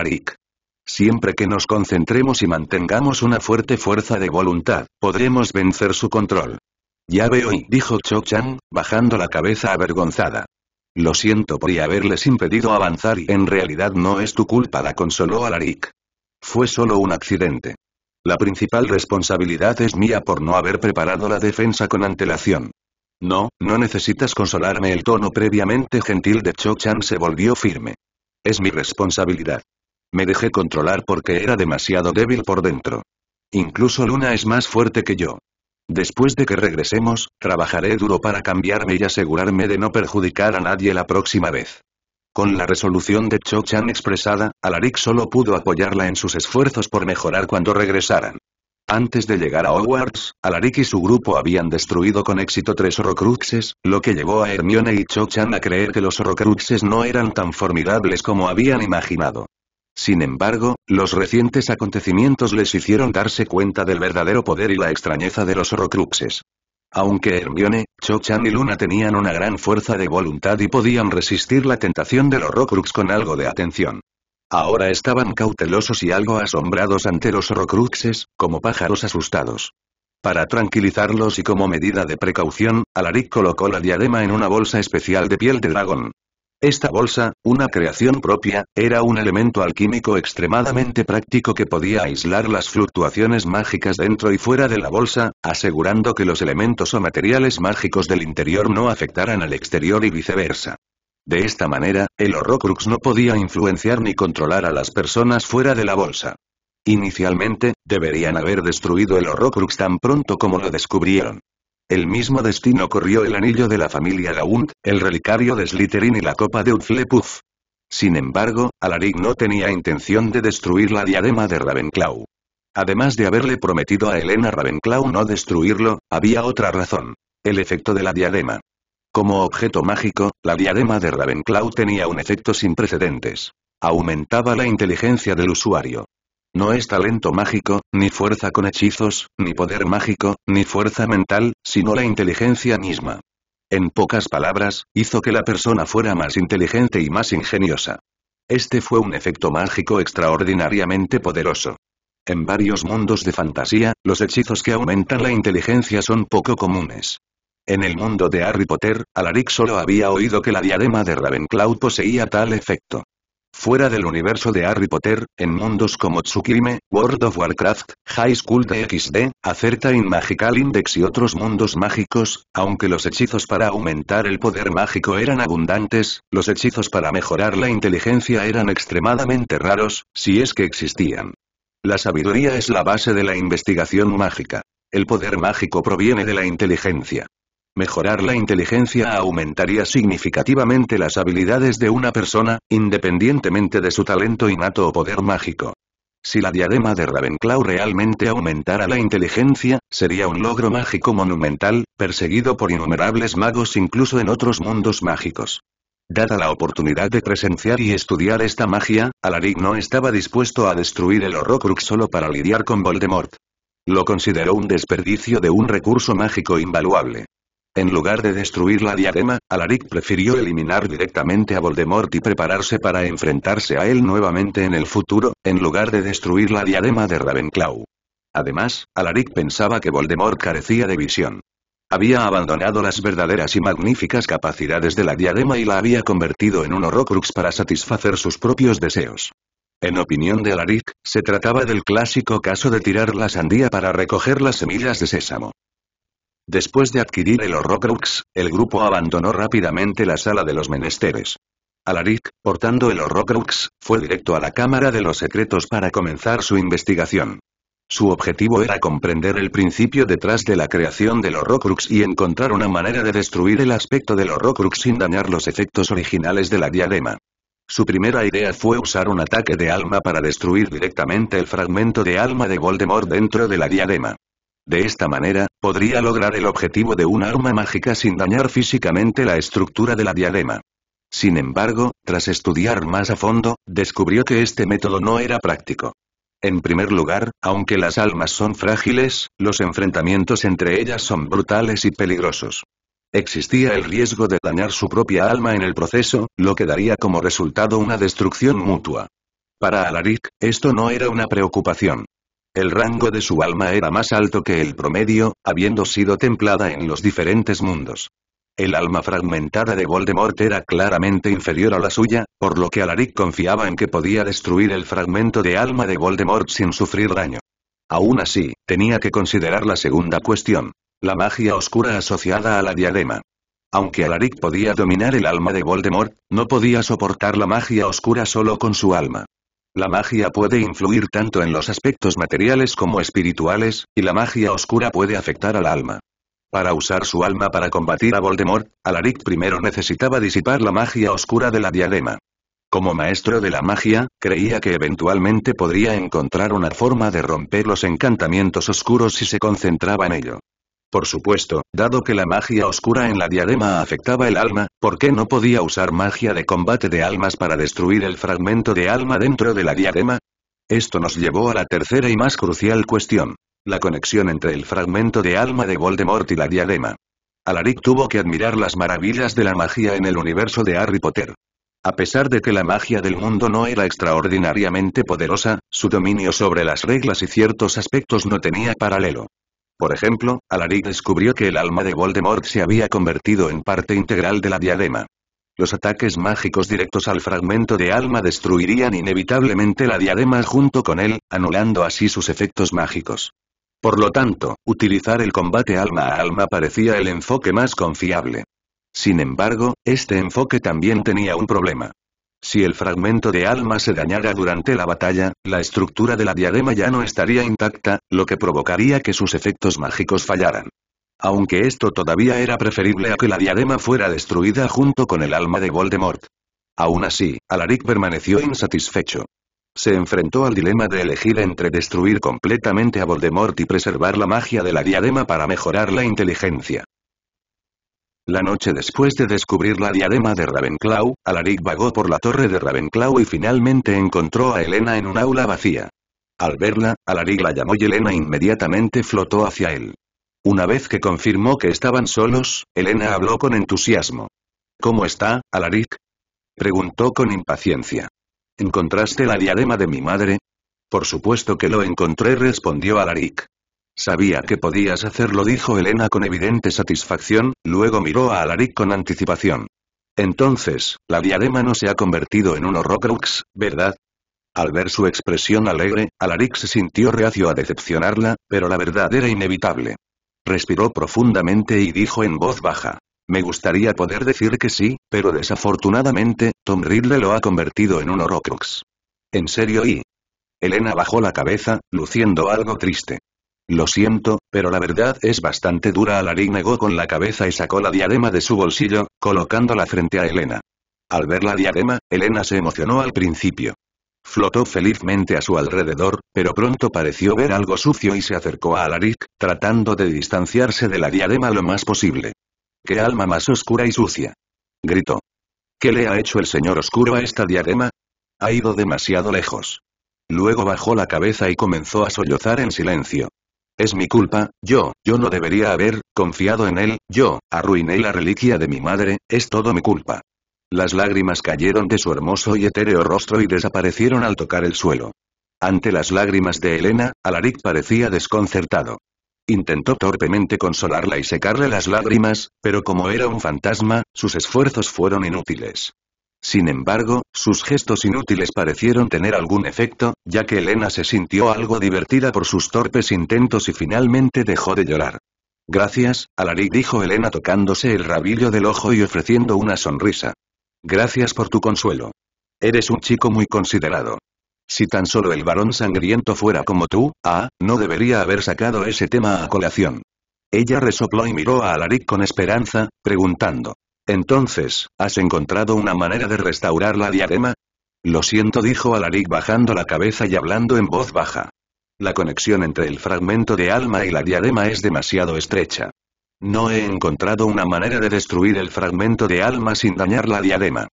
Speaker 1: Siempre que nos concentremos y mantengamos una fuerte fuerza de voluntad, podremos vencer su control. Ya veo y dijo cho Chang, bajando la cabeza avergonzada. Lo siento por haberles impedido avanzar y en realidad no es tu culpa la consoló Alaric. Fue solo un accidente. La principal responsabilidad es mía por no haber preparado la defensa con antelación. No, no necesitas consolarme el tono previamente gentil de Cho-chan se volvió firme. Es mi responsabilidad. Me dejé controlar porque era demasiado débil por dentro. Incluso Luna es más fuerte que yo. Después de que regresemos, trabajaré duro para cambiarme y asegurarme de no perjudicar a nadie la próxima vez. Con la resolución de Cho-chan expresada, Alaric solo pudo apoyarla en sus esfuerzos por mejorar cuando regresaran. Antes de llegar a Hogwarts, Alaric y su grupo habían destruido con éxito tres Horrocruxes, lo que llevó a Hermione y Cho-chan a creer que los Horrocruxes no eran tan formidables como habían imaginado. Sin embargo, los recientes acontecimientos les hicieron darse cuenta del verdadero poder y la extrañeza de los Horrocruxes. Aunque Hermione, cho y Luna tenían una gran fuerza de voluntad y podían resistir la tentación de los Horrocrux con algo de atención. Ahora estaban cautelosos y algo asombrados ante los Horrocruxes, como pájaros asustados. Para tranquilizarlos y como medida de precaución, Alaric colocó la diadema en una bolsa especial de piel de dragón. Esta bolsa, una creación propia, era un elemento alquímico extremadamente práctico que podía aislar las fluctuaciones mágicas dentro y fuera de la bolsa, asegurando que los elementos o materiales mágicos del interior no afectaran al exterior y viceversa. De esta manera, el Horrocrux no podía influenciar ni controlar a las personas fuera de la bolsa. Inicialmente, deberían haber destruido el Horrocrux tan pronto como lo descubrieron. El mismo destino corrió el anillo de la familia Gaunt, el relicario de Slytherin y la copa de Utflepuff. Sin embargo, Alaric no tenía intención de destruir la diadema de Ravenclaw. Además de haberle prometido a Elena Ravenclaw no destruirlo, había otra razón. El efecto de la diadema. Como objeto mágico, la diadema de Ravenclaw tenía un efecto sin precedentes. Aumentaba la inteligencia del usuario. No es talento mágico, ni fuerza con hechizos, ni poder mágico, ni fuerza mental, sino la inteligencia misma. En pocas palabras, hizo que la persona fuera más inteligente y más ingeniosa. Este fue un efecto mágico extraordinariamente poderoso. En varios mundos de fantasía, los hechizos que aumentan la inteligencia son poco comunes. En el mundo de Harry Potter, Alaric solo había oído que la diadema de Ravenclaw poseía tal efecto. Fuera del universo de Harry Potter, en mundos como Tsukime, World of Warcraft, High School DXD, XD, Acertain Magical Index y otros mundos mágicos, aunque los hechizos para aumentar el poder mágico eran abundantes, los hechizos para mejorar la inteligencia eran extremadamente raros, si es que existían. La sabiduría es la base de la investigación mágica. El poder mágico proviene de la inteligencia. Mejorar la inteligencia aumentaría significativamente las habilidades de una persona, independientemente de su talento innato o poder mágico. Si la diadema de Ravenclaw realmente aumentara la inteligencia, sería un logro mágico monumental, perseguido por innumerables magos incluso en otros mundos mágicos. Dada la oportunidad de presenciar y estudiar esta magia, Alaric no estaba dispuesto a destruir el Horrocrux solo para lidiar con Voldemort. Lo consideró un desperdicio de un recurso mágico invaluable. En lugar de destruir la diadema, Alaric prefirió eliminar directamente a Voldemort y prepararse para enfrentarse a él nuevamente en el futuro, en lugar de destruir la diadema de Ravenclaw. Además, Alaric pensaba que Voldemort carecía de visión. Había abandonado las verdaderas y magníficas capacidades de la diadema y la había convertido en un horrocrux para satisfacer sus propios deseos. En opinión de Alaric, se trataba del clásico caso de tirar la sandía para recoger las semillas de sésamo. Después de adquirir el Horrocrux, el grupo abandonó rápidamente la sala de los menesteres. Alaric, portando el Horrocrux, fue directo a la Cámara de los Secretos para comenzar su investigación. Su objetivo era comprender el principio detrás de la creación del Horrocrux y encontrar una manera de destruir el aspecto del Horrocrux sin dañar los efectos originales de la diadema. Su primera idea fue usar un ataque de alma para destruir directamente el fragmento de alma de Voldemort dentro de la diadema. De esta manera, podría lograr el objetivo de un arma mágica sin dañar físicamente la estructura de la diadema. Sin embargo, tras estudiar más a fondo, descubrió que este método no era práctico. En primer lugar, aunque las almas son frágiles, los enfrentamientos entre ellas son brutales y peligrosos. Existía el riesgo de dañar su propia alma en el proceso, lo que daría como resultado una destrucción mutua. Para Alaric, esto no era una preocupación. El rango de su alma era más alto que el promedio, habiendo sido templada en los diferentes mundos. El alma fragmentada de Voldemort era claramente inferior a la suya, por lo que Alaric confiaba en que podía destruir el fragmento de alma de Voldemort sin sufrir daño. Aún así, tenía que considerar la segunda cuestión. La magia oscura asociada a la diadema. Aunque Alaric podía dominar el alma de Voldemort, no podía soportar la magia oscura solo con su alma. La magia puede influir tanto en los aspectos materiales como espirituales, y la magia oscura puede afectar al alma. Para usar su alma para combatir a Voldemort, Alaric primero necesitaba disipar la magia oscura de la diadema. Como maestro de la magia, creía que eventualmente podría encontrar una forma de romper los encantamientos oscuros si se concentraba en ello. Por supuesto, dado que la magia oscura en la diadema afectaba el alma, ¿por qué no podía usar magia de combate de almas para destruir el fragmento de alma dentro de la diadema? Esto nos llevó a la tercera y más crucial cuestión. La conexión entre el fragmento de alma de Voldemort y la diadema. Alaric tuvo que admirar las maravillas de la magia en el universo de Harry Potter. A pesar de que la magia del mundo no era extraordinariamente poderosa, su dominio sobre las reglas y ciertos aspectos no tenía paralelo. Por ejemplo, Alaric descubrió que el alma de Voldemort se había convertido en parte integral de la diadema. Los ataques mágicos directos al fragmento de alma destruirían inevitablemente la diadema junto con él, anulando así sus efectos mágicos. Por lo tanto, utilizar el combate alma a alma parecía el enfoque más confiable. Sin embargo, este enfoque también tenía un problema. Si el fragmento de alma se dañara durante la batalla, la estructura de la diadema ya no estaría intacta, lo que provocaría que sus efectos mágicos fallaran. Aunque esto todavía era preferible a que la diadema fuera destruida junto con el alma de Voldemort. Aún así, Alaric permaneció insatisfecho. Se enfrentó al dilema de elegir entre destruir completamente a Voldemort y preservar la magia de la diadema para mejorar la inteligencia. La noche después de descubrir la diadema de Ravenclaw, Alaric vagó por la torre de Ravenclaw y finalmente encontró a Elena en un aula vacía. Al verla, Alaric la llamó y Elena inmediatamente flotó hacia él. Una vez que confirmó que estaban solos, Elena habló con entusiasmo. ¿Cómo está, Alaric? Preguntó con impaciencia. ¿Encontraste la diadema de mi madre? Por supuesto que lo encontré respondió Alaric. Sabía que podías hacerlo dijo Elena con evidente satisfacción, luego miró a Alaric con anticipación. Entonces, la diadema no se ha convertido en un horrocrux, ¿verdad? Al ver su expresión alegre, Alaric se sintió reacio a decepcionarla, pero la verdad era inevitable. Respiró profundamente y dijo en voz baja. Me gustaría poder decir que sí, pero desafortunadamente, Tom Riddle lo ha convertido en un horrocrux». ¿En serio y? Elena bajó la cabeza, luciendo algo triste. Lo siento, pero la verdad es bastante dura. Alaric negó con la cabeza y sacó la diadema de su bolsillo, colocándola frente a Elena. Al ver la diadema, Elena se emocionó al principio. Flotó felizmente a su alrededor, pero pronto pareció ver algo sucio y se acercó a Alaric, tratando de distanciarse de la diadema lo más posible. ¡Qué alma más oscura y sucia! gritó. ¿Qué le ha hecho el señor oscuro a esta diadema? Ha ido demasiado lejos. Luego bajó la cabeza y comenzó a sollozar en silencio. Es mi culpa, yo, yo no debería haber, confiado en él, yo, arruiné la reliquia de mi madre, es todo mi culpa. Las lágrimas cayeron de su hermoso y etéreo rostro y desaparecieron al tocar el suelo. Ante las lágrimas de Elena, Alaric parecía desconcertado. Intentó torpemente consolarla y secarle las lágrimas, pero como era un fantasma, sus esfuerzos fueron inútiles. Sin embargo, sus gestos inútiles parecieron tener algún efecto, ya que Elena se sintió algo divertida por sus torpes intentos y finalmente dejó de llorar. Gracias, Alaric dijo Elena tocándose el rabillo del ojo y ofreciendo una sonrisa. Gracias por tu consuelo. Eres un chico muy considerado. Si tan solo el varón sangriento fuera como tú, ah, no debería haber sacado ese tema a colación. Ella resopló y miró a Alaric con esperanza, preguntando. Entonces, ¿has encontrado una manera de restaurar la diadema? Lo siento dijo Alaric bajando la cabeza y hablando en voz baja. La conexión entre el fragmento de alma y la diadema es demasiado estrecha. No he encontrado una manera de destruir el fragmento de alma sin dañar la diadema.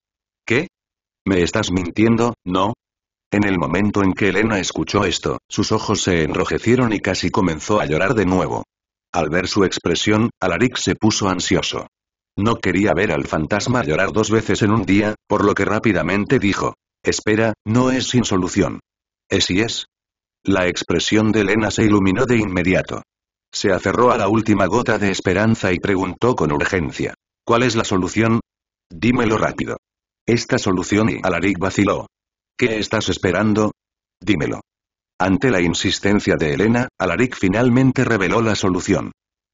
Speaker 1: ¿Qué? ¿Me estás mintiendo, no? En el momento en que Elena escuchó esto, sus ojos se enrojecieron y casi comenzó a llorar de nuevo. Al ver su expresión, Alaric se puso ansioso. No quería ver al fantasma llorar dos veces en un día, por lo que rápidamente dijo. Espera, no es sin solución. ¿Es y es? La expresión de Elena se iluminó de inmediato. Se aferró a la última gota de esperanza y preguntó con urgencia. ¿Cuál es la solución? Dímelo rápido. Esta solución y Alaric vaciló. ¿Qué estás esperando? Dímelo. Ante la insistencia de Elena, Alaric finalmente reveló la solución.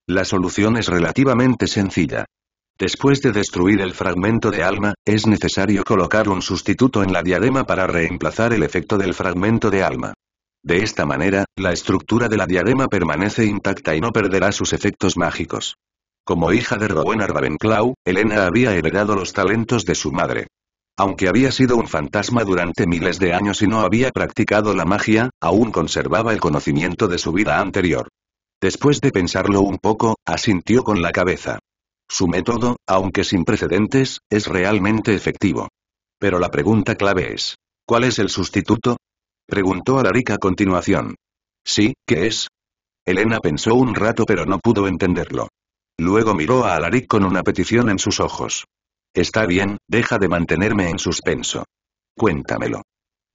Speaker 1: La solución es relativamente sencilla. Después de destruir el fragmento de alma, es necesario colocar un sustituto en la diadema para reemplazar el efecto del fragmento de alma. De esta manera, la estructura de la diadema permanece intacta y no perderá sus efectos mágicos. Como hija de Rowena Ravenclaw, Elena había heredado los talentos de su madre. Aunque había sido un fantasma durante miles de años y no había practicado la magia, aún conservaba el conocimiento de su vida anterior. Después de pensarlo un poco, asintió con la cabeza. Su método, aunque sin precedentes, es realmente efectivo. Pero la pregunta clave es, ¿cuál es el sustituto? Preguntó Alaric a continuación. Sí, ¿qué es? Elena pensó un rato pero no pudo entenderlo. Luego miró a Alaric con una petición en sus ojos. Está bien, deja de mantenerme en suspenso. Cuéntamelo.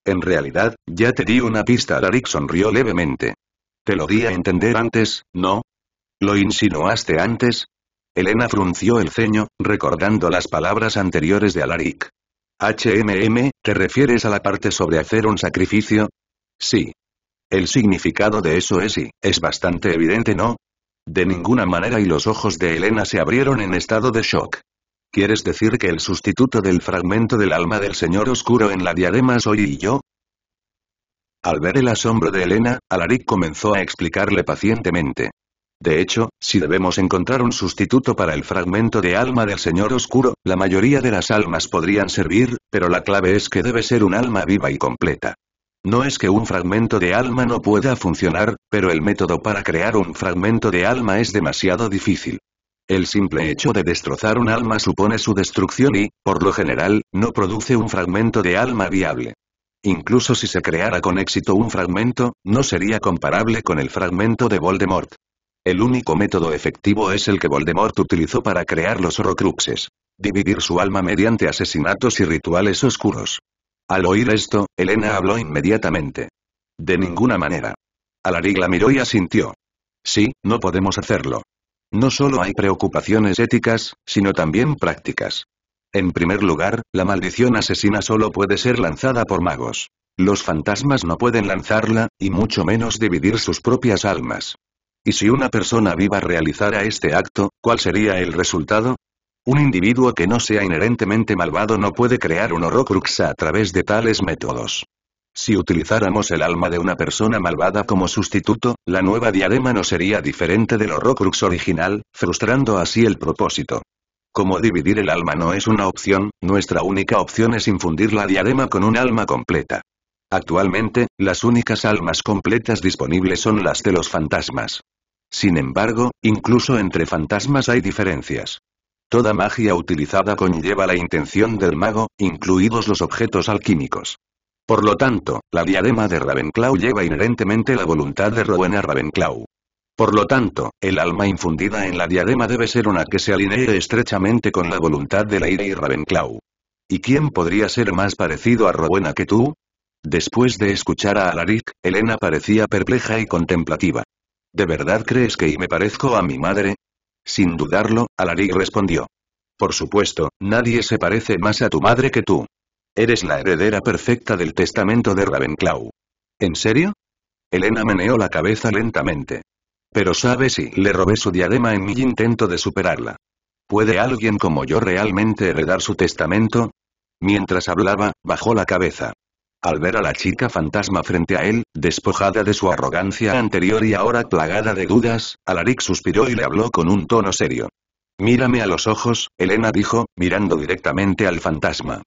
Speaker 1: En realidad, ya te di una pista. Alaric sonrió levemente. Te lo di a entender antes, ¿no? Lo insinuaste antes, Elena frunció el ceño, recordando las palabras anteriores de Alaric. HMM, ¿te refieres a la parte sobre hacer un sacrificio? Sí. El significado de eso es y, es bastante evidente, ¿no? De ninguna manera y los ojos de Elena se abrieron en estado de shock. ¿Quieres decir que el sustituto del fragmento del alma del Señor Oscuro en la diadema soy yo? Al ver el asombro de Elena, Alaric comenzó a explicarle pacientemente. De hecho, si debemos encontrar un sustituto para el fragmento de alma del Señor Oscuro, la mayoría de las almas podrían servir, pero la clave es que debe ser un alma viva y completa. No es que un fragmento de alma no pueda funcionar, pero el método para crear un fragmento de alma es demasiado difícil. El simple hecho de destrozar un alma supone su destrucción y, por lo general, no produce un fragmento de alma viable. Incluso si se creara con éxito un fragmento, no sería comparable con el fragmento de Voldemort. El único método efectivo es el que Voldemort utilizó para crear los Horrocruxes. Dividir su alma mediante asesinatos y rituales oscuros. Al oír esto, Elena habló inmediatamente. De ninguna manera. Alaric la miró y asintió. Sí, no podemos hacerlo. No solo hay preocupaciones éticas, sino también prácticas. En primer lugar, la maldición asesina solo puede ser lanzada por magos. Los fantasmas no pueden lanzarla, y mucho menos dividir sus propias almas. Y si una persona viva realizara este acto, ¿cuál sería el resultado? Un individuo que no sea inherentemente malvado no puede crear un horrocrux a través de tales métodos. Si utilizáramos el alma de una persona malvada como sustituto, la nueva diadema no sería diferente del horrocrux original, frustrando así el propósito. Como dividir el alma no es una opción, nuestra única opción es infundir la diadema con un alma completa. Actualmente, las únicas almas completas disponibles son las de los fantasmas. Sin embargo, incluso entre fantasmas hay diferencias. Toda magia utilizada conlleva la intención del mago, incluidos los objetos alquímicos. Por lo tanto, la diadema de Ravenclaw lleva inherentemente la voluntad de Rowena Ravenclaw. Por lo tanto, el alma infundida en la diadema debe ser una que se alinee estrechamente con la voluntad de Lady Ravenclaw. ¿Y quién podría ser más parecido a Rowena que tú? Después de escuchar a Alaric, Elena parecía perpleja y contemplativa. ¿De verdad crees que y me parezco a mi madre? Sin dudarlo, Alaric respondió. Por supuesto, nadie se parece más a tu madre que tú. Eres la heredera perfecta del testamento de Ravenclaw. ¿En serio? Elena meneó la cabeza lentamente. Pero sabe si le robé su diadema en mi intento de superarla. ¿Puede alguien como yo realmente heredar su testamento? Mientras hablaba, bajó la cabeza. Al ver a la chica fantasma frente a él, despojada de su arrogancia anterior y ahora plagada de dudas, Alaric suspiró y le habló con un tono serio. Mírame a los ojos, Elena dijo, mirando directamente al fantasma.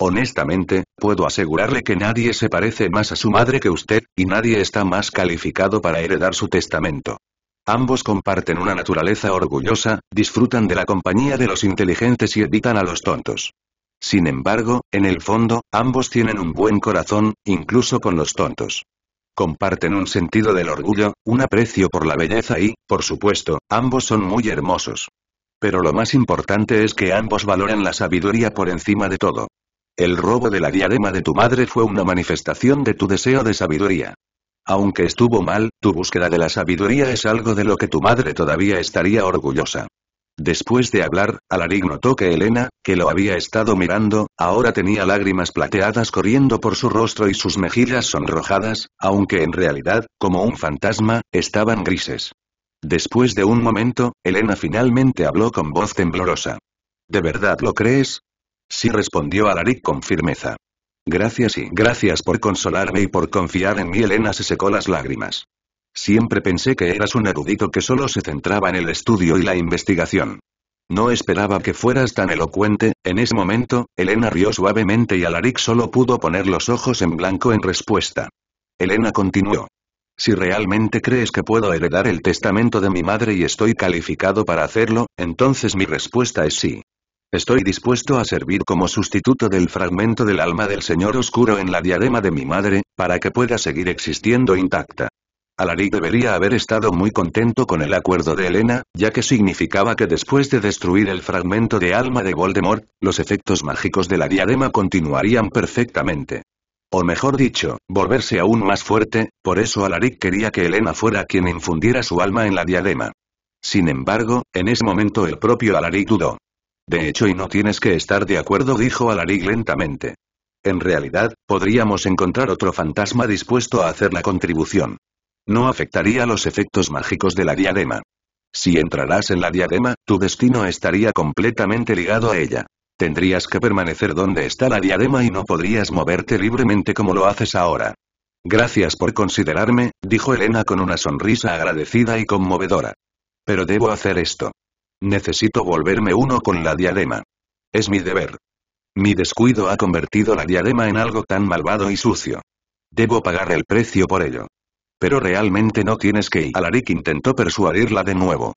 Speaker 1: Honestamente, puedo asegurarle que nadie se parece más a su madre que usted, y nadie está más calificado para heredar su testamento. Ambos comparten una naturaleza orgullosa, disfrutan de la compañía de los inteligentes y evitan a los tontos. Sin embargo, en el fondo, ambos tienen un buen corazón, incluso con los tontos. Comparten un sentido del orgullo, un aprecio por la belleza y, por supuesto, ambos son muy hermosos. Pero lo más importante es que ambos valoran la sabiduría por encima de todo. El robo de la diadema de tu madre fue una manifestación de tu deseo de sabiduría. Aunque estuvo mal, tu búsqueda de la sabiduría es algo de lo que tu madre todavía estaría orgullosa. Después de hablar, Alaric notó que Elena, que lo había estado mirando, ahora tenía lágrimas plateadas corriendo por su rostro y sus mejillas sonrojadas, aunque en realidad, como un fantasma, estaban grises. Después de un momento, Elena finalmente habló con voz temblorosa. ¿De verdad lo crees? Sí respondió Alaric con firmeza. Gracias y gracias por consolarme y por confiar en mí. Elena se secó las lágrimas. Siempre pensé que eras un erudito que solo se centraba en el estudio y la investigación. No esperaba que fueras tan elocuente, en ese momento, Elena rió suavemente y Alaric solo pudo poner los ojos en blanco en respuesta. Elena continuó. Si realmente crees que puedo heredar el testamento de mi madre y estoy calificado para hacerlo, entonces mi respuesta es sí. Estoy dispuesto a servir como sustituto del fragmento del alma del Señor Oscuro en la diadema de mi madre, para que pueda seguir existiendo intacta. Alaric debería haber estado muy contento con el acuerdo de Elena, ya que significaba que después de destruir el fragmento de alma de Voldemort, los efectos mágicos de la diadema continuarían perfectamente. O mejor dicho, volverse aún más fuerte, por eso Alaric quería que Elena fuera quien infundiera su alma en la diadema. Sin embargo, en ese momento el propio Alaric dudó. De hecho y no tienes que estar de acuerdo dijo Alaric lentamente. En realidad, podríamos encontrar otro fantasma dispuesto a hacer la contribución. No afectaría los efectos mágicos de la diadema. Si entrarás en la diadema, tu destino estaría completamente ligado a ella. Tendrías que permanecer donde está la diadema y no podrías moverte libremente como lo haces ahora. Gracias por considerarme, dijo Elena con una sonrisa agradecida y conmovedora. Pero debo hacer esto. Necesito volverme uno con la diadema. Es mi deber. Mi descuido ha convertido la diadema en algo tan malvado y sucio. Debo pagar el precio por ello. Pero realmente no tienes que ir. Alaric intentó persuadirla de nuevo.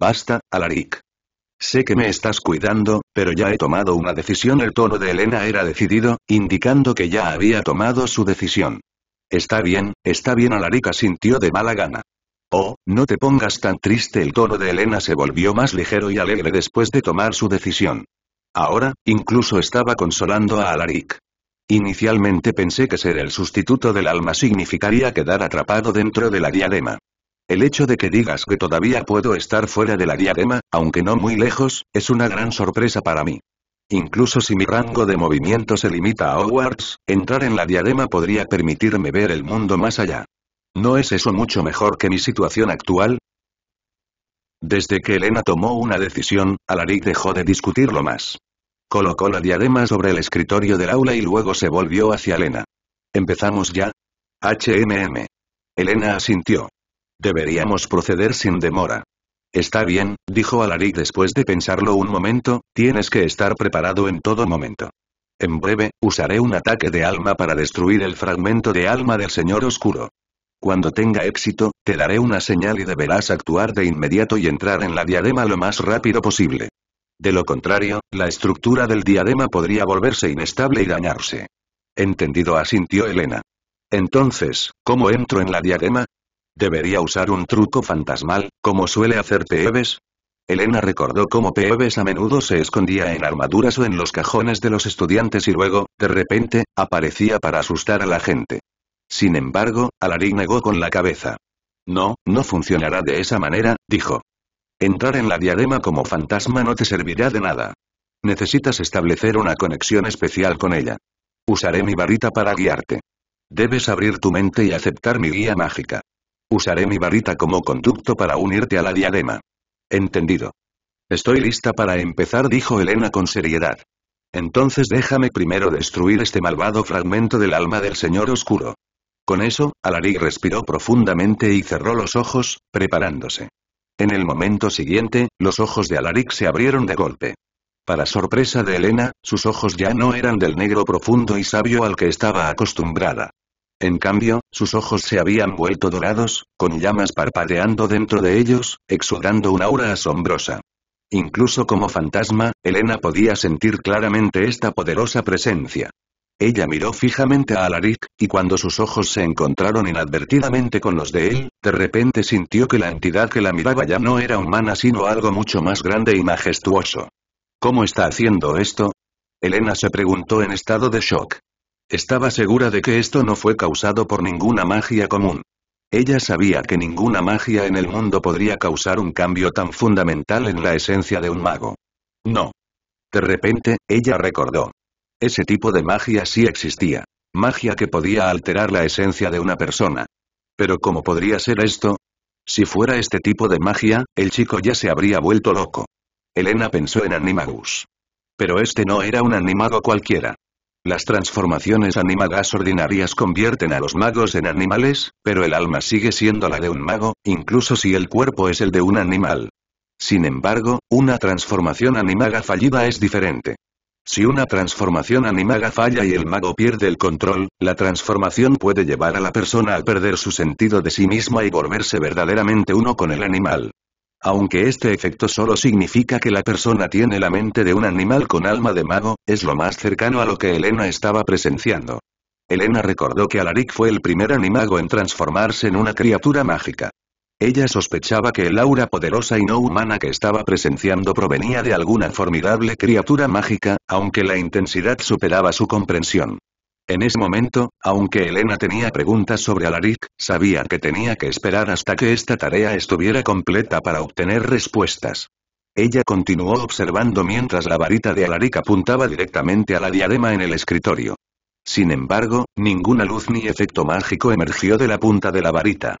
Speaker 1: Basta, Alaric. Sé que me estás cuidando, pero ya he tomado una decisión. El tono de Elena era decidido, indicando que ya había tomado su decisión. Está bien, está bien. Alaric sintió de mala gana. Oh, no te pongas tan triste. El tono de Elena se volvió más ligero y alegre después de tomar su decisión. Ahora, incluso estaba consolando a Alaric. Inicialmente pensé que ser el sustituto del alma significaría quedar atrapado dentro de la diadema. El hecho de que digas que todavía puedo estar fuera de la diadema, aunque no muy lejos, es una gran sorpresa para mí. Incluso si mi rango de movimiento se limita a Hogwarts, entrar en la diadema podría permitirme ver el mundo más allá. ¿No es eso mucho mejor que mi situación actual? Desde que Elena tomó una decisión, Alaric dejó de discutirlo más. Colocó la diadema sobre el escritorio del aula y luego se volvió hacia Elena. ¿Empezamos ya? HMM. Elena asintió. Deberíamos proceder sin demora. Está bien, dijo Alaric después de pensarlo un momento, tienes que estar preparado en todo momento. En breve, usaré un ataque de alma para destruir el fragmento de alma del Señor Oscuro. Cuando tenga éxito, te daré una señal y deberás actuar de inmediato y entrar en la diadema lo más rápido posible. De lo contrario, la estructura del diadema podría volverse inestable y dañarse. Entendido asintió Elena. Entonces, ¿cómo entro en la diadema? ¿Debería usar un truco fantasmal, como suele hacer P.E.B.S.? Elena recordó cómo P.E.B.S. a menudo se escondía en armaduras o en los cajones de los estudiantes y luego, de repente, aparecía para asustar a la gente. Sin embargo, Alarín negó con la cabeza. No, no funcionará de esa manera, dijo. Entrar en la diadema como fantasma no te servirá de nada. Necesitas establecer una conexión especial con ella. Usaré mi varita para guiarte. Debes abrir tu mente y aceptar mi guía mágica. Usaré mi varita como conducto para unirte a la diadema. Entendido. Estoy lista para empezar, dijo Elena con seriedad. Entonces déjame primero destruir este malvado fragmento del alma del Señor Oscuro. Con eso, Alaric respiró profundamente y cerró los ojos, preparándose. En el momento siguiente, los ojos de Alaric se abrieron de golpe. Para sorpresa de Elena, sus ojos ya no eran del negro profundo y sabio al que estaba acostumbrada. En cambio, sus ojos se habían vuelto dorados, con llamas parpadeando dentro de ellos, exudando una aura asombrosa. Incluso como fantasma, Elena podía sentir claramente esta poderosa presencia. Ella miró fijamente a Alaric, y cuando sus ojos se encontraron inadvertidamente con los de él, de repente sintió que la entidad que la miraba ya no era humana sino algo mucho más grande y majestuoso. ¿Cómo está haciendo esto? Elena se preguntó en estado de shock. Estaba segura de que esto no fue causado por ninguna magia común. Ella sabía que ninguna magia en el mundo podría causar un cambio tan fundamental en la esencia de un mago. No. De repente, ella recordó. Ese tipo de magia sí existía. Magia que podía alterar la esencia de una persona. Pero ¿cómo podría ser esto? Si fuera este tipo de magia, el chico ya se habría vuelto loco. Elena pensó en Animagus. Pero este no era un animago cualquiera. Las transformaciones animagas ordinarias convierten a los magos en animales, pero el alma sigue siendo la de un mago, incluso si el cuerpo es el de un animal. Sin embargo, una transformación animaga fallida es diferente. Si una transformación animaga falla y el mago pierde el control, la transformación puede llevar a la persona a perder su sentido de sí misma y volverse verdaderamente uno con el animal. Aunque este efecto solo significa que la persona tiene la mente de un animal con alma de mago, es lo más cercano a lo que Elena estaba presenciando. Elena recordó que Alaric fue el primer animago en transformarse en una criatura mágica. Ella sospechaba que el aura poderosa y no humana que estaba presenciando provenía de alguna formidable criatura mágica, aunque la intensidad superaba su comprensión. En ese momento, aunque Elena tenía preguntas sobre Alaric, sabía que tenía que esperar hasta que esta tarea estuviera completa para obtener respuestas. Ella continuó observando mientras la varita de Alaric apuntaba directamente a la diadema en el escritorio. Sin embargo, ninguna luz ni efecto mágico emergió de la punta de la varita.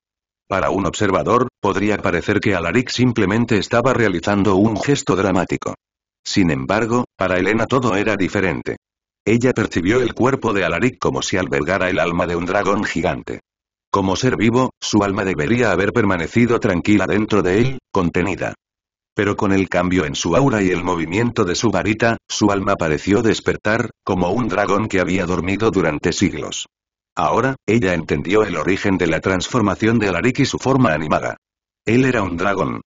Speaker 1: Para un observador, podría parecer que Alaric simplemente estaba realizando un gesto dramático. Sin embargo, para Elena todo era diferente. Ella percibió el cuerpo de Alaric como si albergara el alma de un dragón gigante. Como ser vivo, su alma debería haber permanecido tranquila dentro de él, contenida. Pero con el cambio en su aura y el movimiento de su varita, su alma pareció despertar, como un dragón que había dormido durante siglos. Ahora, ella entendió el origen de la transformación de Alaric y su forma animada. Él era un dragón.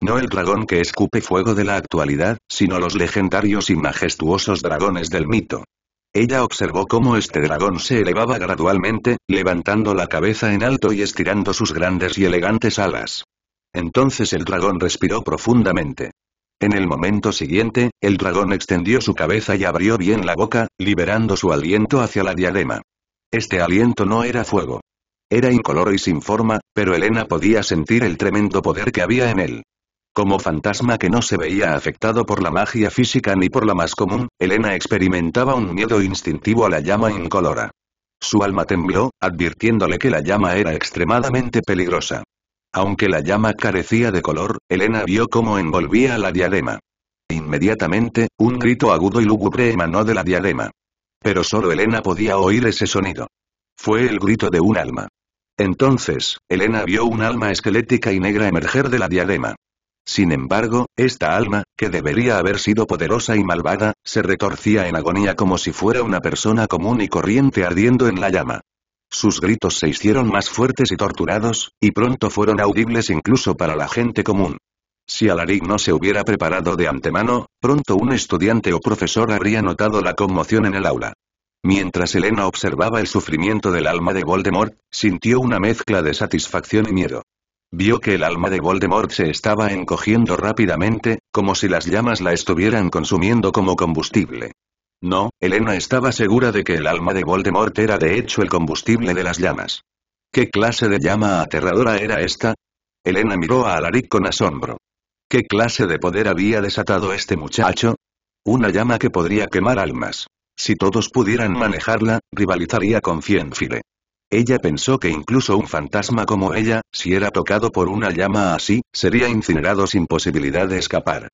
Speaker 1: No el dragón que escupe fuego de la actualidad, sino los legendarios y majestuosos dragones del mito. Ella observó cómo este dragón se elevaba gradualmente, levantando la cabeza en alto y estirando sus grandes y elegantes alas. Entonces el dragón respiró profundamente. En el momento siguiente, el dragón extendió su cabeza y abrió bien la boca, liberando su aliento hacia la diadema. Este aliento no era fuego. Era incoloro y sin forma, pero Elena podía sentir el tremendo poder que había en él. Como fantasma que no se veía afectado por la magia física ni por la más común, Elena experimentaba un miedo instintivo a la llama incolora. Su alma tembló, advirtiéndole que la llama era extremadamente peligrosa. Aunque la llama carecía de color, Elena vio cómo envolvía la diadema. Inmediatamente, un grito agudo y lúgubre emanó de la diadema. Pero solo Elena podía oír ese sonido. Fue el grito de un alma. Entonces, Elena vio un alma esquelética y negra emerger de la diadema. Sin embargo, esta alma, que debería haber sido poderosa y malvada, se retorcía en agonía como si fuera una persona común y corriente ardiendo en la llama. Sus gritos se hicieron más fuertes y torturados, y pronto fueron audibles incluso para la gente común. Si Alaric no se hubiera preparado de antemano, pronto un estudiante o profesor habría notado la conmoción en el aula. Mientras Elena observaba el sufrimiento del alma de Voldemort, sintió una mezcla de satisfacción y miedo. Vio que el alma de Voldemort se estaba encogiendo rápidamente, como si las llamas la estuvieran consumiendo como combustible. No, Elena estaba segura de que el alma de Voldemort era de hecho el combustible de las llamas. ¿Qué clase de llama aterradora era esta? Elena miró a Alaric con asombro. ¿Qué clase de poder había desatado este muchacho? Una llama que podría quemar almas. Si todos pudieran manejarla, rivalizaría con Cienfile. Ella pensó que incluso un fantasma como ella, si era tocado por una llama así, sería incinerado sin posibilidad de escapar.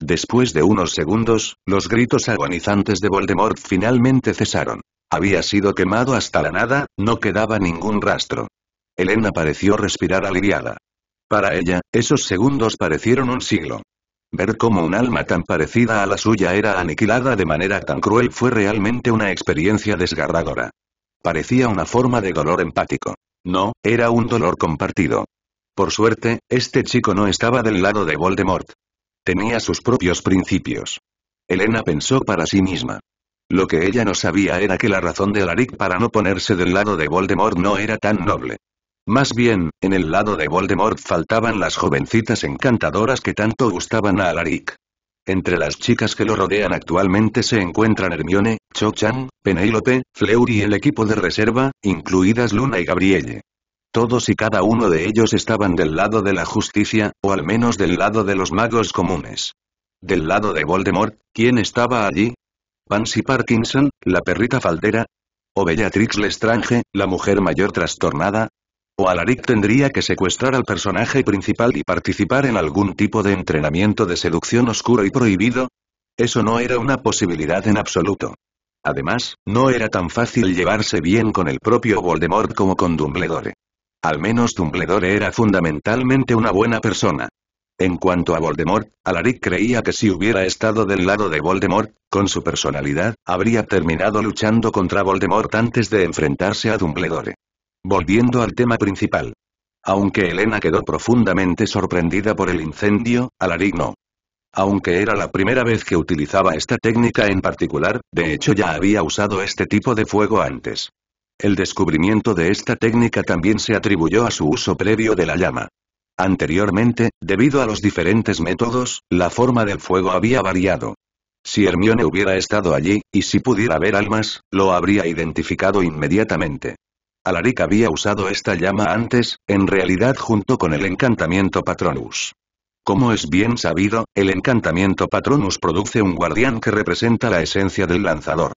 Speaker 1: Después de unos segundos, los gritos agonizantes de Voldemort finalmente cesaron. Había sido quemado hasta la nada, no quedaba ningún rastro. Elena pareció respirar aliviada. Para ella, esos segundos parecieron un siglo. Ver cómo un alma tan parecida a la suya era aniquilada de manera tan cruel fue realmente una experiencia desgarradora. Parecía una forma de dolor empático. No, era un dolor compartido. Por suerte, este chico no estaba del lado de Voldemort. Tenía sus propios principios. Elena pensó para sí misma. Lo que ella no sabía era que la razón de Alaric para no ponerse del lado de Voldemort no era tan noble. Más bien, en el lado de Voldemort faltaban las jovencitas encantadoras que tanto gustaban a Alaric. Entre las chicas que lo rodean actualmente se encuentran Hermione, Cho-Chang, Penélope, Fleury y el equipo de reserva, incluidas Luna y Gabrielle. Todos y cada uno de ellos estaban del lado de la justicia, o al menos del lado de los magos comunes. Del lado de Voldemort, ¿quién estaba allí? ¿Pansy Parkinson, la perrita faldera? ¿O Bellatrix Lestrange, la mujer mayor trastornada? o Alaric tendría que secuestrar al personaje principal y participar en algún tipo de entrenamiento de seducción oscuro y prohibido. Eso no era una posibilidad en absoluto. Además, no era tan fácil llevarse bien con el propio Voldemort como con Dumbledore. Al menos Dumbledore era fundamentalmente una buena persona. En cuanto a Voldemort, Alaric creía que si hubiera estado del lado de Voldemort, con su personalidad, habría terminado luchando contra Voldemort antes de enfrentarse a Dumbledore. Volviendo al tema principal. Aunque Elena quedó profundamente sorprendida por el incendio, Alaric Aunque era la primera vez que utilizaba esta técnica en particular, de hecho ya había usado este tipo de fuego antes. El descubrimiento de esta técnica también se atribuyó a su uso previo de la llama. Anteriormente, debido a los diferentes métodos, la forma del fuego había variado. Si Hermione hubiera estado allí, y si pudiera ver almas, lo habría identificado inmediatamente. Alaric había usado esta llama antes, en realidad junto con el encantamiento Patronus. Como es bien sabido, el encantamiento Patronus produce un guardián que representa la esencia del lanzador.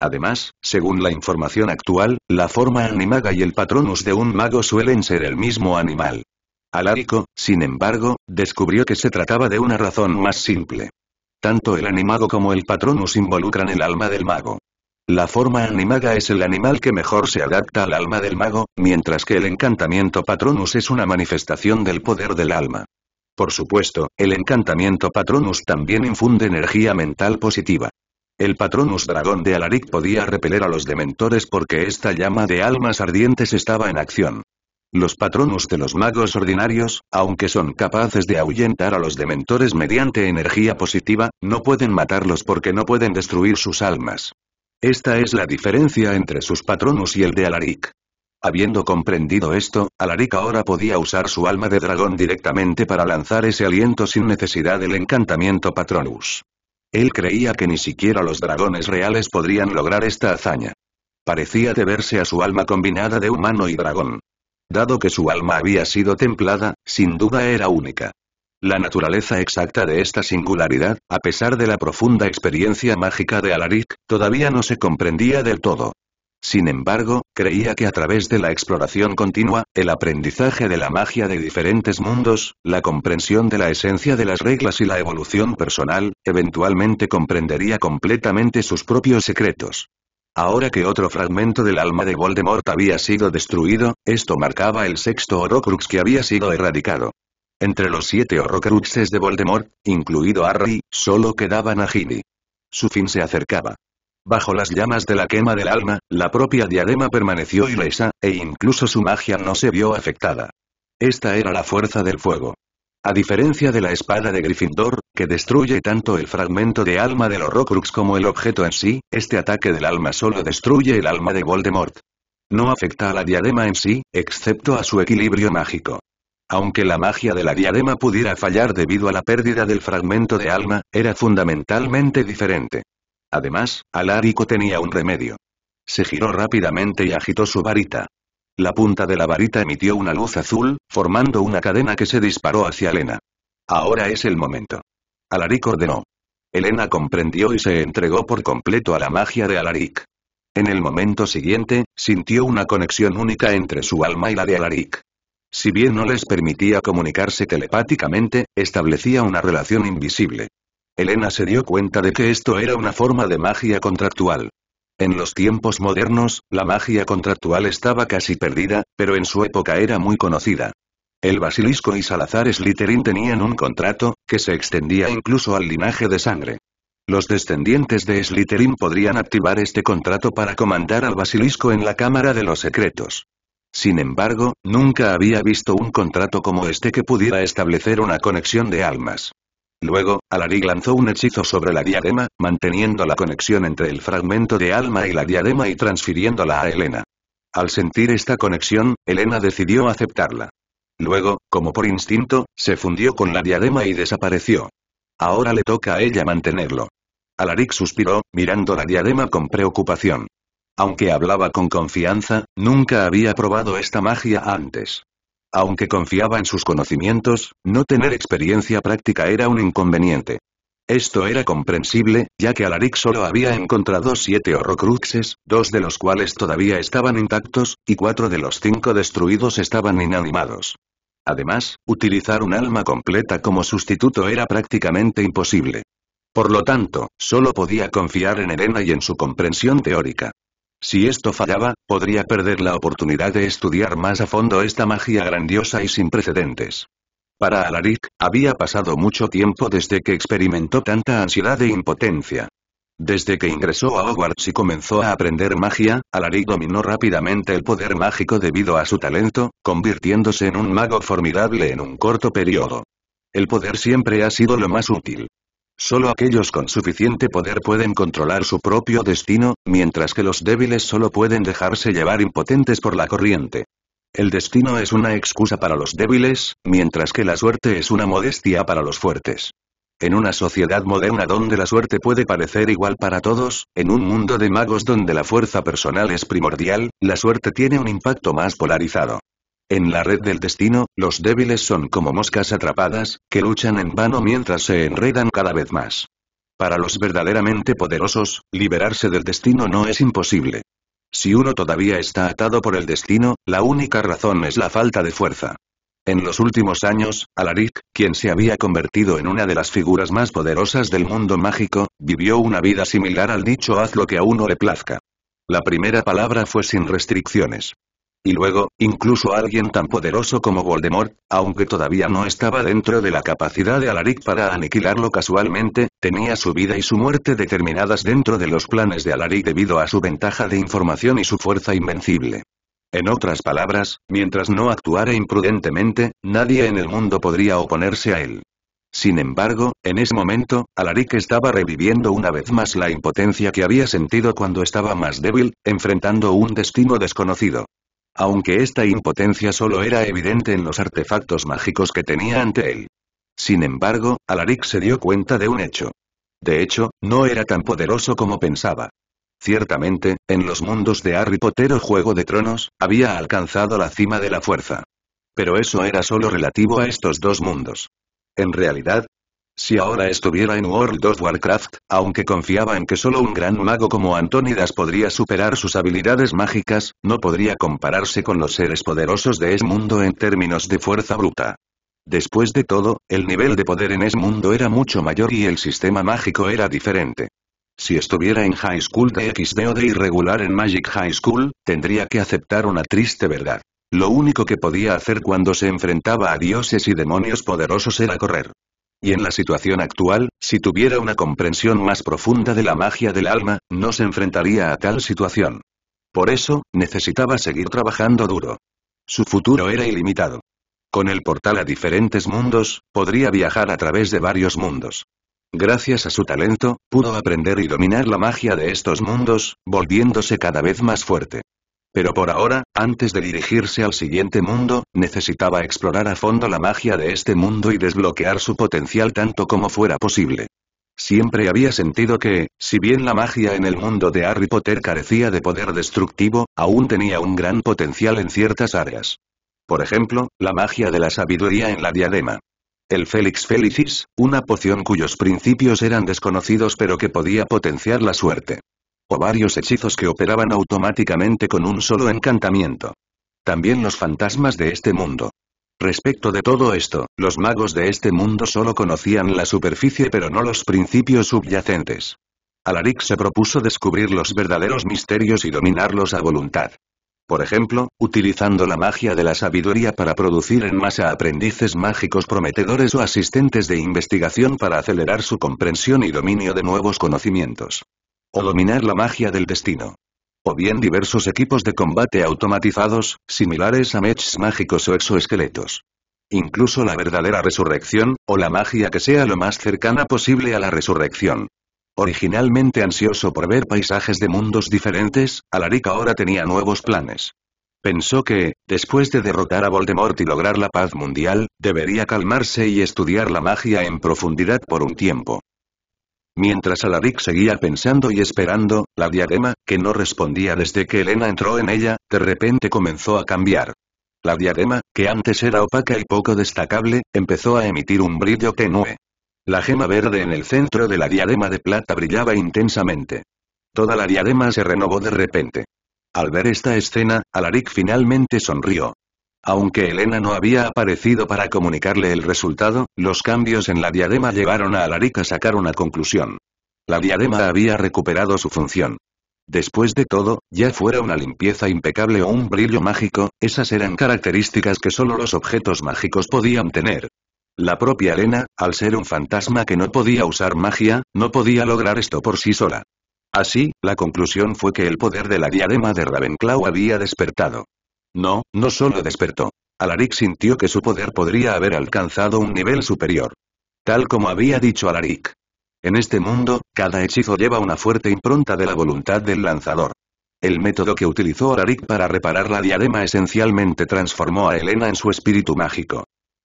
Speaker 1: Además, según la información actual, la forma animaga y el Patronus de un mago suelen ser el mismo animal. Alarico, sin embargo, descubrió que se trataba de una razón más simple. Tanto el animago como el Patronus involucran el alma del mago. La forma animaga es el animal que mejor se adapta al alma del mago, mientras que el encantamiento patronus es una manifestación del poder del alma. Por supuesto, el encantamiento patronus también infunde energía mental positiva. El patronus dragón de Alaric podía repeler a los dementores porque esta llama de almas ardientes estaba en acción. Los patronus de los magos ordinarios, aunque son capaces de ahuyentar a los dementores mediante energía positiva, no pueden matarlos porque no pueden destruir sus almas. Esta es la diferencia entre sus patronus y el de Alaric. Habiendo comprendido esto, Alaric ahora podía usar su alma de dragón directamente para lanzar ese aliento sin necesidad del encantamiento patronus. Él creía que ni siquiera los dragones reales podrían lograr esta hazaña. Parecía deberse a su alma combinada de humano y dragón. Dado que su alma había sido templada, sin duda era única. La naturaleza exacta de esta singularidad, a pesar de la profunda experiencia mágica de Alaric, todavía no se comprendía del todo. Sin embargo, creía que a través de la exploración continua, el aprendizaje de la magia de diferentes mundos, la comprensión de la esencia de las reglas y la evolución personal, eventualmente comprendería completamente sus propios secretos. Ahora que otro fragmento del alma de Voldemort había sido destruido, esto marcaba el sexto Horocrux que había sido erradicado. Entre los siete horrocruxes de Voldemort, incluido Harry, solo quedaban a Ginny. Su fin se acercaba. Bajo las llamas de la quema del alma, la propia diadema permaneció ilesa, e incluso su magia no se vio afectada. Esta era la fuerza del fuego. A diferencia de la espada de Gryffindor, que destruye tanto el fragmento de alma del Horrocrux como el objeto en sí, este ataque del alma solo destruye el alma de Voldemort. No afecta a la diadema en sí, excepto a su equilibrio mágico. Aunque la magia de la diadema pudiera fallar debido a la pérdida del fragmento de alma, era fundamentalmente diferente. Además, Alarico tenía un remedio. Se giró rápidamente y agitó su varita. La punta de la varita emitió una luz azul, formando una cadena que se disparó hacia Elena. Ahora es el momento. Alaric ordenó. Elena comprendió y se entregó por completo a la magia de Alaric. En el momento siguiente, sintió una conexión única entre su alma y la de Alaric. Si bien no les permitía comunicarse telepáticamente, establecía una relación invisible. Elena se dio cuenta de que esto era una forma de magia contractual. En los tiempos modernos, la magia contractual estaba casi perdida, pero en su época era muy conocida. El basilisco y Salazar Slytherin tenían un contrato, que se extendía incluso al linaje de sangre. Los descendientes de Slytherin podrían activar este contrato para comandar al basilisco en la Cámara de los Secretos. Sin embargo, nunca había visto un contrato como este que pudiera establecer una conexión de almas. Luego, Alaric lanzó un hechizo sobre la diadema, manteniendo la conexión entre el fragmento de alma y la diadema y transfiriéndola a Elena. Al sentir esta conexión, Elena decidió aceptarla. Luego, como por instinto, se fundió con la diadema y desapareció. Ahora le toca a ella mantenerlo. Alaric suspiró, mirando la diadema con preocupación. Aunque hablaba con confianza, nunca había probado esta magia antes. Aunque confiaba en sus conocimientos, no tener experiencia práctica era un inconveniente. Esto era comprensible, ya que Alaric solo había encontrado siete horrocruxes, dos de los cuales todavía estaban intactos, y cuatro de los cinco destruidos estaban inanimados. Además, utilizar un alma completa como sustituto era prácticamente imposible. Por lo tanto, solo podía confiar en Elena y en su comprensión teórica. Si esto fallaba, podría perder la oportunidad de estudiar más a fondo esta magia grandiosa y sin precedentes. Para Alaric, había pasado mucho tiempo desde que experimentó tanta ansiedad e impotencia. Desde que ingresó a Hogwarts y comenzó a aprender magia, Alaric dominó rápidamente el poder mágico debido a su talento, convirtiéndose en un mago formidable en un corto periodo. El poder siempre ha sido lo más útil. Solo aquellos con suficiente poder pueden controlar su propio destino, mientras que los débiles solo pueden dejarse llevar impotentes por la corriente. El destino es una excusa para los débiles, mientras que la suerte es una modestia para los fuertes. En una sociedad moderna donde la suerte puede parecer igual para todos, en un mundo de magos donde la fuerza personal es primordial, la suerte tiene un impacto más polarizado. En la red del destino, los débiles son como moscas atrapadas, que luchan en vano mientras se enredan cada vez más. Para los verdaderamente poderosos, liberarse del destino no es imposible. Si uno todavía está atado por el destino, la única razón es la falta de fuerza. En los últimos años, Alaric, quien se había convertido en una de las figuras más poderosas del mundo mágico, vivió una vida similar al dicho haz lo que a uno le plazca. La primera palabra fue sin restricciones. Y luego, incluso alguien tan poderoso como Voldemort, aunque todavía no estaba dentro de la capacidad de Alaric para aniquilarlo casualmente, tenía su vida y su muerte determinadas dentro de los planes de Alaric debido a su ventaja de información y su fuerza invencible. En otras palabras, mientras no actuara imprudentemente, nadie en el mundo podría oponerse a él. Sin embargo, en ese momento, Alaric estaba reviviendo una vez más la impotencia que había sentido cuando estaba más débil, enfrentando un destino desconocido aunque esta impotencia solo era evidente en los artefactos mágicos que tenía ante él. Sin embargo, Alaric se dio cuenta de un hecho. De hecho, no era tan poderoso como pensaba. Ciertamente, en los mundos de Harry Potter o Juego de Tronos, había alcanzado la cima de la fuerza. Pero eso era solo relativo a estos dos mundos. En realidad, si ahora estuviera en World of Warcraft, aunque confiaba en que solo un gran mago como Antonidas podría superar sus habilidades mágicas, no podría compararse con los seres poderosos de ese mundo en términos de fuerza bruta. Después de todo, el nivel de poder en ese mundo era mucho mayor y el sistema mágico era diferente. Si estuviera en High School de XD o de irregular en Magic High School, tendría que aceptar una triste verdad. Lo único que podía hacer cuando se enfrentaba a dioses y demonios poderosos era correr. Y en la situación actual, si tuviera una comprensión más profunda de la magia del alma, no se enfrentaría a tal situación. Por eso, necesitaba seguir trabajando duro. Su futuro era ilimitado. Con el portal a diferentes mundos, podría viajar a través de varios mundos. Gracias a su talento, pudo aprender y dominar la magia de estos mundos, volviéndose cada vez más fuerte. Pero por ahora, antes de dirigirse al siguiente mundo, necesitaba explorar a fondo la magia de este mundo y desbloquear su potencial tanto como fuera posible. Siempre había sentido que, si bien la magia en el mundo de Harry Potter carecía de poder destructivo, aún tenía un gran potencial en ciertas áreas. Por ejemplo, la magia de la sabiduría en la diadema. El Félix Felicis, una poción cuyos principios eran desconocidos pero que podía potenciar la suerte varios hechizos que operaban automáticamente con un solo encantamiento. También los fantasmas de este mundo. Respecto de todo esto, los magos de este mundo solo conocían la superficie pero no los principios subyacentes. Alaric se propuso descubrir los verdaderos misterios y dominarlos a voluntad. Por ejemplo, utilizando la magia de la sabiduría para producir en masa aprendices mágicos prometedores o asistentes de investigación para acelerar su comprensión y dominio de nuevos conocimientos o dominar la magia del destino. O bien diversos equipos de combate automatizados, similares a mechs mágicos o exoesqueletos. Incluso la verdadera resurrección, o la magia que sea lo más cercana posible a la resurrección. Originalmente ansioso por ver paisajes de mundos diferentes, Alaric ahora tenía nuevos planes. Pensó que, después de derrotar a Voldemort y lograr la paz mundial, debería calmarse y estudiar la magia en profundidad por un tiempo. Mientras Alaric seguía pensando y esperando, la diadema, que no respondía desde que Elena entró en ella, de repente comenzó a cambiar. La diadema, que antes era opaca y poco destacable, empezó a emitir un brillo tenue. La gema verde en el centro de la diadema de plata brillaba intensamente. Toda la diadema se renovó de repente. Al ver esta escena, Alaric finalmente sonrió. Aunque Elena no había aparecido para comunicarle el resultado, los cambios en la diadema llevaron a Alaric a sacar una conclusión. La diadema había recuperado su función. Después de todo, ya fuera una limpieza impecable o un brillo mágico, esas eran características que solo los objetos mágicos podían tener. La propia Elena, al ser un fantasma que no podía usar magia, no podía lograr esto por sí sola. Así, la conclusión fue que el poder de la diadema de Ravenclaw había despertado. No, no solo despertó. Alaric sintió que su poder podría haber alcanzado un nivel superior. Tal como había dicho Alaric. En este mundo, cada hechizo lleva una fuerte impronta de la voluntad del lanzador. El método que utilizó Alaric para reparar la diadema esencialmente transformó a Elena en su espíritu mágico.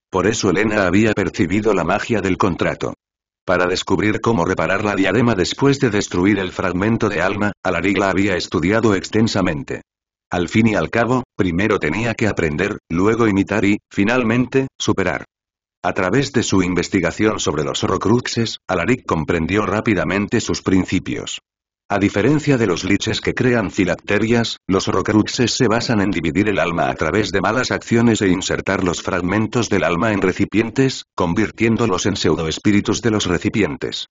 Speaker 1: Por eso Elena había percibido la magia del contrato. Para descubrir cómo reparar la diadema después de destruir el fragmento de alma, Alaric la había estudiado extensamente. Al fin y al cabo, primero tenía que aprender, luego imitar y, finalmente, superar. A través de su investigación sobre los horrocruxes, Alaric comprendió rápidamente sus principios. A diferencia de los liches que crean filacterias, los horrocruxes se basan en dividir el alma a través de malas acciones e insertar los fragmentos del alma en recipientes, convirtiéndolos en pseudoespíritus de los recipientes.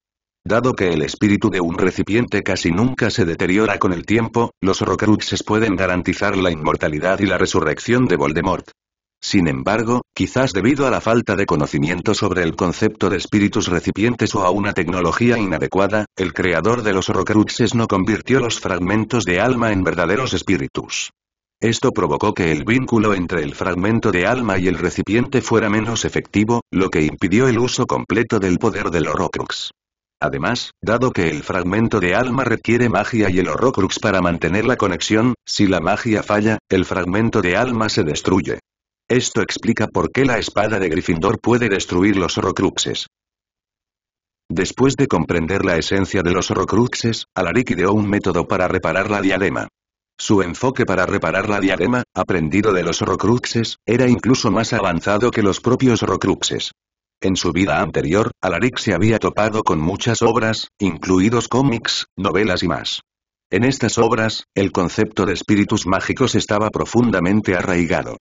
Speaker 1: Dado que el espíritu de un recipiente casi nunca se deteriora con el tiempo, los Horrocruxes pueden garantizar la inmortalidad y la resurrección de Voldemort. Sin embargo, quizás debido a la falta de conocimiento sobre el concepto de espíritus recipientes o a una tecnología inadecuada, el creador de los Horrocruxes no convirtió los fragmentos de alma en verdaderos espíritus. Esto provocó que el vínculo entre el fragmento de alma y el recipiente fuera menos efectivo, lo que impidió el uso completo del poder del Horrocrux. Además, dado que el fragmento de alma requiere magia y el Horrocrux para mantener la conexión, si la magia falla, el fragmento de alma se destruye. Esto explica por qué la espada de Gryffindor puede destruir los Horrocruxes. Después de comprender la esencia de los Horrocruxes, Alaric ideó un método para reparar la diadema. Su enfoque para reparar la diadema, aprendido de los Horrocruxes, era incluso más avanzado que los propios Horrocruxes. En su vida anterior, Alaric se había topado con muchas obras, incluidos cómics, novelas y más. En estas obras, el concepto de espíritus mágicos estaba profundamente arraigado.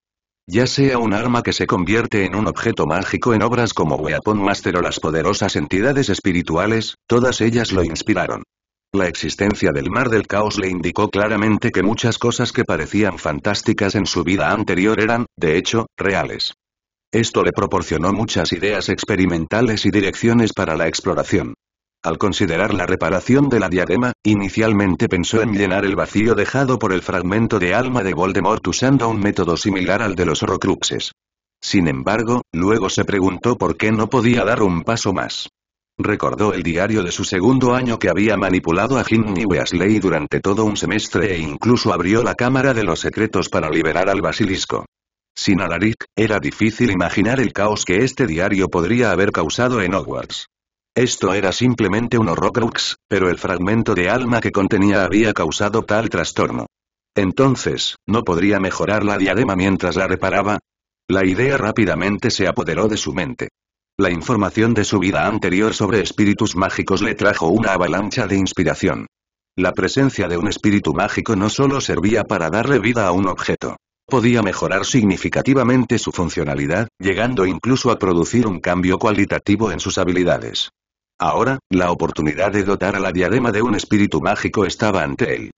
Speaker 1: Ya sea un arma que se convierte en un objeto mágico en obras como Weapon Master o las poderosas entidades espirituales, todas ellas lo inspiraron. La existencia del mar del caos le indicó claramente que muchas cosas que parecían fantásticas en su vida anterior eran, de hecho, reales. Esto le proporcionó muchas ideas experimentales y direcciones para la exploración. Al considerar la reparación de la diadema, inicialmente pensó en llenar el vacío dejado por el fragmento de alma de Voldemort usando un método similar al de los Horrocruxes. Sin embargo, luego se preguntó por qué no podía dar un paso más. Recordó el diario de su segundo año que había manipulado a Ginny Weasley durante todo un semestre e incluso abrió la Cámara de los Secretos para liberar al basilisco. Sin Alaric, era difícil imaginar el caos que este diario podría haber causado en Hogwarts. Esto era simplemente un horrocrux, pero el fragmento de alma que contenía había causado tal trastorno. Entonces, ¿no podría mejorar la diadema mientras la reparaba? La idea rápidamente se apoderó de su mente. La información de su vida anterior sobre espíritus mágicos le trajo una avalancha de inspiración. La presencia de un espíritu mágico no solo servía para darle vida a un objeto podía mejorar significativamente su funcionalidad, llegando incluso a producir un cambio cualitativo en sus habilidades. Ahora, la oportunidad de dotar a la diadema de un espíritu mágico estaba ante él.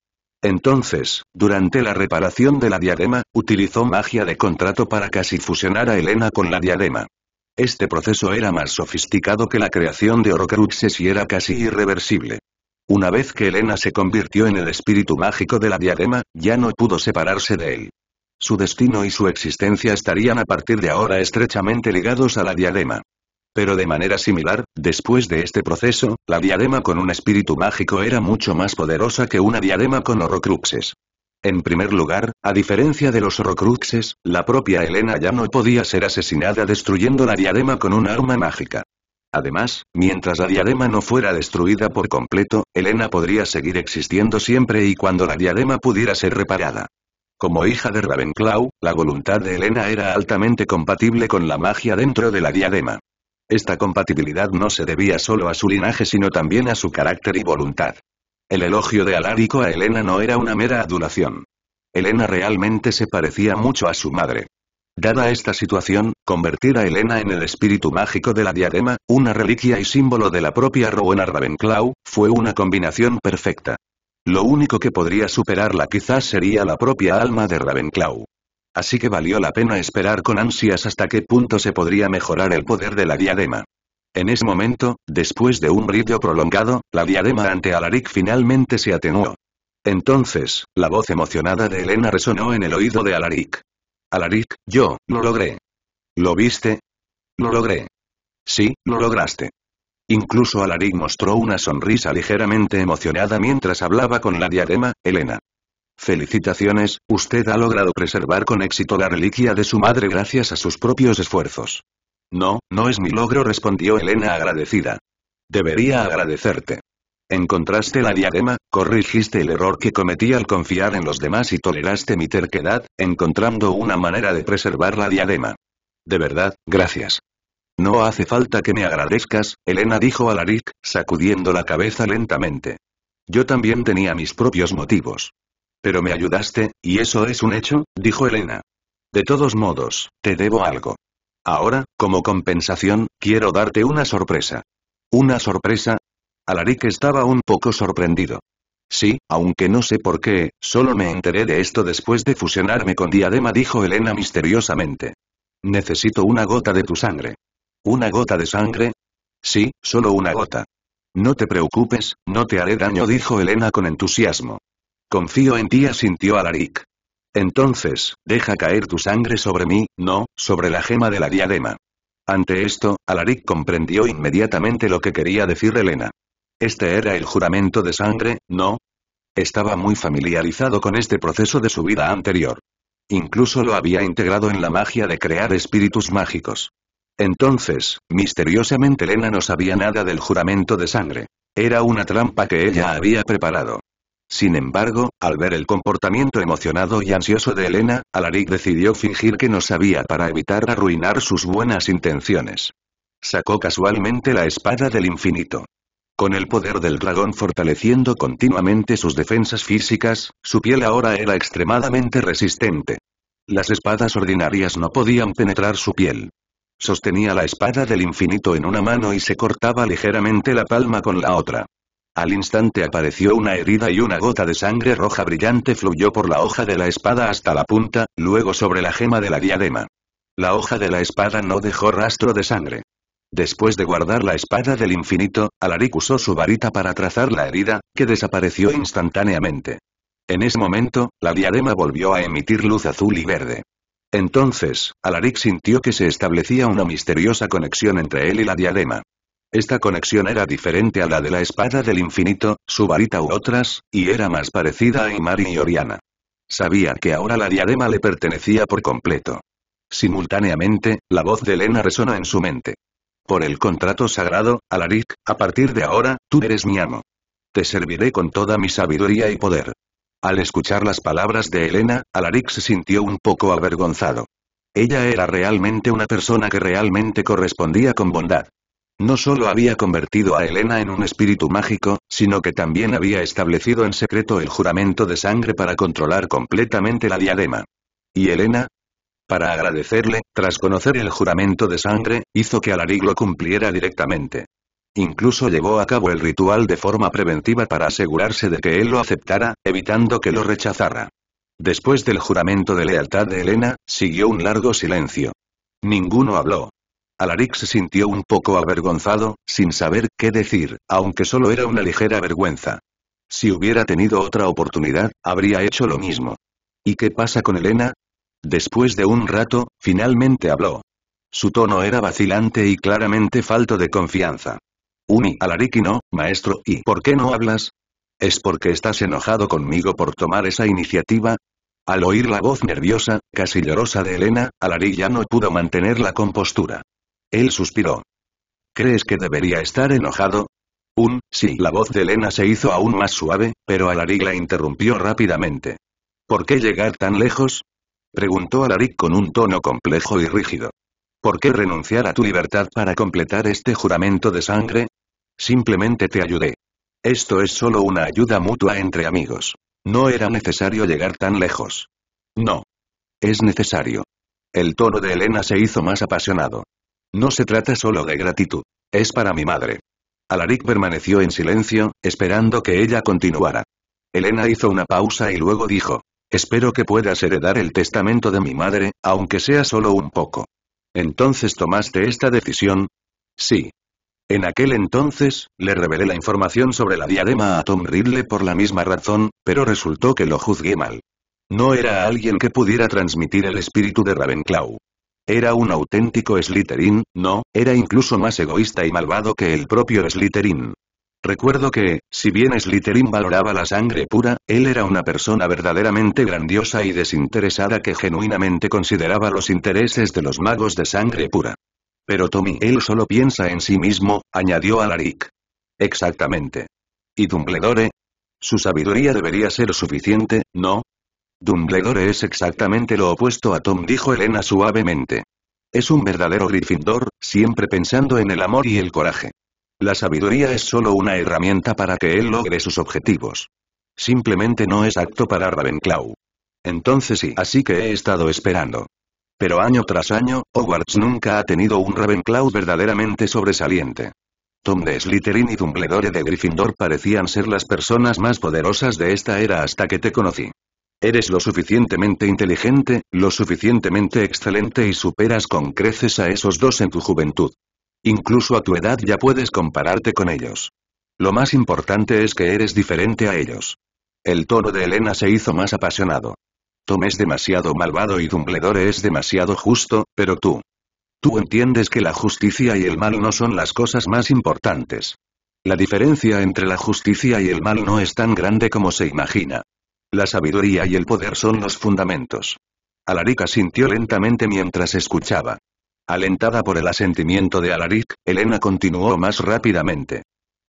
Speaker 1: Entonces, durante la reparación de la diadema, utilizó magia de contrato para casi fusionar a Elena con la diadema. Este proceso era más sofisticado que la creación de Orocruxes y era casi irreversible. Una vez que Elena se convirtió en el espíritu mágico de la diadema, ya no pudo separarse de él. Su destino y su existencia estarían a partir de ahora estrechamente ligados a la diadema. Pero de manera similar, después de este proceso, la diadema con un espíritu mágico era mucho más poderosa que una diadema con horrocruxes. En primer lugar, a diferencia de los horrocruxes, la propia Elena ya no podía ser asesinada destruyendo la diadema con un arma mágica. Además, mientras la diadema no fuera destruida por completo, Elena podría seguir existiendo siempre y cuando la diadema pudiera ser reparada. Como hija de Ravenclaw, la voluntad de Elena era altamente compatible con la magia dentro de la diadema. Esta compatibilidad no se debía solo a su linaje sino también a su carácter y voluntad. El elogio de Alarico a Elena no era una mera adulación. Elena realmente se parecía mucho a su madre. Dada esta situación, convertir a Elena en el espíritu mágico de la diadema, una reliquia y símbolo de la propia Rowena Ravenclaw, fue una combinación perfecta. Lo único que podría superarla quizás sería la propia alma de Ravenclaw. Así que valió la pena esperar con ansias hasta qué punto se podría mejorar el poder de la diadema. En ese momento, después de un brillo prolongado, la diadema ante Alaric finalmente se atenuó. Entonces, la voz emocionada de Elena resonó en el oído de Alaric. Alaric, yo, lo logré. ¿Lo viste? Lo logré. Sí, lo lograste. Incluso Alaric mostró una sonrisa ligeramente emocionada mientras hablaba con la diadema, Elena. Felicitaciones, usted ha logrado preservar con éxito la reliquia de su madre gracias a sus propios esfuerzos. No, no es mi logro respondió Elena agradecida. Debería agradecerte. Encontraste la diadema, corrigiste el error que cometí al confiar en los demás y toleraste mi terquedad, encontrando una manera de preservar la diadema. De verdad, gracias. No hace falta que me agradezcas, Elena dijo Alaric, sacudiendo la cabeza lentamente. Yo también tenía mis propios motivos. Pero me ayudaste, y eso es un hecho, dijo Elena. De todos modos, te debo algo. Ahora, como compensación, quiero darte una sorpresa. ¿Una sorpresa? Alaric estaba un poco sorprendido. Sí, aunque no sé por qué, solo me enteré de esto después de fusionarme con Diadema, dijo Elena misteriosamente. Necesito una gota de tu sangre. ¿Una gota de sangre? Sí, solo una gota. No te preocupes, no te haré daño, dijo Elena con entusiasmo. Confío en ti, asintió Alaric. Entonces, deja caer tu sangre sobre mí, no, sobre la gema de la diadema. Ante esto, Alaric comprendió inmediatamente lo que quería decir Elena. Este era el juramento de sangre, ¿no? Estaba muy familiarizado con este proceso de su vida anterior. Incluso lo había integrado en la magia de crear espíritus mágicos. Entonces, misteriosamente Elena no sabía nada del juramento de sangre. Era una trampa que ella había preparado. Sin embargo, al ver el comportamiento emocionado y ansioso de Elena, Alaric decidió fingir que no sabía para evitar arruinar sus buenas intenciones. Sacó casualmente la espada del infinito. Con el poder del dragón fortaleciendo continuamente sus defensas físicas, su piel ahora era extremadamente resistente. Las espadas ordinarias no podían penetrar su piel. Sostenía la espada del infinito en una mano y se cortaba ligeramente la palma con la otra. Al instante apareció una herida y una gota de sangre roja brillante fluyó por la hoja de la espada hasta la punta, luego sobre la gema de la diadema. La hoja de la espada no dejó rastro de sangre. Después de guardar la espada del infinito, Alaric usó su varita para trazar la herida, que desapareció instantáneamente. En ese momento, la diadema volvió a emitir luz azul y verde. Entonces, Alaric sintió que se establecía una misteriosa conexión entre él y la diadema. Esta conexión era diferente a la de la espada del infinito, su varita u otras, y era más parecida a Imari y Oriana. Sabía que ahora la diadema le pertenecía por completo. Simultáneamente, la voz de Elena resonó en su mente. Por el contrato sagrado, Alaric, a partir de ahora, tú eres mi amo. Te serviré con toda mi sabiduría y poder. Al escuchar las palabras de Elena, Alaric se sintió un poco avergonzado. Ella era realmente una persona que realmente correspondía con bondad. No solo había convertido a Elena en un espíritu mágico, sino que también había establecido en secreto el juramento de sangre para controlar completamente la diadema. ¿Y Elena? Para agradecerle, tras conocer el juramento de sangre, hizo que Alaric lo cumpliera directamente. Incluso llevó a cabo el ritual de forma preventiva para asegurarse de que él lo aceptara, evitando que lo rechazara. Después del juramento de lealtad de Elena, siguió un largo silencio. Ninguno habló. Alaric se sintió un poco avergonzado, sin saber qué decir, aunque solo era una ligera vergüenza. Si hubiera tenido otra oportunidad, habría hecho lo mismo. ¿Y qué pasa con Elena? Después de un rato, finalmente habló. Su tono era vacilante y claramente falto de confianza. Uni y no, maestro, ¿y por qué no hablas? ¿Es porque estás enojado conmigo por tomar esa iniciativa? Al oír la voz nerviosa, casi llorosa de Elena, Alaric ya no pudo mantener la compostura. Él suspiró. ¿Crees que debería estar enojado? Un, sí. La voz de Elena se hizo aún más suave, pero Alaric la interrumpió rápidamente. ¿Por qué llegar tan lejos? Preguntó Alaric con un tono complejo y rígido. ¿Por qué renunciar a tu libertad para completar este juramento de sangre? Simplemente te ayudé. Esto es solo una ayuda mutua entre amigos. No era necesario llegar tan lejos. No. Es necesario. El tono de Elena se hizo más apasionado. No se trata solo de gratitud. Es para mi madre. Alaric permaneció en silencio, esperando que ella continuara. Elena hizo una pausa y luego dijo, Espero que puedas heredar el testamento de mi madre, aunque sea solo un poco. ¿Entonces tomaste esta decisión? Sí. En aquel entonces, le revelé la información sobre la diadema a Tom Riddle por la misma razón, pero resultó que lo juzgué mal. No era alguien que pudiera transmitir el espíritu de Ravenclaw. Era un auténtico Slytherin, no, era incluso más egoísta y malvado que el propio Slytherin. Recuerdo que, si bien Slytherin valoraba la sangre pura, él era una persona verdaderamente grandiosa y desinteresada que genuinamente consideraba los intereses de los magos de sangre pura. Pero Tommy él solo piensa en sí mismo, añadió Alaric. Exactamente. ¿Y Dumbledore? Su sabiduría debería ser suficiente, ¿no? Dumbledore es exactamente lo opuesto a Tom dijo Elena suavemente. Es un verdadero Gryffindor, siempre pensando en el amor y el coraje. La sabiduría es solo una herramienta para que él logre sus objetivos. Simplemente no es acto para Ravenclaw. Entonces sí, así que he estado esperando. Pero año tras año, Hogwarts nunca ha tenido un Ravenclaw verdaderamente sobresaliente. Tom de Slytherin y Dumbledore de Gryffindor parecían ser las personas más poderosas de esta era hasta que te conocí. Eres lo suficientemente inteligente, lo suficientemente excelente y superas con creces a esos dos en tu juventud. Incluso a tu edad ya puedes compararte con ellos. Lo más importante es que eres diferente a ellos. El tono de Elena se hizo más apasionado. Tom es demasiado malvado y Dumbledore es demasiado justo, pero tú. Tú entiendes que la justicia y el mal no son las cosas más importantes. La diferencia entre la justicia y el mal no es tan grande como se imagina. La sabiduría y el poder son los fundamentos. Alarica sintió lentamente mientras escuchaba. Alentada por el asentimiento de Alaric, Elena continuó más rápidamente.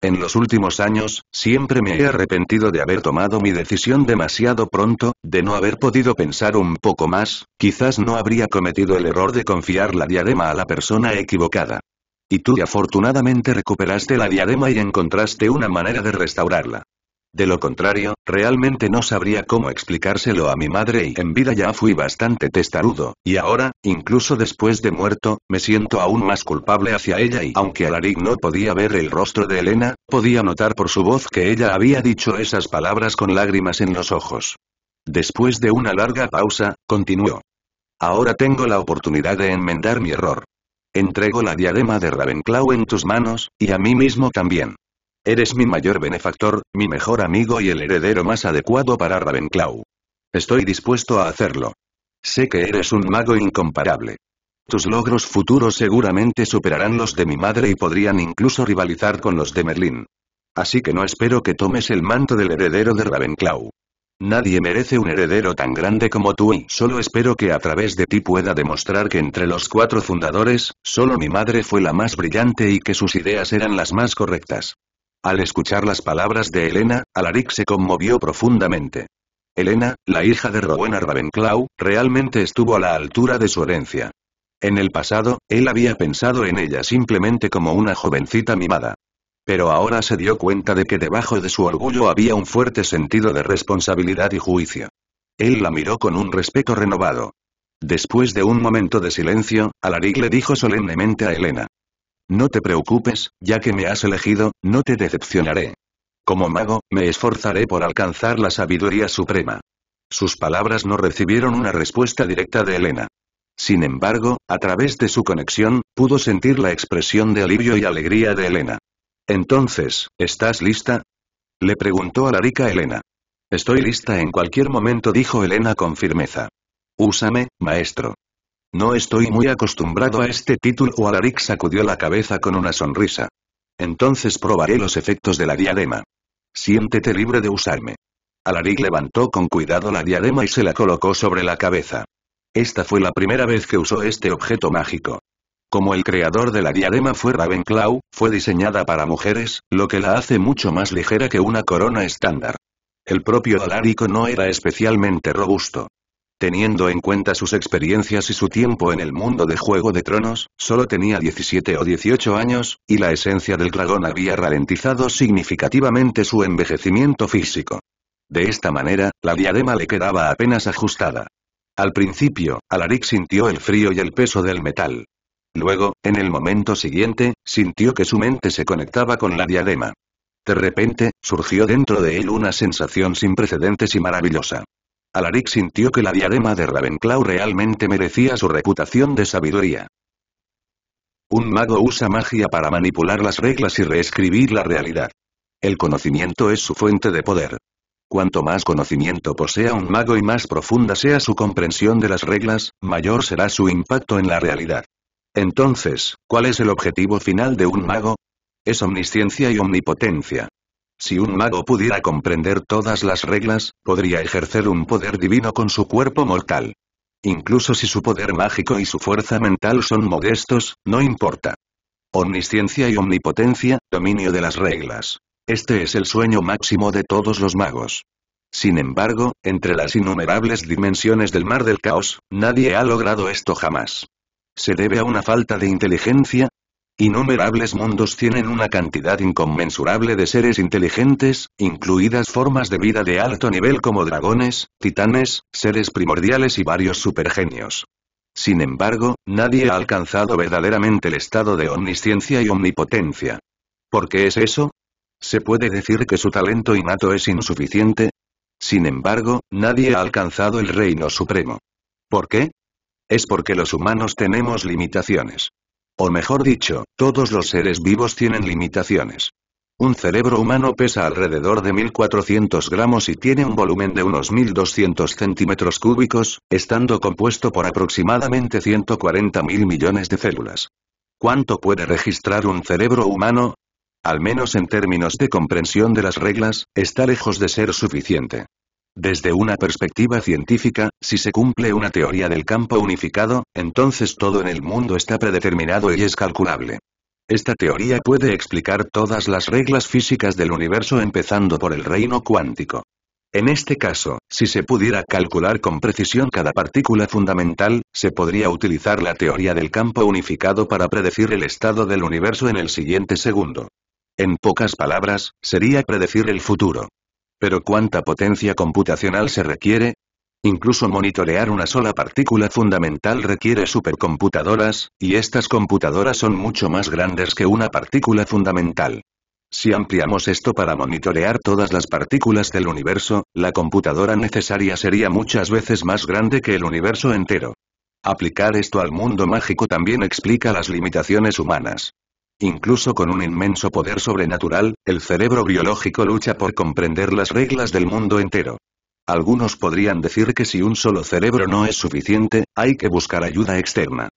Speaker 1: En los últimos años, siempre me he arrepentido de haber tomado mi decisión demasiado pronto, de no haber podido pensar un poco más, quizás no habría cometido el error de confiar la diadema a la persona equivocada. Y tú afortunadamente recuperaste la diadema y encontraste una manera de restaurarla. De lo contrario, realmente no sabría cómo explicárselo a mi madre y en vida ya fui bastante testarudo, y ahora, incluso después de muerto, me siento aún más culpable hacia ella y aunque Alaric no podía ver el rostro de Elena, podía notar por su voz que ella había dicho esas palabras con lágrimas en los ojos. Después de una larga pausa, continuó. Ahora tengo la oportunidad de enmendar mi error. Entrego la diadema de Ravenclaw en tus manos, y a mí mismo también. Eres mi mayor benefactor, mi mejor amigo y el heredero más adecuado para Ravenclaw. Estoy dispuesto a hacerlo. Sé que eres un mago incomparable. Tus logros futuros seguramente superarán los de mi madre y podrían incluso rivalizar con los de Merlín. Así que no espero que tomes el manto del heredero de Ravenclaw. Nadie merece un heredero tan grande como tú y solo espero que a través de ti pueda demostrar que entre los cuatro fundadores, solo mi madre fue la más brillante y que sus ideas eran las más correctas. Al escuchar las palabras de Elena, Alaric se conmovió profundamente. Elena, la hija de Rowena Ravenclaw, realmente estuvo a la altura de su herencia. En el pasado, él había pensado en ella simplemente como una jovencita mimada. Pero ahora se dio cuenta de que debajo de su orgullo había un fuerte sentido de responsabilidad y juicio. Él la miró con un respeto renovado. Después de un momento de silencio, Alaric le dijo solemnemente a Elena. No te preocupes, ya que me has elegido, no te decepcionaré. Como mago, me esforzaré por alcanzar la sabiduría suprema. Sus palabras no recibieron una respuesta directa de Elena. Sin embargo, a través de su conexión, pudo sentir la expresión de alivio y alegría de Elena. Entonces, ¿estás lista? Le preguntó a la rica Elena. Estoy lista en cualquier momento, dijo Elena con firmeza. Úsame, maestro. No estoy muy acostumbrado a este título. o Alaric sacudió la cabeza con una sonrisa. Entonces probaré los efectos de la diadema. Siéntete libre de usarme. Alaric levantó con cuidado la diadema y se la colocó sobre la cabeza. Esta fue la primera vez que usó este objeto mágico. Como el creador de la diadema fue Ravenclaw, fue diseñada para mujeres, lo que la hace mucho más ligera que una corona estándar. El propio Alarico no era especialmente robusto. Teniendo en cuenta sus experiencias y su tiempo en el mundo de Juego de Tronos, solo tenía 17 o 18 años, y la esencia del dragón había ralentizado significativamente su envejecimiento físico. De esta manera, la diadema le quedaba apenas ajustada. Al principio, Alaric sintió el frío y el peso del metal. Luego, en el momento siguiente, sintió que su mente se conectaba con la diadema. De repente, surgió dentro de él una sensación sin precedentes y maravillosa. Alaric sintió que la diadema de Ravenclaw realmente merecía su reputación de sabiduría. Un mago usa magia para manipular las reglas y reescribir la realidad. El conocimiento es su fuente de poder. Cuanto más conocimiento posea un mago y más profunda sea su comprensión de las reglas, mayor será su impacto en la realidad. Entonces, ¿cuál es el objetivo final de un mago? Es omnisciencia y omnipotencia. Si un mago pudiera comprender todas las reglas, podría ejercer un poder divino con su cuerpo mortal. Incluso si su poder mágico y su fuerza mental son modestos, no importa. Omnisciencia y omnipotencia, dominio de las reglas. Este es el sueño máximo de todos los magos. Sin embargo, entre las innumerables dimensiones del mar del caos, nadie ha logrado esto jamás. Se debe a una falta de inteligencia, Innumerables mundos tienen una cantidad inconmensurable de seres inteligentes, incluidas formas de vida de alto nivel como dragones, titanes, seres primordiales y varios supergenios. Sin embargo, nadie ha alcanzado verdaderamente el estado de omnisciencia y omnipotencia. ¿Por qué es eso? ¿Se puede decir que su talento innato es insuficiente? Sin embargo, nadie ha alcanzado el reino supremo. ¿Por qué? Es porque los humanos tenemos limitaciones. O mejor dicho, todos los seres vivos tienen limitaciones. Un cerebro humano pesa alrededor de 1400 gramos y tiene un volumen de unos 1200 centímetros cúbicos, estando compuesto por aproximadamente 140 mil millones de células. ¿Cuánto puede registrar un cerebro humano? Al menos en términos de comprensión de las reglas, está lejos de ser suficiente. Desde una perspectiva científica, si se cumple una teoría del campo unificado, entonces todo en el mundo está predeterminado y es calculable. Esta teoría puede explicar todas las reglas físicas del universo empezando por el reino cuántico. En este caso, si se pudiera calcular con precisión cada partícula fundamental, se podría utilizar la teoría del campo unificado para predecir el estado del universo en el siguiente segundo. En pocas palabras, sería predecir el futuro. Pero ¿cuánta potencia computacional se requiere? Incluso monitorear una sola partícula fundamental requiere supercomputadoras, y estas computadoras son mucho más grandes que una partícula fundamental. Si ampliamos esto para monitorear todas las partículas del universo, la computadora necesaria sería muchas veces más grande que el universo entero. Aplicar esto al mundo mágico también explica las limitaciones humanas. Incluso con un inmenso poder sobrenatural, el cerebro biológico lucha por comprender las reglas del mundo entero. Algunos podrían decir que si un solo cerebro no es suficiente, hay que buscar ayuda externa.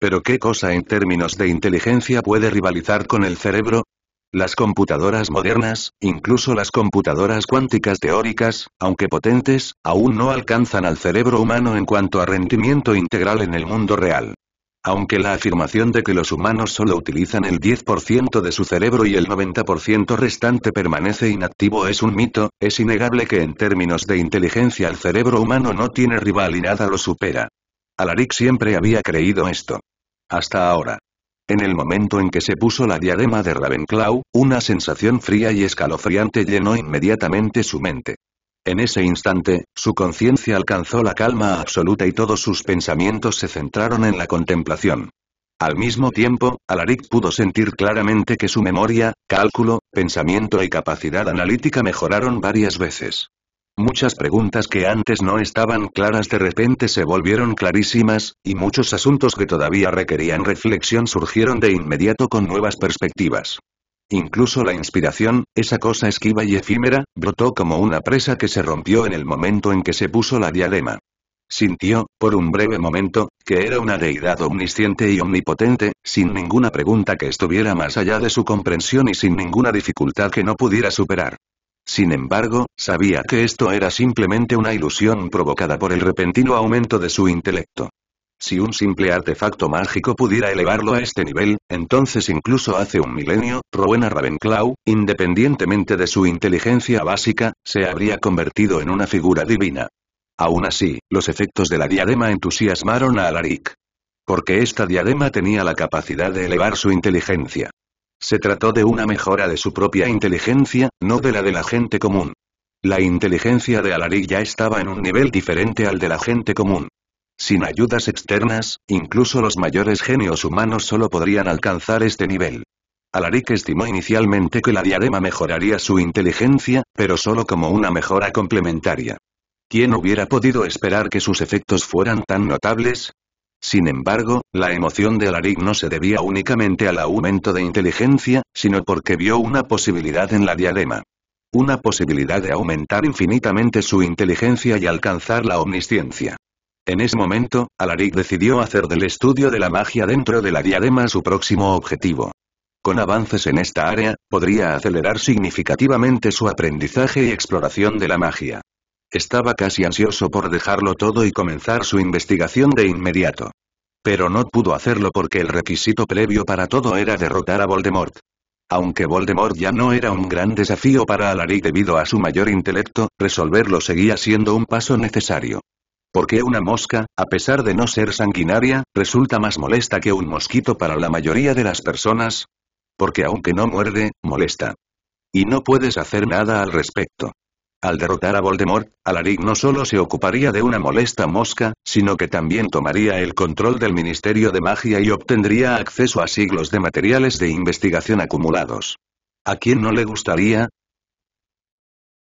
Speaker 1: Pero ¿qué cosa en términos de inteligencia puede rivalizar con el cerebro? Las computadoras modernas, incluso las computadoras cuánticas teóricas, aunque potentes, aún no alcanzan al cerebro humano en cuanto a rendimiento integral en el mundo real. Aunque la afirmación de que los humanos solo utilizan el 10% de su cerebro y el 90% restante permanece inactivo es un mito, es innegable que en términos de inteligencia el cerebro humano no tiene rival y nada lo supera. Alaric siempre había creído esto. Hasta ahora. En el momento en que se puso la diadema de Ravenclaw, una sensación fría y escalofriante llenó inmediatamente su mente. En ese instante, su conciencia alcanzó la calma absoluta y todos sus pensamientos se centraron en la contemplación. Al mismo tiempo, Alaric pudo sentir claramente que su memoria, cálculo, pensamiento y capacidad analítica mejoraron varias veces. Muchas preguntas que antes no estaban claras de repente se volvieron clarísimas, y muchos asuntos que todavía requerían reflexión surgieron de inmediato con nuevas perspectivas. Incluso la inspiración, esa cosa esquiva y efímera, brotó como una presa que se rompió en el momento en que se puso la diadema. Sintió, por un breve momento, que era una deidad omnisciente y omnipotente, sin ninguna pregunta que estuviera más allá de su comprensión y sin ninguna dificultad que no pudiera superar. Sin embargo, sabía que esto era simplemente una ilusión provocada por el repentino aumento de su intelecto. Si un simple artefacto mágico pudiera elevarlo a este nivel, entonces incluso hace un milenio, Rowena Ravenclaw, independientemente de su inteligencia básica, se habría convertido en una figura divina. Aún así, los efectos de la diadema entusiasmaron a Alaric. Porque esta diadema tenía la capacidad de elevar su inteligencia. Se trató de una mejora de su propia inteligencia, no de la de la gente común. La inteligencia de Alaric ya estaba en un nivel diferente al de la gente común. Sin ayudas externas, incluso los mayores genios humanos solo podrían alcanzar este nivel. Alaric estimó inicialmente que la diadema mejoraría su inteligencia, pero solo como una mejora complementaria. ¿Quién hubiera podido esperar que sus efectos fueran tan notables? Sin embargo, la emoción de Alaric no se debía únicamente al aumento de inteligencia, sino porque vio una posibilidad en la diadema. Una posibilidad de aumentar infinitamente su inteligencia y alcanzar la omnisciencia. En ese momento, Alaric decidió hacer del estudio de la magia dentro de la diadema su próximo objetivo. Con avances en esta área, podría acelerar significativamente su aprendizaje y exploración de la magia. Estaba casi ansioso por dejarlo todo y comenzar su investigación de inmediato. Pero no pudo hacerlo porque el requisito previo para todo era derrotar a Voldemort. Aunque Voldemort ya no era un gran desafío para Alaric debido a su mayor intelecto, resolverlo seguía siendo un paso necesario qué una mosca, a pesar de no ser sanguinaria, resulta más molesta que un mosquito para la mayoría de las personas. Porque aunque no muerde, molesta. Y no puedes hacer nada al respecto. Al derrotar a Voldemort, Alaric no solo se ocuparía de una molesta mosca, sino que también tomaría el control del Ministerio de Magia y obtendría acceso a siglos de materiales de investigación acumulados. ¿A quién no le gustaría?